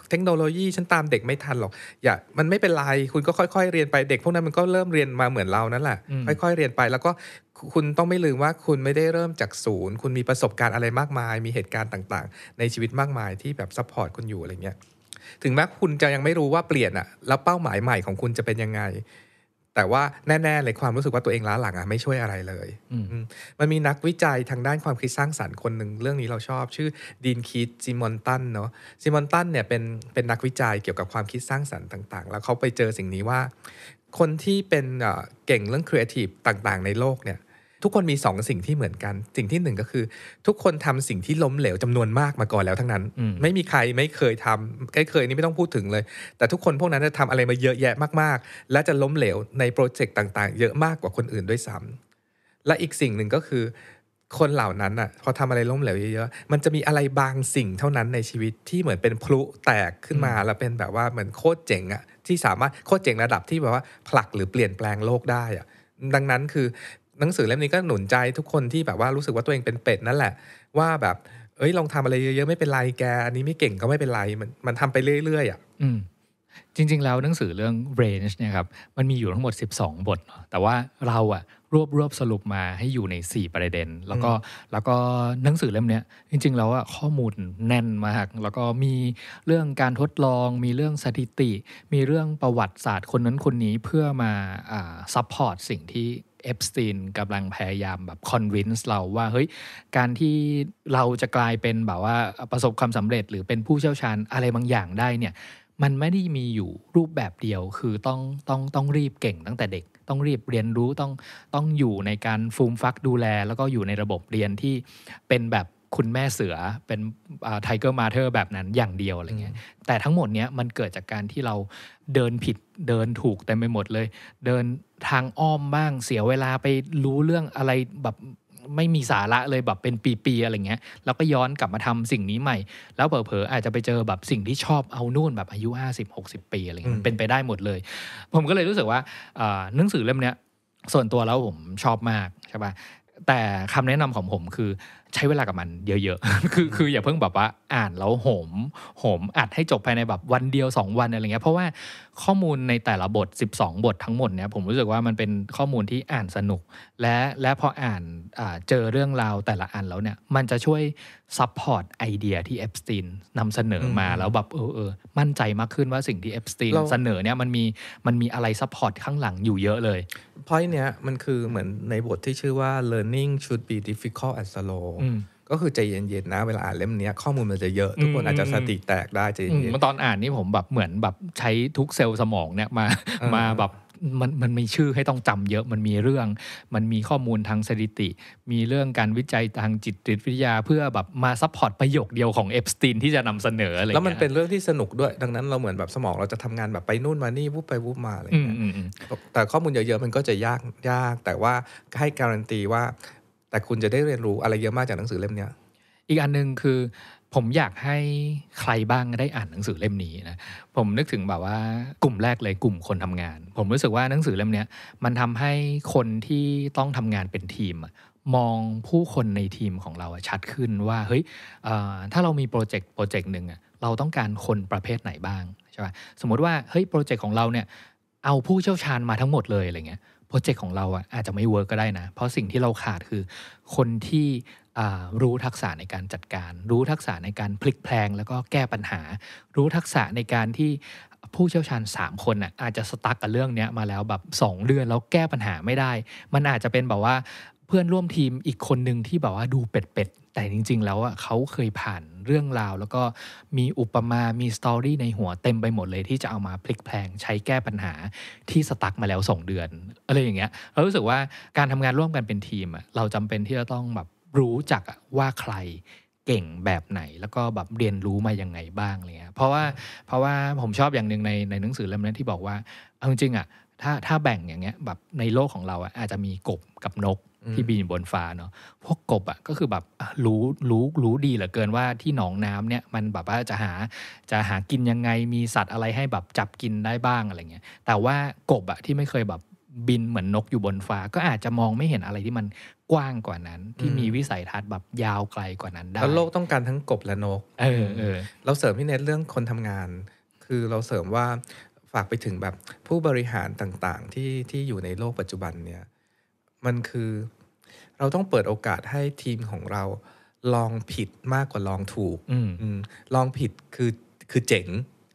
เทคโนโลยีฉันตามเด็กไม่ทันหรอก อย่ามันไม่เป็นไรคุณก็ค่อย ๆ เรียนไปเด็กพวกนั้นมันก็เริ่มเรียนมาเหมือนเรานั่นแหละค่อย ๆ เรียนไปแล้วก็คุณต้องไม่ลืมว่าคุณไม่ได้เริ่มจากศูนย์ คุณมีประสบการณ์อะไรมากมาย มีเหตุการณ์ต่าง ๆ ในชีวิตมากมายที่แบบซัพพอร์ตคุณอยู่อะไรเงี้ยถึงแม้คุณจะยังไม่รู้ว่าเปลี่ยนอะแล้วเป้าหมายใหม่ของคุณจะเป็นยังไงแต่ว่าแน่ๆเลยความรู้สึกว่าตัวเองล้าหลังอ่ะไม่ช่วยอะไรเลยมันมีนักวิจัยทางด้านความคิดสร้างสารรค์คนหนึ่งเรื่องนี้เราชอบ ชื่อดีนคีตซิมอนตันเนาะซิมอนตันเนี่ยเป็นเป็นนักวิจัยเกี่ยวกับความคิดสร้างสารรค์ต่างๆ แล้วเขาไปเจอสิ่งนี้ว่า คนที่เป็นเก่งเรื่องครีเอทีฟต่างๆในโลกเนี่ยทุกคนมี2สสิ่งที่เหมือนกันสิ่งที่1ก็คือ ทุกคนทำสิ่งที่ล้มเหลวจำนวนมากมาก่อนแล้วทั้งนั้นไม่มีใครไม่เคยทำใกล้เคยนี่ไม่ต้องพูดถึงเลย แต่ทุกคนพวกนั้นจะทำอะไรมาเยอะแยะมากๆ และจะล้มเหลวในโปรเจกต์ต่างๆ เยอะมากกว่าคนอื่นด้วยซ้ำ และอีกสิ่งหนึ่งก็คือคนเหล่านั้นอ่ะพอทำอะไรล้มเหลวเยอะๆมันจะมีอะไรบางสิ่งเท่านั้นในชีวิตที่เหมือนเป็นพลุแตกขึ้นมาแล้วเป็นแบบว่าเหมือนโคตรเจ๋งอ่ะที่สามารถโคตรเจ๋งระดับที่แบบว่า ผลักหรือเปลี่ยนแปลงโลกได้อ่ะดังนั้นคือหนังสือเล่มนี้ก็หนุนใจทุกคนที่แบบว่ารู้สึกว่าตัวเองเป็นเป็ดนั่นแหละ ว่าแบบ เอ้ยลองทำอะไรเยอะๆไม่เป็นไรแก อันนี้ไม่เก่งก็ไม่เป็นไร มันมันทำไปเรื่อย ๆ อ่ะ อืม จริงๆ แล้วหนังสือเรื่อง range เนี่ยครับ มันมีอยู่ทั้งหมด 12 บท แต่ว่าเราอะรวบรวบสรุปมาให้อยู่ใน 4 ประเด็น แล้วก็แล้วก็หนังสือเล่มนี้จริง ๆ แล้วอะข้อมูลแน่นมากแล้วก็มีเรื่องการทดลอง มีเรื่องสถิติมีเรื่องประวัติศาสตร์คนนั้นคนนี้เพื่อมาซัพพอร์ตสิ่งที่เอฟสตีนกำลังพยายามแบบคอนวินส์เราว่าเฮ้ยการที่เราจะกลายเป็นแบบว่าประสบความสำเร็จหรือเป็นผู้เชี่ยวชาญอะไรบางอย่างได้เนี่ยมันไม่ได้มีอยู่รูปแบบเดียวคือต้องต้องต้องรีบเก่งตั้งแต่เด็กต้องรีบเรียนรู้ต้อง ต้องอยู่ในการฟูมฟักดูแล แล้วก็อยู่ในระบบเรียนที่เป็นแบบคุณแม่เสือเป็นไทเกอร์มาเธอร์แบบนั้นอย่างเดียวอะไรเงี้ยแต่ทั้งหมดเนี้ยมันเกิดจากการที่เราเดินผิดเดินถูกเต็ไมไปหมดเลยเดินทางอ้อมบ้างเสียเวลาไปรู้เรื่องอะไรแบบไม่มีสาระเลยแบบเป็นปี ๆ อะไรเงี้ย แล้วก็ย้อนกลับมาทำสิ่งนี้ใหม่ แล้วเผลอๆอาจจะไปเจอแบบสิ่งที่ชอบเอานู่นแบบอายุ 50 60 ปีอะไรเงี้ยเป็นไปได้หมดเลย ผมก็เลยรู้สึกว่าหนังสือเล่มเนี้ยส่วนตัวแล้วผมชอบมากใช่ปะ่ะแต่คำแนะนำของผมคือใช้เวลากับมันเยอะ ๆ คือคืออย่าเพิ่งแบบว่าอ่านแล้วโหมโหมอัดให้จบภายในแบบวันเดียว 2 วันอะไรเงี้ย เพราะว่าข้อมูลในแต่ละบท 12 บททั้งหมดเนี่ยผมรู้สึกว่ามันเป็นข้อมูลที่อ่านสนุก และและพออ่านเจอเรื่องราวแต่ละอันแล้วเนี่ยมันจะช่วยซัพพอร์ตไอเดียที่เอฟสตีนนำเสนอมาแล้วแบบเออเออมั่นใจมากขึ้นว่าสิ่งที่เอฟสตีนเสนอเนี่ยมันมีมันมีอะไรซัพพอร์ตข้างหลังอยู่เยอะเลยพอยเนี้ยมันคือเหมือนในบทที่ชื่อว่า learning should be difficult and slow ก็คือใจเย็นๆนะเวลาอ่านเล่มนี้ข้อมูลมันจะเยอะทุกคนอาจจะสติแตกได้ใจเย็นๆมาตอนอ่านนี่ผมแบบเหมือนแบบใช้ทุกเซลล์สมองเนี่ยมามาแบบมันมันมีชื่อให้ต้องจำเยอะมันมีเรื่อง มันมีข้อมูลทางสถิติ มีเรื่องการวิจัยทางจิตวิทยาเพื่อแบบมาซัพพอร์ตประโยคเดียวของเอฟสติน ที่จะนำเสนออะไรแล้วมันเป็นเรื่องที่สนุกด้วย ดังนั้นเราเหมือนแบบสมองเราจะทำงานแบบไปนู่นมานี่วุบไปวุบมาอะไรอย่างเงี้ยแต่ข้อมูลเยอะๆมันก็จะยากยาก แต่ว่าให้การันตีว่าแต่คุณจะได้เรียนรู้อะไรเยอะมากจากหนังสือเล่มนี้ อีกอันหนึ่งคือผมอยากให้ใครบ้างได้อ่านหนังสือเล่มนี้นะ ผมนึกถึงแบบว่ากลุ่มแรกเลยกลุ่มคนทำงาน ผมรู้สึกว่าหนังสือเล่มนี้ มันทำให้คนที่ต้องทำงานเป็นทีม มองผู้คนในทีมของเราชัดขึ้นว่าเฮ้ยถ้าเรามีโปรเจกต์โปรเจกต์หนึ่งเราต้องการคนประเภทไหนบ้างใช่ป่ะสมมติว่าเฮ้ยโปรเจกต์ของเราเนี่ยเอาผู้เชี่ยวชาญมาทั้งหมดเลยอะไรเงี้ยโปรเจกต์ของเราออาจจะไม่เวิร์กก็ได้นะ เพราะสิ่งที่เราขาดคือคนที่รู้ทักษะในการจัดการ รู้ทักษะในการพลิกแพลงแล้วก็แก้ปัญหา รู้ทักษะในการที่ผู้เชี่ยวชาญ 3 คนน่ะอาจจะสตั๊กกับเรื่องนี้มาแล้วแบบ 2เดือนแล้วแก้ปัญหาไม่ได้ มันอาจจะเป็นแบบว่าเพื่อนร่วมทีมอีกคนหนึ่งที่แบบว่าดูเป็ดเป็ดแต่จริงๆแล้วอ่ะเขาเคยผ่านเรื่องราวแล้วก็มีอุปมา มีสตอรี่ในหัวเต็มไปหมดเลย ที่จะเอามาพลิกแพลงใช้แก้ปัญหาที่สตั๊กมาแล้ว2เดือน อะไรอย่างเงี้ยเรารู้สึกว่าการทำงานร่วมกันเป็นทีมอ่ะเราจำเป็นที่จะต้องแบบรู้จักว่าใครเก่งแบบไหนแล้วก็แบบเรียนรู้มายังไงบ้างเลยเพราะว่าเพราะว่าผมชอบอย่างหนึ่งในในหนังสือเล่มนั้นที่บอกว่าเอาจริงอ่ะถ้าถ้าแบ่งอย่างเงี้ยแบบในโลกของเราอ่ะอาจจะมีกบกับนกที่บินอยู่บนฟ้าเนาะพวกกบอ่ะก็คือแบบรู้รู้รู้ดีเหลือเกินว่าที่หนองน้ำเนี่ยมันแบบว่าจะหาจะหากินยังไงมีสัตว์อะไรให้แบบจับกินได้บ้างอะไรเงี้ยแต่ว่ากบอ่ะที่ไม่เคยแบบบินเหมือนนกอยู่บนฟ้า ก็อาจจะมองไม่เห็นอะไรที่มันกว้างกว่านั้น ที่มีวิสัยทัศน์แบบยาวไกลกว่านั้นได้แล้วโลกต้องการทั้งกบและนกเออเออเราเสริมพี่เน็ตเรื่องคนทำงาน คือเราเสริมว่าฝากไปถึงแบบผู้บริหารต่างๆ ที่ที่อยู่ในโลกปัจจุบันเนี่ยมันคือเราต้องเปิดโอกาสให้ทีมของเรา ลองผิดมากกว่าลองถูกอลองผิดคือคือเจ๋ง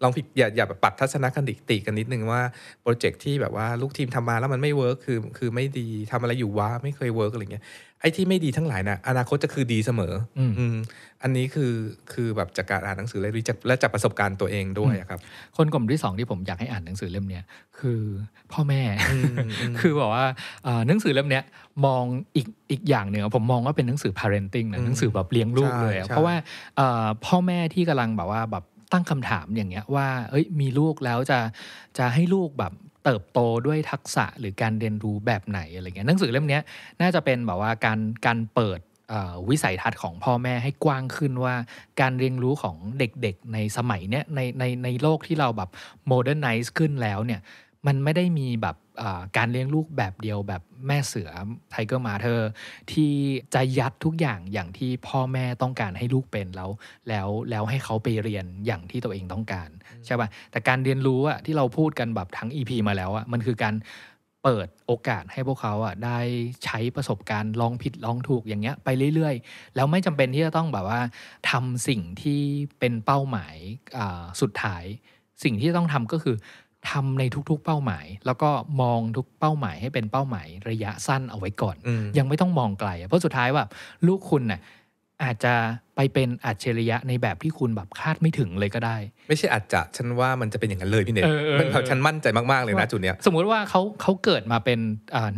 ลองผิดอย่าอย่าแบบปรับทัศนคติกันนิดนึงว่าโปรเจกต์ที่แบบว่าลูกทีมทำมาแล้วมันไม่เวิร์ค คือคือไม่ดีทำอะไรอยู่วะไม่เคยเวิร์คอะไรเงี้ยไอ้ที่ไม่ดีทั้งหลายนะอนาคตจะคือดีเสมออืมอันนี้คือคือแบบจากการอ่านหนังสือและจากและจากประสบการณ์ตัวเองด้วยครับคนกลุ่มที่สองที่ผมอยากให้อ่านหนังสือเล่มเนี้ยคือพ่อแม่คือบอกว่าหนังสือเล่มเนี้ยมองอีกอีกอย่างหนึ่งผมมองว่าเป็นหนังสือ parenting นะหนังสือแบบเลี้ยงลูกเลยเพราะว่าพ่อแม่ที่กำลังแบบว่าแบบตั้งคำถามอย่างเงี้ยว่าเอ้ยมีลูกแล้วจะจะให้ลูกแบบเติบโตด้วยทักษะหรือการเรียนรู้แบบไหนอะไรเงี้ยหนังสือเล่มนี้น่าจะเป็นแบบว่าการการเปิดวิสัยทัศน์ของพ่อแม่ให้กว้างขึ้นว่า การเรียนรู้ของเด็กๆ ในสมัยเนี้ยในในในโลกที่เราแบบโมเดิร์นไนซ์ขึ้นแล้วเนี่ยมันไม่ได้มีแบบการเลี้ยงลูกแบบเดียวแบบแม่เสือไทเกอร์มาเธอที่จะยัดทุกอย่างอย่างที่พ่อแม่ต้องการให้ลูกเป็นแล้ว แล้วแล้วให้เขาไปเรียนอย่างที่ตัวเองต้องการใช่ป่ะแต่การเรียนรู้อะที่เราพูดกันแบบทั้ง EP มาแล้วอะมันคือการเปิดโอกาสให้พวกเขาอะได้ใช้ประสบการณ์ลองผิดลองถูกอย่างเงี้ยไปเรื่อยๆ แล้วไม่จำเป็นที่จะต้องแบบว่าทำสิ่งที่เป็นเป้าหมายสุดท้ายสิ่งที่ต้องทำก็คือทำในทุกๆเป้าหมาย แล้วก็มองทุกเป้าหมายให้เป็นเป้าหมาย ระยะสั้นเอาไว้ก่อน ยังไม่ต้องมองไกล เพราะสุดท้ายว่าลูกคุณนะ่ะอาจจะไปเป็นอัจฉริยะในแบบที่คุณแบบคาดไม่ถึงเลยก็ได้ ไม่ใช่อาจจะฉันว่ามันจะเป็นอย่างนั้นเลยพี่เนทฉันมั่นใจมากๆเลยนะจุดเนี้ยสมมุติว่าเขาเขาเกิดมาเป็น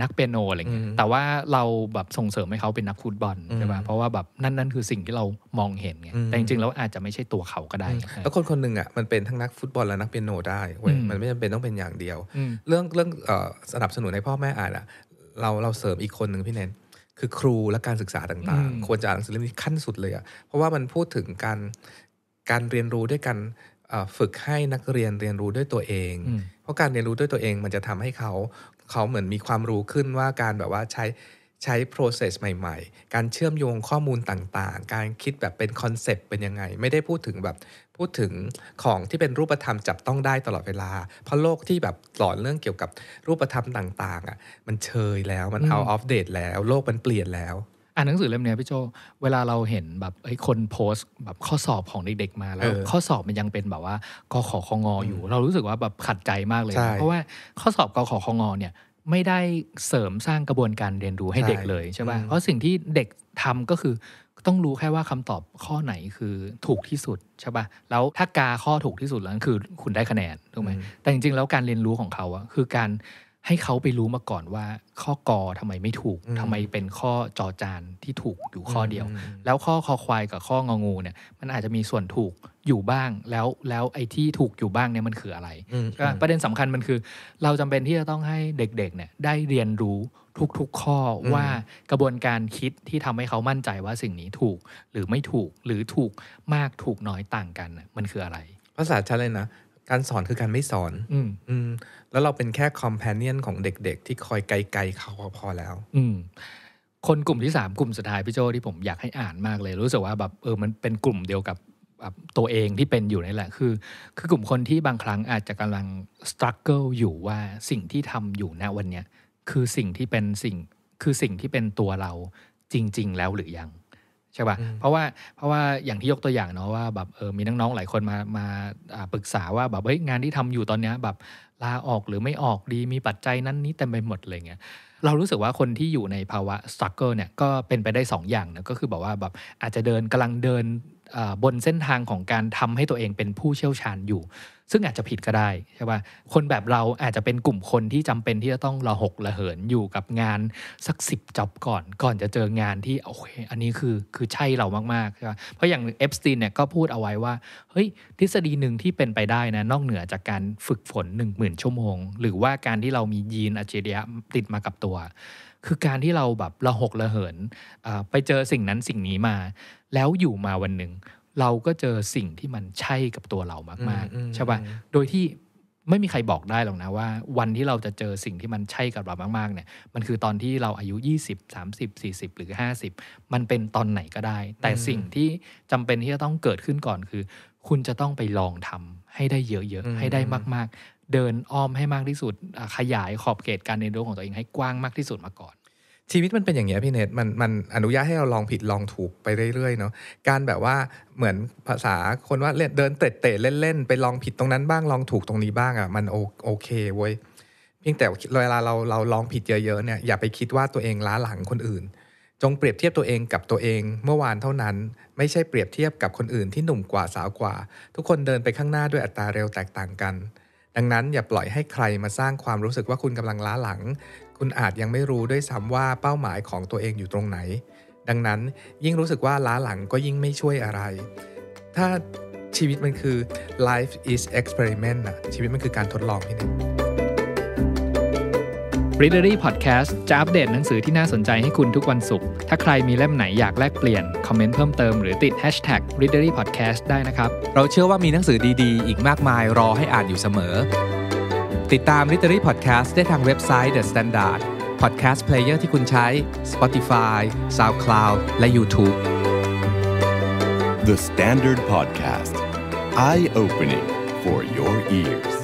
นักเปียโนอะไรเงี้ยแต่ว่าเราแบบส่งเสริมให้เขาเป็นนักฟุตบอลใช่ไหมเพราะว่าแบบนั่นนั่นคือสิ่งที่เรามองเห็นไงแต่จริงๆแล้วอาจจะไม่ใช่ตัวเขาก็ได้แล้วคนคนหนึ่งอ่ะมันเป็นทั้งนักฟุตบอลและนักเปียโนได้เว้ยมันไม่จำเป็นต้องเป็นอย่างเดียว เรื่องเรื่องสนับสนุนให้พ่อแม่อ่านอ่ะเราเราเสริมอีกคนหนึ่งพี่เนทคือครูและการศึกษาต่างๆ ควรจะอ่านหนังสือเล่มนี้ขั้นสุดเลยอะเพราะว่ามันพูดถึงการการเรียนรู้ด้วยกันฝึกให้นักเรียนเรียนรู้ด้วยตัวเอง เพราะการเรียนรู้ด้วยตัวเองมันจะทำให้เขาเขาเหมือนมีความรู้ขึ้นว่าการแบบว่าใช้ใช้ process ใหม่ๆ การเชื่อมโยงข้อมูลต่างๆ การคิดแบบเป็นคอนเซปต์เป็นยังไง ไม่ได้พูดถึงแบบพูดถึงของที่เป็นรูปธรรมจับต้องได้ตลอดเวลา เพราะโลกที่แบบสอนเรื่องเกี่ยวกับรูปธรรมต่าง ๆอ่ะมันเชยแล้วมันเอาอัปเดตแล้วโลกมันเปลี่ยนแล้วอ่านหนังสือเล่มนี้พี่โจเวลาเราเห็นแบบไอ้คนโพสต์ แบบข้อสอบของเด็กๆมาแล้ว ข้อสอบมันยังเป็นแบบว่ากขอของออยู่ เรารู้สึกว่าแบบขัดใจมากเลย เพราะว่าข้อสอบกขอของอเนี่ยไม่ได้เสริมสร้างกระบวนการเรียนรู้ให้เด็กเลยใช่ไหมเพราะสิ่งที่เด็กทำก็คือต้องรู้แค่ว่าคำตอบข้อไหนคือถูกที่สุด ใช่ปะ่ะ แล้วถ้ากาข้อถูกที่สุดแล้วคือคุณได้คะแนนถูกไหมแต่จริงๆแล้วการเรียนรู้ของเขาอะคือการให้เขาไปรู้มาก่อนว่าข้อกอทำไมไม่ถูกทำไมเป็นข้อจอจานที่ถูกอยู่ข้อเดียว แล้วข้อคอควายกับข้ององูเนี่ยมันอาจจะมีส่วนถูกอยู่บ้าง แล้วแล้วไอ้ที่ถูกอยู่บ้างเนี่ยมันคืออะไรประเด็นสำคัญมันคือเราจำเป็นที่จะต้องให้เด็กๆเนี่ยได้เรียนรู้ทุก ๆ ข้อว่ากระบวนการคิดที่ทำให้เขามั่นใจว่าสิ่งนี้ถูกหรือไม่ถูกหรือถูกมากถูกน้อยต่างกัน มันคืออะไร ภาษาชัดเลยนะ การสอนคือการไม่สอนอืมแล้วเราเป็นแค่คอมเพนเนียนของเด็ก ๆ ที่คอยไกลๆเขาพอแล้ว อืม คนกลุ่มที่ 3 กลุ่มสุดท้ายพี่โจที่ผมอยากให้อ่านมากเลย รู้สึกว่าแบบเออมันเป็นกลุ่มเดียวกับแบบตัวเองที่เป็นอยู่นี่แหละ คือ คือกลุ่มคนที่บางครั้งอาจจะกำลังสครัลเกิลอยู่ว่าสิ่งที่ทำอยู่ณวันเนี้ยคือสิ่งที่เป็นสิ่งคือสิ่งที่เป็นตัวเราจริง ๆ แล้วหรือยังใช่ป่ะเพราะว่าเพราะว่าอย่างที่ยกตัวอย่างเนาะว่าแบบเออมีน้องๆหลายคนมามาปรึกษาว่าแบบเฮ้ยงานที่ทำอยู่ตอนเนี้ยแบบลาออกหรือไม่ออกดีมีปัจจัยนั้นนี้เต็มไปหมดเลยเงี้ยเรารู้สึกว่าคนที่อยู่ในภาวะสตักเกอร์เนี่ยก็เป็นไปได้ 2 อย่างนะก็คือบอกว่าแบบอาจจะเดินกำลังเดินบนเส้นทางของการทำให้ตัวเองเป็นผู้เชี่ยวชาญอยู่ซึ่งอาจจะผิดก็ได้ใช่ป่ะ คนแบบเราอาจจะเป็นกลุ่มคนที่จำเป็นที่จะต้องรอหกระเหินอยู่กับงานสักสิบจ็อบก่อนก่อนจะเจองานที่โอเคอันนี้คือคือใช่เรามากๆใช่ป่ะเพราะอย่างเอฟสตีนเนี่ยก็พูดเอาไว้ว่า เฮ้ยทฤษฎีหนึ่งที่เป็นไปได้นะนอกเหนือจากการฝึกฝน1 0,000ชั่วโมง หรือว่าการที่เรามียีน อัจฉริยะติดมากับตัว คือการที่เราแบบระหกระเหินไปเจอสิ่งนั้นสิ่งนี้มาแล้วอยู่มาวันหนึ่งเราก็เจอสิ่งที่มันใช่กับตัวเรามากๆ ใช่ป่ะ โดยที่ไม่มีใครบอกได้หรอกนะว่า วันที่เราจะเจอสิ่งที่มันใช่กับเรามาก ๆ เนี่ย มันคือตอนที่เราอายุ 20 30 40 หรือ 50 มันเป็นตอนไหนก็ได้ แต่สิ่งที่ จำเป็นที่จะต้องเกิดขึ้นก่อนคือ คุณจะต้องไปลองทำ ให้ได้เยอะๆ ให้ได้มาก ๆ เดินอ้อมให้มากที่สุด ขยายขอบเขตการเรียนรู้ของตัวเองให้กว้างมากที่สุดมาก่อนชีวิตมันเป็นอย่างเงี้ยพี่เนตมันมันอนุญาตให้เราลองผิดลองถูกไปเรื่อยๆเนาะการแบบว่าเหมือนภาษาคนว่าเล่นเดิน เตะเตะเล่นๆ ไปลองผิดตรงนั้นบ้างลองถูกตรงนี้บ้างอะ่ะมันโอเคเว้ยเพียงแต่เวลาเราเราลองผิดเยอะๆเนี่ยอย่าไปคิดว่าตัวเองล้าหลังคนอื่น จงเปรียบเทียบตัวเองกับตัวเอง เมื่อวานเท่านั้น ไม่ใช่เปรียบเทียบกับคนอื่นที่หนุ่มกว่าสาวกว่า ทุกคนเดินไปข้างหน้าด้วยอัตราเร็วแตกต่างกัน ดังนั้นอย่าปล่อยให้ใครมาสร้างความรู้สึกว่าคุณกำลังล้าหลังคุณอาจยังไม่รู้ด้วยซ้ำว่าเป้าหมายของตัวเองอยู่ตรงไหน ดังนั้นยิ่งรู้สึกว่าล้าหลังก็ยิ่งไม่ช่วยอะไร ถ้าชีวิตมันคือ life is experiment อะชีวิตมันคือการทดลองนี่เอง Readery Podcast จะอัปเดตหนังสือที่น่าสนใจให้คุณทุกวันศุกร์ถ้าใครมีเล่มไหนอยากแลกเปลี่ยน คอมเมนต์เพิ่มเติมหรือติด hashtag Readery Podcast ได้นะครับเราเชื่อว่ามีหนังสือดี ๆ อีกมากมายรอให้อ่านอยู่เสมอติดตาม Literary Podcast ได้ทางเว็บไซต์ The Standard Podcast Player ที่คุณใช้ Spotify SoundCloud และ YouTube The Standard Podcast Eye Opening for your ears